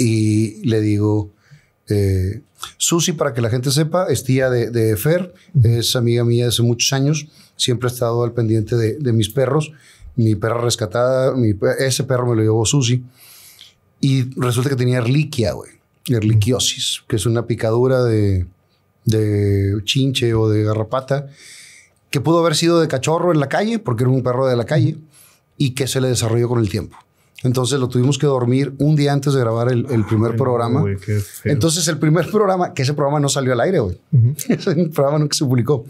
y le digo, eh, Susi, para que la gente sepa, es tía de, Fer, es amiga mía desde muchos años, siempre ha estado al pendiente de, mis perros, mi perra rescatada, ese perro me lo llevó Susi, y resulta que tenía erliquia, güey, erliquiosis, que es una picadura de chinche o de garrapata, que pudo haber sido de cachorro en la calle, porque era un perro de la calle, y que se le desarrolló con el tiempo. Entonces lo tuvimos que dormir un día antes de grabar el, primer programa. Entonces el primer programa, que ese programa no salió al aire, güey. Ese programa nunca se publicó.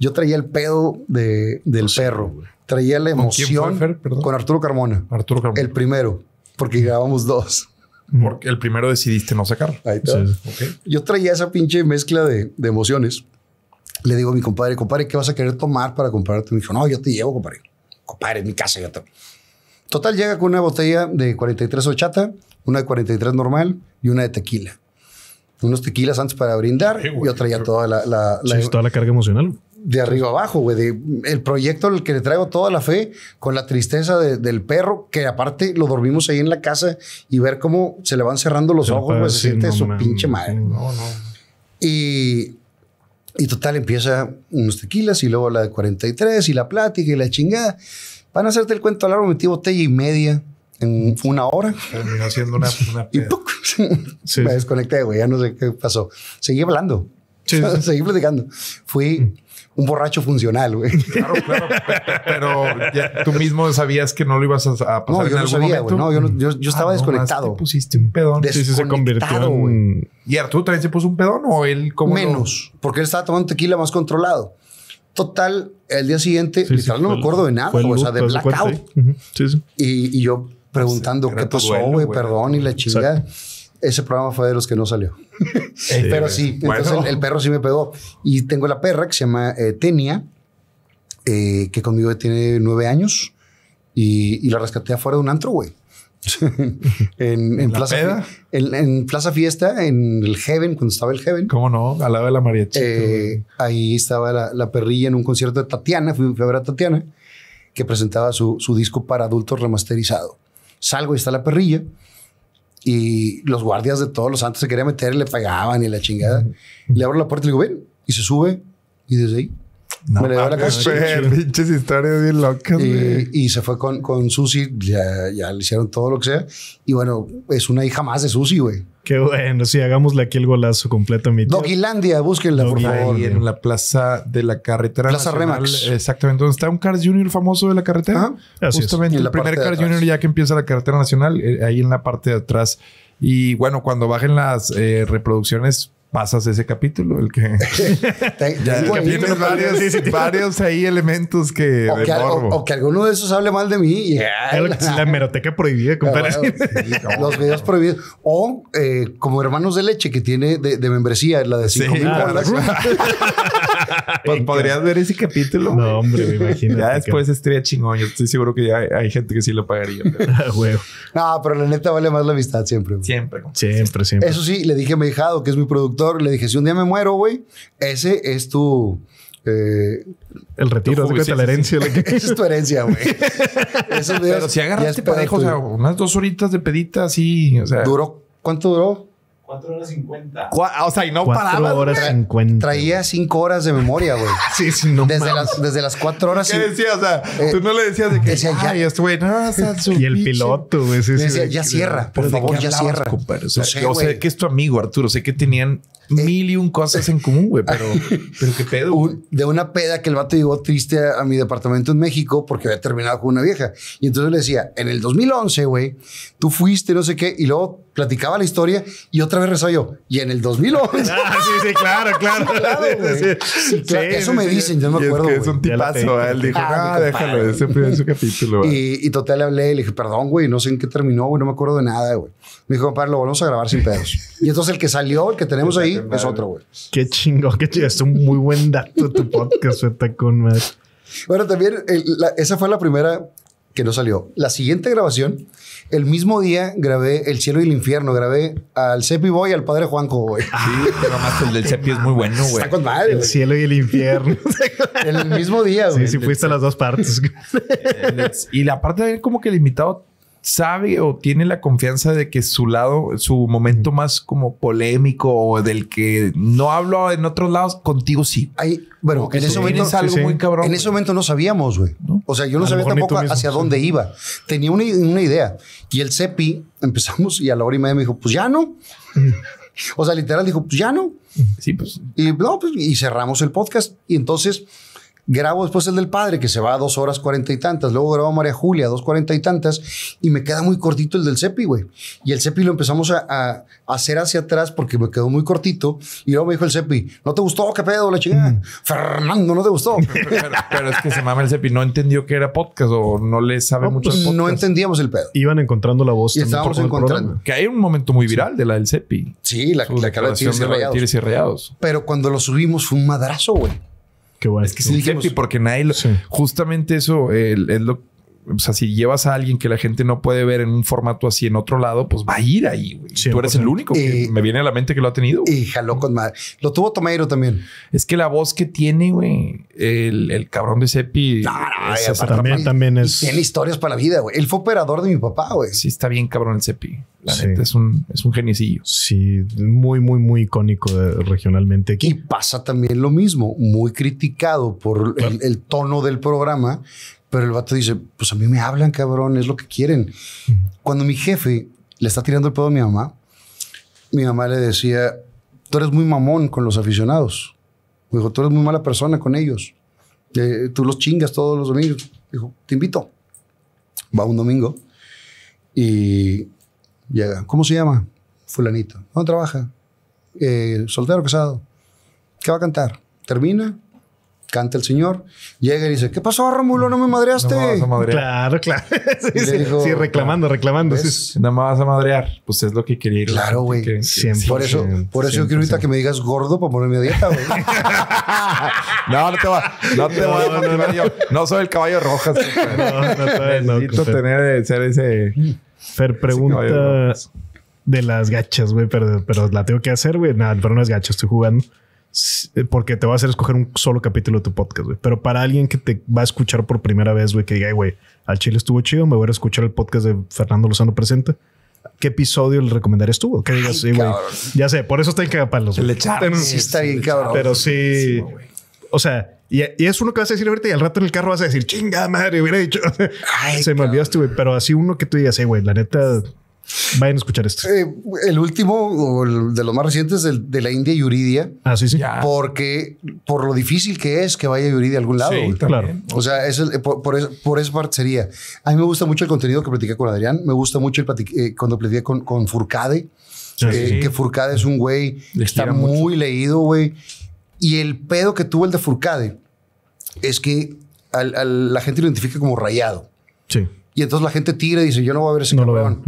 Yo traía el pedo de, del perro. Traía la emoción ¿Con, Arturo Carmona. Arturo El primero, porque grabamos dos. Porque el primero decidiste no sacar. Yo traía esa pinche mezcla de, emociones. Le digo a mi compadre, compadre, ¿qué vas a querer tomar para comprarte? Me dijo, no, yo te llevo, compadre. Compadre, en mi casa yo te... Total, llega con una botella de 43 ochata, una de 43 normal y una de tequila. Unos tequilas antes para brindar. y otra ya toda la, toda la carga emocional de arriba abajo, güey. el proyecto el que le traigo toda la fe, con la tristeza del perro, que aparte lo dormimos ahí en la casa y ver cómo se le van cerrando los ojos, güey. Se siente su pinche madre. No, no. Y, y total, empieza unos tequilas y luego la de 43 y la plática y la chingada. Van a hacerte el cuento largo, metí botella y media en una hora. Terminó haciendo una, Y Sí. me desconecté, güey. Ya no sé qué pasó. Seguí hablando. Sí, Seguí platicando. Fui mm. un borracho funcional, güey. Claro, claro. Pero tú mismo sabías que no lo ibas a pasar no, yo en no algún sabía, momento. No, yo, estaba ah, desconectado. te pusiste un pedón. Sí, se convirtió en... ¿Y Arturo también se puso un pedón o él como...? Menos, porque él estaba tomando tequila más controlado total, el día siguiente, literal, no me acuerdo de nada, o sea, de blackout. y, yo preguntando pues, qué pasó, güey, perdón, y la chingada. Ese programa fue de los que no salió. Eh, pero sí, entonces el, perro sí me pegó. Y tengo la perra que se llama eh, Tenia, eh, que conmigo tiene nueve años, y, la rescaté afuera de un antro, güey. en, Plaza, en, Plaza Fiesta, en el Heaven, cuando estaba el Heaven. ¿Cómo no? Al lado de la mariachi. Eh, ahí estaba la, perrilla en un concierto de Tatiana, fui, a ver a Tatiana, que presentaba su, su, disco para adultos remasterizado. Salgo y está la perrilla. Y los guardias de todos los santos se querían meter y le pagaban y la chingada. Le abro la puerta y le digo, ven. Y se sube. Y desde ahí no, me Pinches historias bien locas. Y, y, se fue con, con Susi, ya, le hicieron todo lo que sea. Y bueno, es una hija más de Susi, güey. Qué bueno, sí, hagámosle aquí el golazo completo, mi tío. Dogilandia, búsquenla, por favor. en la plaza de la carretera. Plaza Remax. Exactamente, donde está un Cars Junior famoso de la carretera. Justamente, el primer Cars Junior ya que empieza la carretera nacional, eh, ahí en la parte de atrás. Y bueno, cuando bajen las eh, reproducciones, pasas ese capítulo, el que... tienes varios, ahí elementos que... O que, alguno de esos hable mal de mí. Es la, hemeroteca prohibida, compadre. los videos prohibidos. O eh, como Hermanos de Leche, que tiene de, membresía, la de cinco sí, mil pues podrías ver ese capítulo. No, hombre, me imagino. Ya después estaría chingón. Yo estoy seguro que ya hay, gente que sí lo pagaría. Pero... no, ah, ah, pero la neta vale más la amistad siempre. Siempre. Siempre, siempre. Eso sí, le dije a mi hijado, que es mi producto le dije, si un día me muero, güey, ese es tu... Eh, el retiro, tu sí, la herencia. Sí, sí. Esa es tu herencia, güey. Pero si agarraste parejo, o sea, unas dos horitas de pedita así, o sea... Duró, ¿cuánto duró? Cuatro horas cincuenta. O sea, y no Cuatro paraba. horas cincuenta. Traía cinco horas de memoria, güey. sí, sí, no desde las, desde las 4 horas. ¿Qué decías? O sea, eh, tú no le decías de que. Decía, ya, ya estuve. No, y el piloto, güey. Sí, decía, ya cierra, por favor, ya cierra. O sea, yo sé que es tu amigo, Arturo. O Sé que tenían mil y un cosas en común, güey, pero, pero qué pedo. de una peda que el vato llegó triste a, mi departamento en México porque había terminado con una vieja. Y entonces le decía, en el 2011, güey, tú fuiste, no sé qué, y luego platicaba la historia y otra vez rezaba yo. Y en el 2011. Ah, sí, sí, claro, claro. eso me dicen, yo me acuerdo. Es, que es un tipazo. Él dijo, ah, ah déjalo, ese fue su capítulo. Y, total le hablé y le dije, perdón, güey, no sé en qué terminó, güey, no me acuerdo de nada, güey. Me dijo, compadre, lo volvemos a grabar sin pedos. Y entonces el que salió, el que tenemos ahí, es otro, güey. Qué chingo, qué chingo. Es un muy buen dato tu podcast, está con Bueno, también esa fue la primera que no salió. La siguiente grabación, el mismo día grabé El cielo y el infierno, grabé al Cepi Boy al padre Juanco, güey. Ah, sí, el del Cepi es muy bueno, güey. Está con El cielo y el infierno. el mismo día, güey. Sí, sí, fuiste a las dos partes. y la parte de como que limitado sabe o tiene la confianza de que su lado, su momento más como polémico o del que no hablo en otros lados, contigo sí. hay bueno, en ese momento no sabíamos, güey. O sea, yo no sabía tampoco hacia dónde iba. Tenía una, idea. Y el CEPI empezamos y a la hora y media me dijo, pues ya no. o sea, literal dijo, pues ya no. Sí, pues. Y, no, pues, y cerramos el podcast. Y entonces grabo después el del padre, que se va a dos horas cuarenta y tantas. Luego grabo a María Julia, dos cuarenta y tantas. Y me queda muy cortito el del CEPI, güey. Y el CEPI lo empezamos a, hacer hacia atrás porque me quedó muy cortito. Y luego me dijo el CEPI, ¿no te gustó? ¿Qué pedo? La chingada. Mm. Fernando, ¿no te gustó? Pero, es que se mama el CEPI. No entendió que era podcast o no le sabe mucho pues, No entendíamos el pedo. Iban encontrando la voz. Y estábamos encontrando. Que hay un momento muy viral de la del CEPI. Sí, la, la cara de, de, y Rayados. Pero cuando lo subimos fue un madrazo, güey. Que bueno. Es que sí, sí dijimos, porque nadie lo, Justamente eso eh, es lo o sea, si llevas a alguien que la gente no puede ver en un formato así en otro lado, pues va a ir ahí. Güey. Tú eres el único que eh, me viene a la mente que lo ha tenido. Y jaló con Lo tuvo Tomairo también. Es que la voz que tiene, güey, el, cabrón de Sepi. también, también es. tiene historias para la vida, güey. Él fue operador de mi papá, güey. Sí, está bien, cabrón, el Sepi. La gente es un, es un geniecillo. Sí, muy, muy, muy icónico eh, regionalmente. Aquí. Y pasa también lo mismo, muy criticado por el tono del programa pero el vato dice, pues a mí me hablan, cabrón, es lo que quieren. Cuando mi jefe le está tirando el pedo a mi mamá, mi mamá le decía, tú eres muy mamón con los aficionados. Me dijo, tú eres muy mala persona con ellos. Eh, tú los chingas todos los domingos. Dijo, te invito. Va un domingo y llega. ¿Cómo se llama? Fulanito. ¿Dónde trabaja? Eh, soltero, casado. ¿Qué va a cantar? Termina, canta el señor, llega y dice, ¿qué pasó, Rómulo? ¿No me madreaste? Claro, claro. sí, reclamando, pues, reclamando. No me vas a madrear. Pues es lo que quería. Claro, güey. Por eso, por eso yo quiero ahorita que me digas gordo para ponerme a dieta, güey. no, no te va. No te no, no no, no, no no soy el caballo rojo. no, Necesito tener, ser ese... Fer pregunta de las gachas, güey, pero, pero la tengo que hacer, güey. Nada, pero no es gacha, estoy jugando. Eh, porque te va a hacer escoger un solo capítulo de tu podcast, güey. Pero para alguien que te va a escuchar por primera vez, güey, que diga, güey, al Chile estuvo chido, me voy a escuchar el podcast de Fernando Lozano Presente. ¿Qué episodio le recomendarías tú? digas, güey. Ya sé, por eso está en cabrón. Pero sí. O sea, y, es uno que vas a decir ahorita y al rato en el carro vas a decir, chinga madre, hubiera dicho. se me olvidaste, güey. Pero así uno que tú digas, güey, la neta Vayan a escuchar esto. Eh, el último, el de los más recientes, el de la India y Uridia. Ah, sí, sí. Porque por lo difícil que es que vaya Yuridia a algún lado. Sí, claro. O sea, es eh, por, por, eso, parte sería. A mí me gusta mucho el contenido que platicé con Adrián. Me gusta mucho el eh, cuando platiqué con, con Furcade. Que Furcade es un güey, está muy leído, güey. Y el pedo que tuvo el de Furcade es que la gente lo identifica como rayado. Sí. Y entonces la gente tira y dice, yo no voy a ver ese no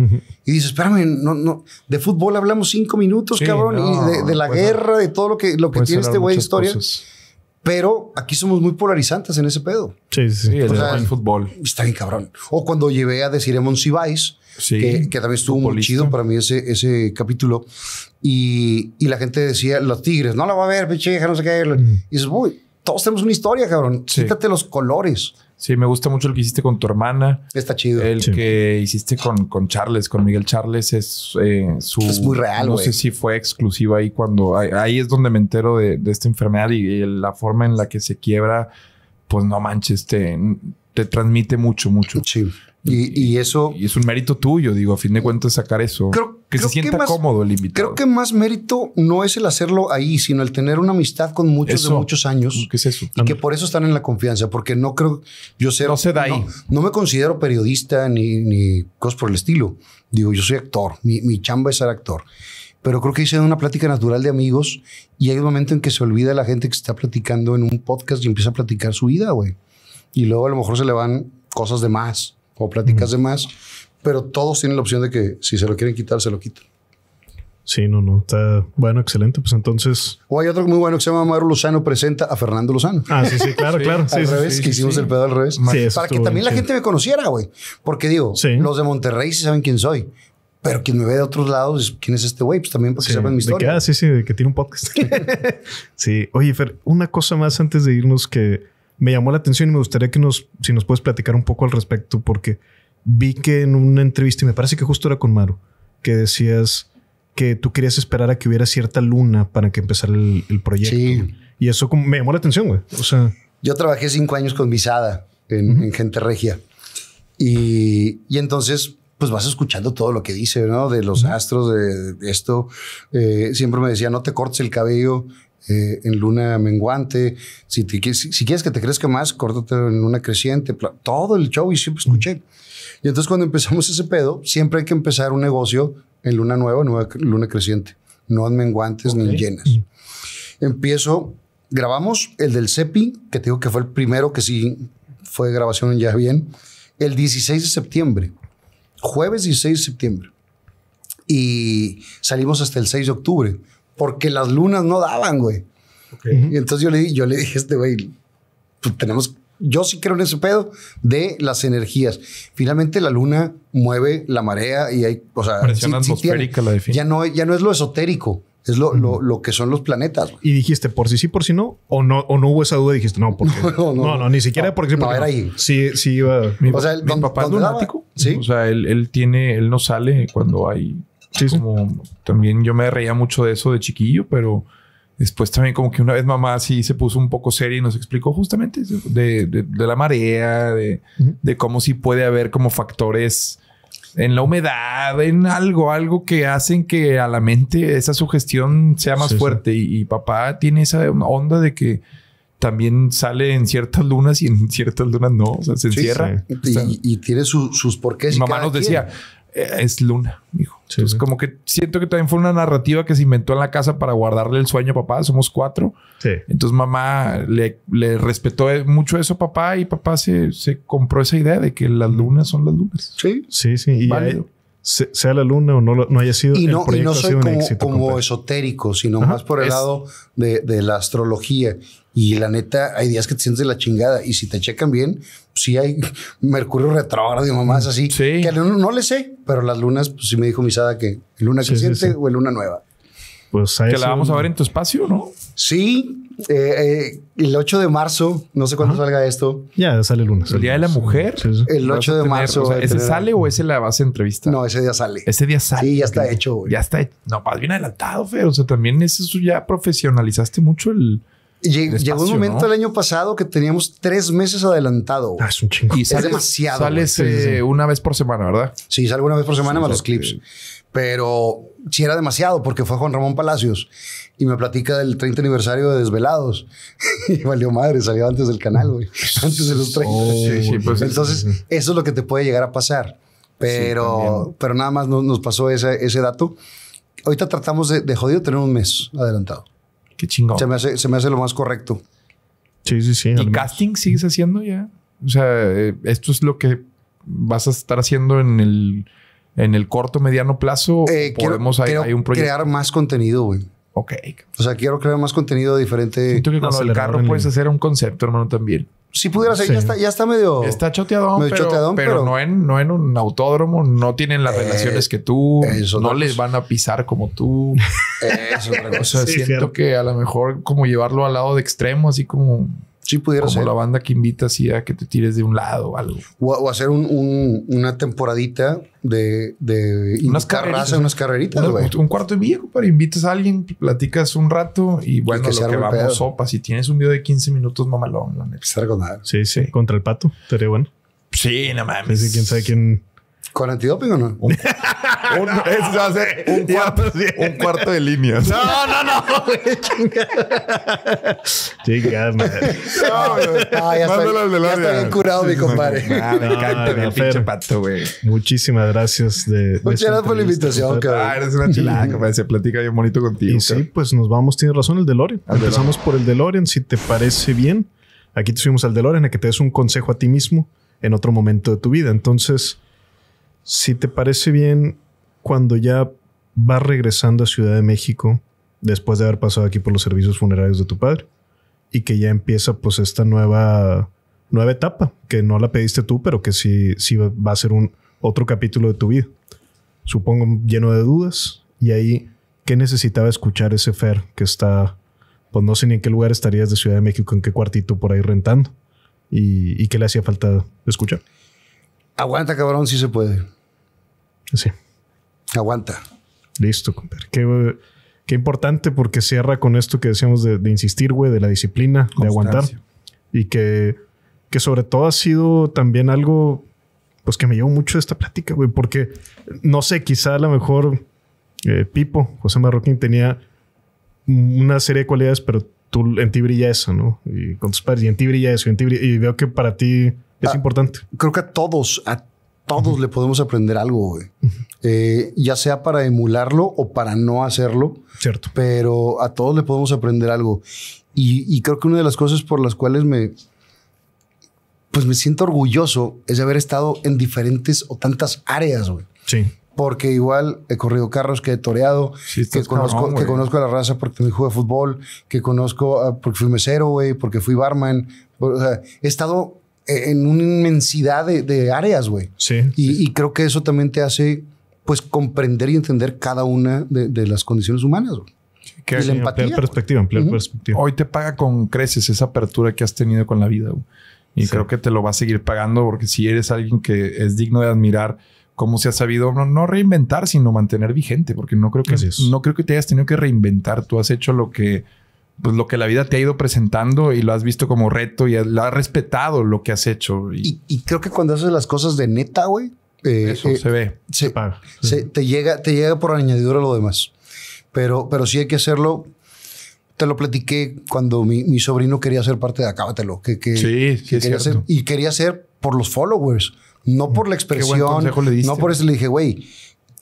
Y dice, espérame, no, no, de fútbol hablamos cinco minutos, cabrón, y de, la pues guerra, de todo lo que, lo que tiene este güey historia. Pero aquí somos muy polarizantes en ese pedo. Sí, sí, sí. O sea, el fútbol. Está bien cabrón. O cuando llevé a decir a Monsiváis, que, también estuvo muy chido para mí ese, ese capítulo, y, y, la gente decía, los tigres, no la va a ver, pinche no sé qué. Y dices, uy, todos tenemos una historia, cabrón. Quítate los colores. Sí, me gusta mucho el que hiciste con tu hermana. Está chido. El que hiciste con, con Charles, con Miguel Charles, es eh, su. Es muy real, No sé si fue exclusiva ahí cuando. Ahí, es donde me entero de, esta enfermedad y, la forma en la que se quiebra, pues no manches, te, te transmite mucho, mucho. Chido. Y, eso. Y es un mérito tuyo, digo, a fin de cuentas, sacar eso. Creo, que se sienta cómodo el invitado. Creo que más mérito no es el hacerlo ahí, sino el tener una amistad con muchos de muchos años. ¿Qué es eso? Y que por eso están en la confianza, porque no creo. Yo ser. No se da ahí. No, me considero periodista ni, ni cosas por el estilo. Digo, yo soy actor. Mi, mi chamba es ser actor. Pero creo que hice una plática natural de amigos y hay un momento en que se olvida la gente que está platicando en un podcast y empieza a platicar su vida, güey. Y luego a lo mejor se le van cosas de más o pláticas de más, pero todos tienen la opción de que si se lo quieren quitar, se lo quitan. Sí, no, no, está bueno, excelente. Pues entonces. O hay otro muy bueno que se llama Mauro Lozano presenta a Fernando Lozano. Ah, sí, sí, claro, claro. al revés, que hicimos el pedo al revés. para que también la gente me conociera, güey. Porque digo, los de Monterrey sí saben quién soy. Pero quien me ve de otros lados, ¿quién es este güey? Pues también porque saben mi historia. ah, sí, sí, de que tiene un podcast. sí. Oye, Fer, una cosa más antes de irnos que me llamó la atención y me gustaría que nos, si nos puedes platicar un poco al respecto, porque vi que en una entrevista, y me parece que justo era con Maru, que decías que tú querías esperar a que hubiera cierta luna para que empezara el, proyecto. Y eso me llamó la atención, güey. O sea. Yo trabajé cinco años con Visada en, Gente Regia. Y, entonces, pues vas escuchando todo lo que dice, ¿no? De los astros, de, esto. Eh, siempre me decía, no te cortes el cabello eh, en luna menguante, si, quieres que te crezca más, córtate en luna creciente, todo el show y siempre escuché. Mm. Y entonces cuando empezamos ese pedo, siempre hay que empezar un negocio en luna nueva, nueva luna creciente, no en menguantes ni llenas. Mm. Empiezo, grabamos el del CEPI, que te digo que fue el primero que sí fue grabación ya bien, el 16 de septiembre, jueves 16 de septiembre. Y salimos hasta el 6 de octubre porque las lunas no daban, güey. Y entonces yo le, yo le dije a este güey, pues tenemos, yo sí creo en ese pedo de las energías. Finalmente la luna mueve la marea y hay, o sea, presión atmosférica Ya no, ya no es lo esotérico. Es lo, lo, lo, que son los planetas. Y dijiste por sí sí, por sí no, o no, o no hubo esa duda, dijiste no, porque no, no, ni siquiera porque, porque era ahí. Sí, sí iba. o sea, el, mi papá es lunático. Sí. O sea, él, él tiene, él no sale cuando hay Sí, como también yo me reía mucho de eso de chiquillo, pero después también como que una vez mamá sí se puso un poco seria y nos explicó justamente de, la marea, de, cómo sí puede haber como factores en la humedad, en algo, algo que hacen que a la mente esa sugestión sea más fuerte. Y, papá tiene esa onda de que también sale en ciertas lunas y en ciertas lunas no, o sea, se encierra. y, tiene sus porqués. Mi mamá nos decía, eh, es Luna, hijo. Entonces, como que siento que también fue una narrativa que se inventó en la casa para guardarle el sueño a papá. Somos cuatro. Entonces, mamá le, respetó eh, mucho eso a papá y papá se, compró esa idea de que las lunas son las lunas. Sí. Sí, sí. sea la luna o no, no haya sido y no, no soy como, un éxito como esotérico, sino más por el lado de la astrología. Y la neta, hay días que te sientes de la chingada. Y si te checan bien, si sí hay mercurio retrógrado mamás así. Sí. Que no, no, le sé, pero las lunas, pues sí me dijo Misada que luna creciente o luna nueva. Pues a que la vamos a ver en tu espacio, ¿no? Sí, eh, eh, el 8 de marzo, no sé cuándo salga esto. Ya sale luna. El, día de la mujer. El 8 de marzo. ¿Ese sale o ese la vas a entrevistar? No, ese día sale. Ese día sale. Sí, ya está hecho. Ya está. No, más bien adelantado, feo. O sea, también eso ya profesionalizaste mucho el, Llegó un momento el año pasado que teníamos tres meses adelantado. Ah, es un chingo. es demasiado. Sales eh, una vez por semana, ¿verdad? Sí, salgo una vez por semana para más los clips. Pero sí era demasiado porque fue Juan Ramón Palacios y me platica del 30 aniversario de Desvelados. y valió madre, salió antes del canal, güey. Antes de los 30. Pues, Entonces, eso es lo que te puede llegar a pasar. Pero, pero nada más nos, pasó ese, dato. Ahorita tratamos de, de jodido tener un mes adelantado. Qué chingón. Se me hace, lo más correcto. Sí, sí, sí. ¿Y casting sigues haciendo ya? O sea, eh, esto es lo que vas a estar haciendo en el, en el corto, mediano plazo. Eh, podemos, ahí crear más contenido, güey. Ok. O sea, quiero crear más contenido diferente. que con el carro puedes hacer un concepto, hermano, también. Si pudieras, ya, está, ya está medio. Está choteadón, pero, no, en, un autódromo, no tienen las eh, relaciones que tú, no, les van a pisar como tú. Eso, o siento que a lo mejor como llevarlo al lado de extremo, así como Sí, pudiera ser. la banda que invita así a que te tires de un lado o algo. O, hacer una temporadita de, de unas carreras unas carreritas un, un, cuarto de viejo para invitas a alguien, platicas un rato y bueno, lo que vamos sopa. Si tienes un video de 15 minutos, mamalón, la neta. Sí, sí. Contra el pato, estaría bueno. Sí, no mames. quién sabe quién ¿Con antidoping o no? Un, eso va a un, cuarto, un cuarto de líneas. No, no, no. chingada No, ah, ya, ya está bien curado, mi compadre. me encanta, mi pinche pato, güey. Muchísimas gracias de. Muchas gracias por la invitación, cabrón. Ah, eres una chilada, compadre. Se platica bien bonito contigo. Y sí, pues nos vamos. Tienes razón, el DeLorean. Empezamos por el DeLorean. Si te parece bien, aquí te subimos al DeLorean a que te des un consejo a ti mismo en otro momento de tu vida. Entonces si te parece bien, cuando ya vas regresando a Ciudad de México, después de haber pasado aquí por los servicios funerarios de tu padre, y que ya empieza pues esta nueva, nueva etapa, que no la pediste tú, pero que sí, sí va a ser un otro capítulo de tu vida. Supongo lleno de dudas, y ahí, ¿qué necesitaba escuchar ese Fer que está, pues no sé ni en qué lugar estarías de Ciudad de México, en qué cuartito por ahí rentando, y, y qué le hacía falta escuchar? Aguanta, cabrón, si se puede. Sí. Aguanta. Listo, compadre. Qué, qué importante porque cierra con esto que decíamos de, insistir, güey, de la disciplina, de aguantar. Y que, que sobre todo ha sido también algo, pues que me llevó mucho de esta plática, güey, porque no sé, quizá a lo mejor eh, Pipo, José Marroquín, tenía una serie de cualidades, pero tú en ti brilla eso, ¿no? Y con tus padres, y en ti brilla eso, y veo que para ti es ah, importante. Creo que a todos, a todos le podemos aprender algo, güey. Eh, ya sea para emularlo o para no hacerlo. Cierto. Pero a todos le podemos aprender algo. Y, creo que una de las cosas por las cuales me, pues me siento orgulloso es de haber estado en diferentes o tantas áreas, güey. Sí. Porque igual he corrido carros, que he toreado, que, conozco, que conozco a la raza porque me jugué fútbol, que conozco ah, porque fui mesero, güey, porque fui barman. O sea, he estado eh, en una inmensidad de, áreas, güey. Sí y, creo que eso también te hace, pues, comprender y entender cada una de, las condiciones humanas, güey. perspectiva, en perspectiva. Hoy te paga con creces esa apertura que has tenido con la vida. Güey. Y creo que te lo va a seguir pagando porque si eres alguien que es digno de admirar cómo se ha sabido no, no reinventar, sino mantener vigente, porque no creo que no creo que te hayas tenido que reinventar. Tú has hecho lo que pues, lo que la vida te ha ido presentando y lo has visto como reto y lo has respetado lo que has hecho. Y, creo que cuando haces las cosas de neta, güey, eh, eso eh, se ve, se, te, llega, te llega por añadidura lo demás. Pero, pero sí hay que hacerlo. Te lo platiqué cuando mi, sobrino quería ser parte de Acábatelo. Que, que, sí, sí que y quería ser por los followers, no por la expresión. no por eso le dije, güey,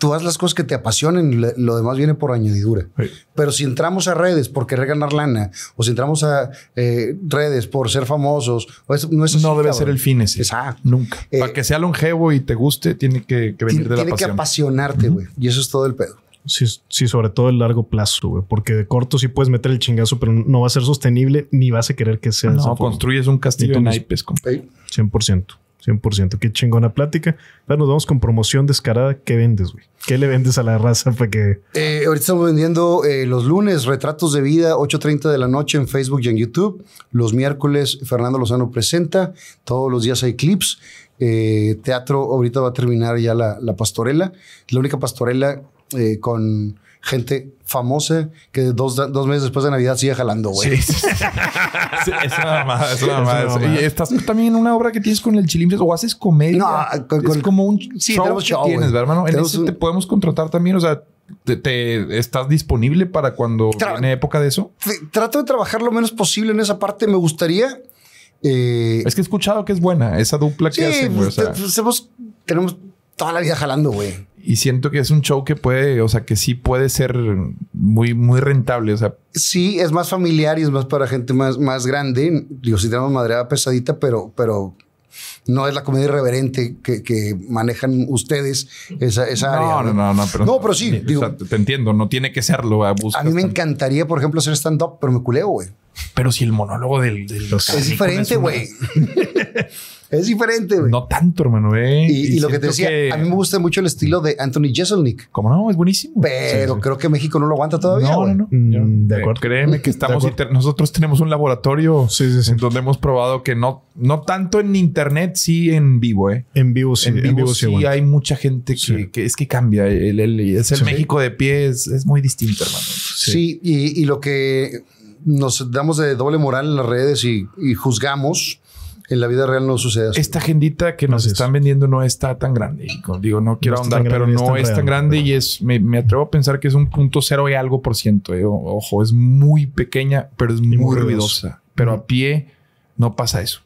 tú haz las cosas que te apasionen, lo demás viene por añadidura. Pero si entramos a redes por querer ganar lana, o si entramos a eh, redes por ser famosos, no es No debe ser el fin ese. Exacto. Nunca. Eh, Para que sea longevo y te guste, tiene que, venir de la Tiene que apasionarte, güey. Y eso es todo el pedo. Sí, sobre todo el largo plazo, güey. Porque de corto sí puedes meter el chingazo, pero no va a ser sostenible ni vas a querer que sea. No, construyes un castillo en naipes, por 100%. 100%. Qué chingona plática. Ahora nos vamos con promoción descarada. ¿Qué vendes, güey? ¿Qué le vendes a la raza para que...? Eh, ahorita estamos vendiendo eh, los lunes Retratos de Vida, 8.30 de la noche en Facebook y en YouTube. Los miércoles Fernando Lozano presenta. Todos los días hay clips. Eh, teatro, ahorita va a terminar ya la, la pastorela. La única pastorela con gente famosa que dos, meses después de Navidad sigue jalando, güey. Sí, sí, es una mamada, es una mamada. estás también en una obra que tienes con el Chilimbres o haces comedia. es como un sí, show que tienes, hermano? En eso te podemos contratar también, o sea, te, estás disponible para cuando viene época de eso? Trato de trabajar lo menos posible en esa parte. Me gustaría. Eh, es que he escuchado que es buena esa dupla que hacen, pues, pues, tenemos toda la vida jalando, güey. Y siento que es un show que puede, o sea, que sí puede ser muy, muy rentable. O sea, sí, es más familiar y es más para gente más, más grande. Digo, sí tenemos madreada pesadita, pero, pero no es la comedia irreverente que, manejan ustedes esa, área. No, no, no, no, pero sí. te entiendo, no tiene que serlo. A, a mí me encantaría, por ejemplo, hacer stand-up, pero me culeo, güey. Pero si el monólogo del... es diferente, güey. es diferente, güey. No tanto, hermano, ¿eh? Y, lo que te decía, a mí me gusta mucho el estilo de Anthony Jeselnik. Como no, es buenísimo. Pero creo que México no lo aguanta todavía. No, no, no. Mm, de eh, acuerdo. Créeme que estamos... Nosotros tenemos un laboratorio sí, en donde hemos probado que no, no tanto en internet, sí en vivo, eh. En vivo sí. En vivo, sí, hay mucha gente que, es que cambia. El, es el México de pie, es, muy distinto, hermano. Sí, y lo que nos damos de doble moral en las redes y, juzgamos. En la vida real no sucede así. Esta agendita que nos están vendiendo no está tan grande. digo, no quiero ahondar, pero no es tan, grande y es, me, atrevo a pensar que es un punto cero y algo por ciento. Eh, ojo, es muy pequeña, pero es muy, ruidosa. Pero a pie no pasa eso.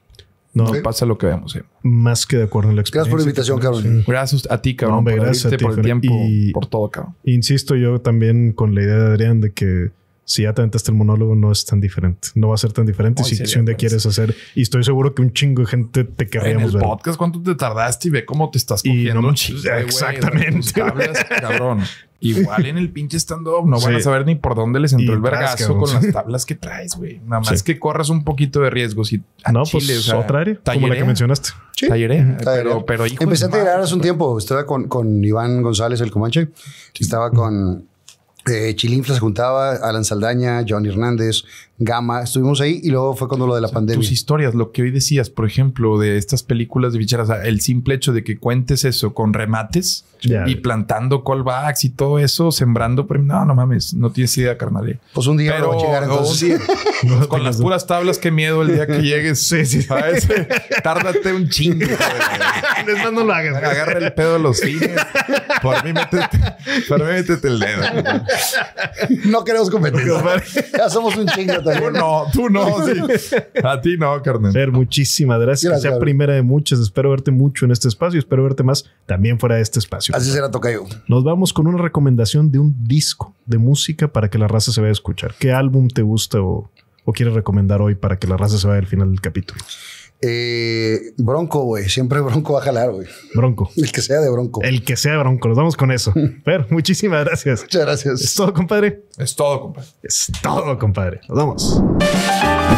No, pasa lo que vemos. Eh. Más que de acuerdo en la experiencia. Gracias por la invitación, cabrón. Gracias a ti, cabrón. gracias a ti, por el tiempo, y, por todo, cabrón. Insisto yo también con la idea de Adrián de que si ya te aventaste el monólogo, no es tan diferente. No va a ser tan diferente si, quieres hacer. Y estoy seguro que un chingo de gente te querríamos ver. En el podcast, ¿cuánto te tardaste? Y ve cómo te estás cogiendo Exactamente. Pues, cabrón. Igual en el pinche stand-up no van a saber ni por dónde les entró el vergazo con las tablas que traes, güey. Nada más que corras un poquito de riesgo. Si no, Chile, pues o otra área, como la que mencionaste. Sí. Pero, Empecé a tirar hace un tiempo. Estaba con, con Iván González, el Comanche. Estaba con eh, Chilinfla se juntaba, Alan Saldaña, John Hernández, Gama, estuvimos ahí y luego fue cuando lo de la pandemia. Tus historias, lo que hoy decías, por ejemplo, de estas películas de ficheras, el simple hecho de que cuentes eso con remates y plantando callbacks y todo eso, sembrando, no, no mames, no tienes idea, carnal. Pues un día Pero, a llegar entonces. con las puras tablas, qué miedo el día que llegues. sí, sí, ¿sabes? Tárdate un chingo. Eso no lo hagas. Agarra el pedo a los cines. Por mí métete, el dedo. No queremos competir. ya somos un chingo tú no, tú no, A ti no, Carmen muchísimas gracias. sea primera de muchas. Espero verte mucho en este espacio. Espero verte más también fuera de este espacio. Así será, Tocayo. Nos vamos con una recomendación de un disco de música para que la raza se vaya a escuchar. ¿Qué álbum te gusta o quieres recomendar hoy para que la raza se vaya al final del capítulo? Eh, bronco, güey. Siempre Bronco va a jalar, güey. Bronco. El que sea de Bronco. El que sea de Bronco. Nos vamos con eso. Pero muchísimas gracias. Muchas gracias. ¿Es todo, compadre? Es todo, compadre. Es todo, compadre. Nos vamos.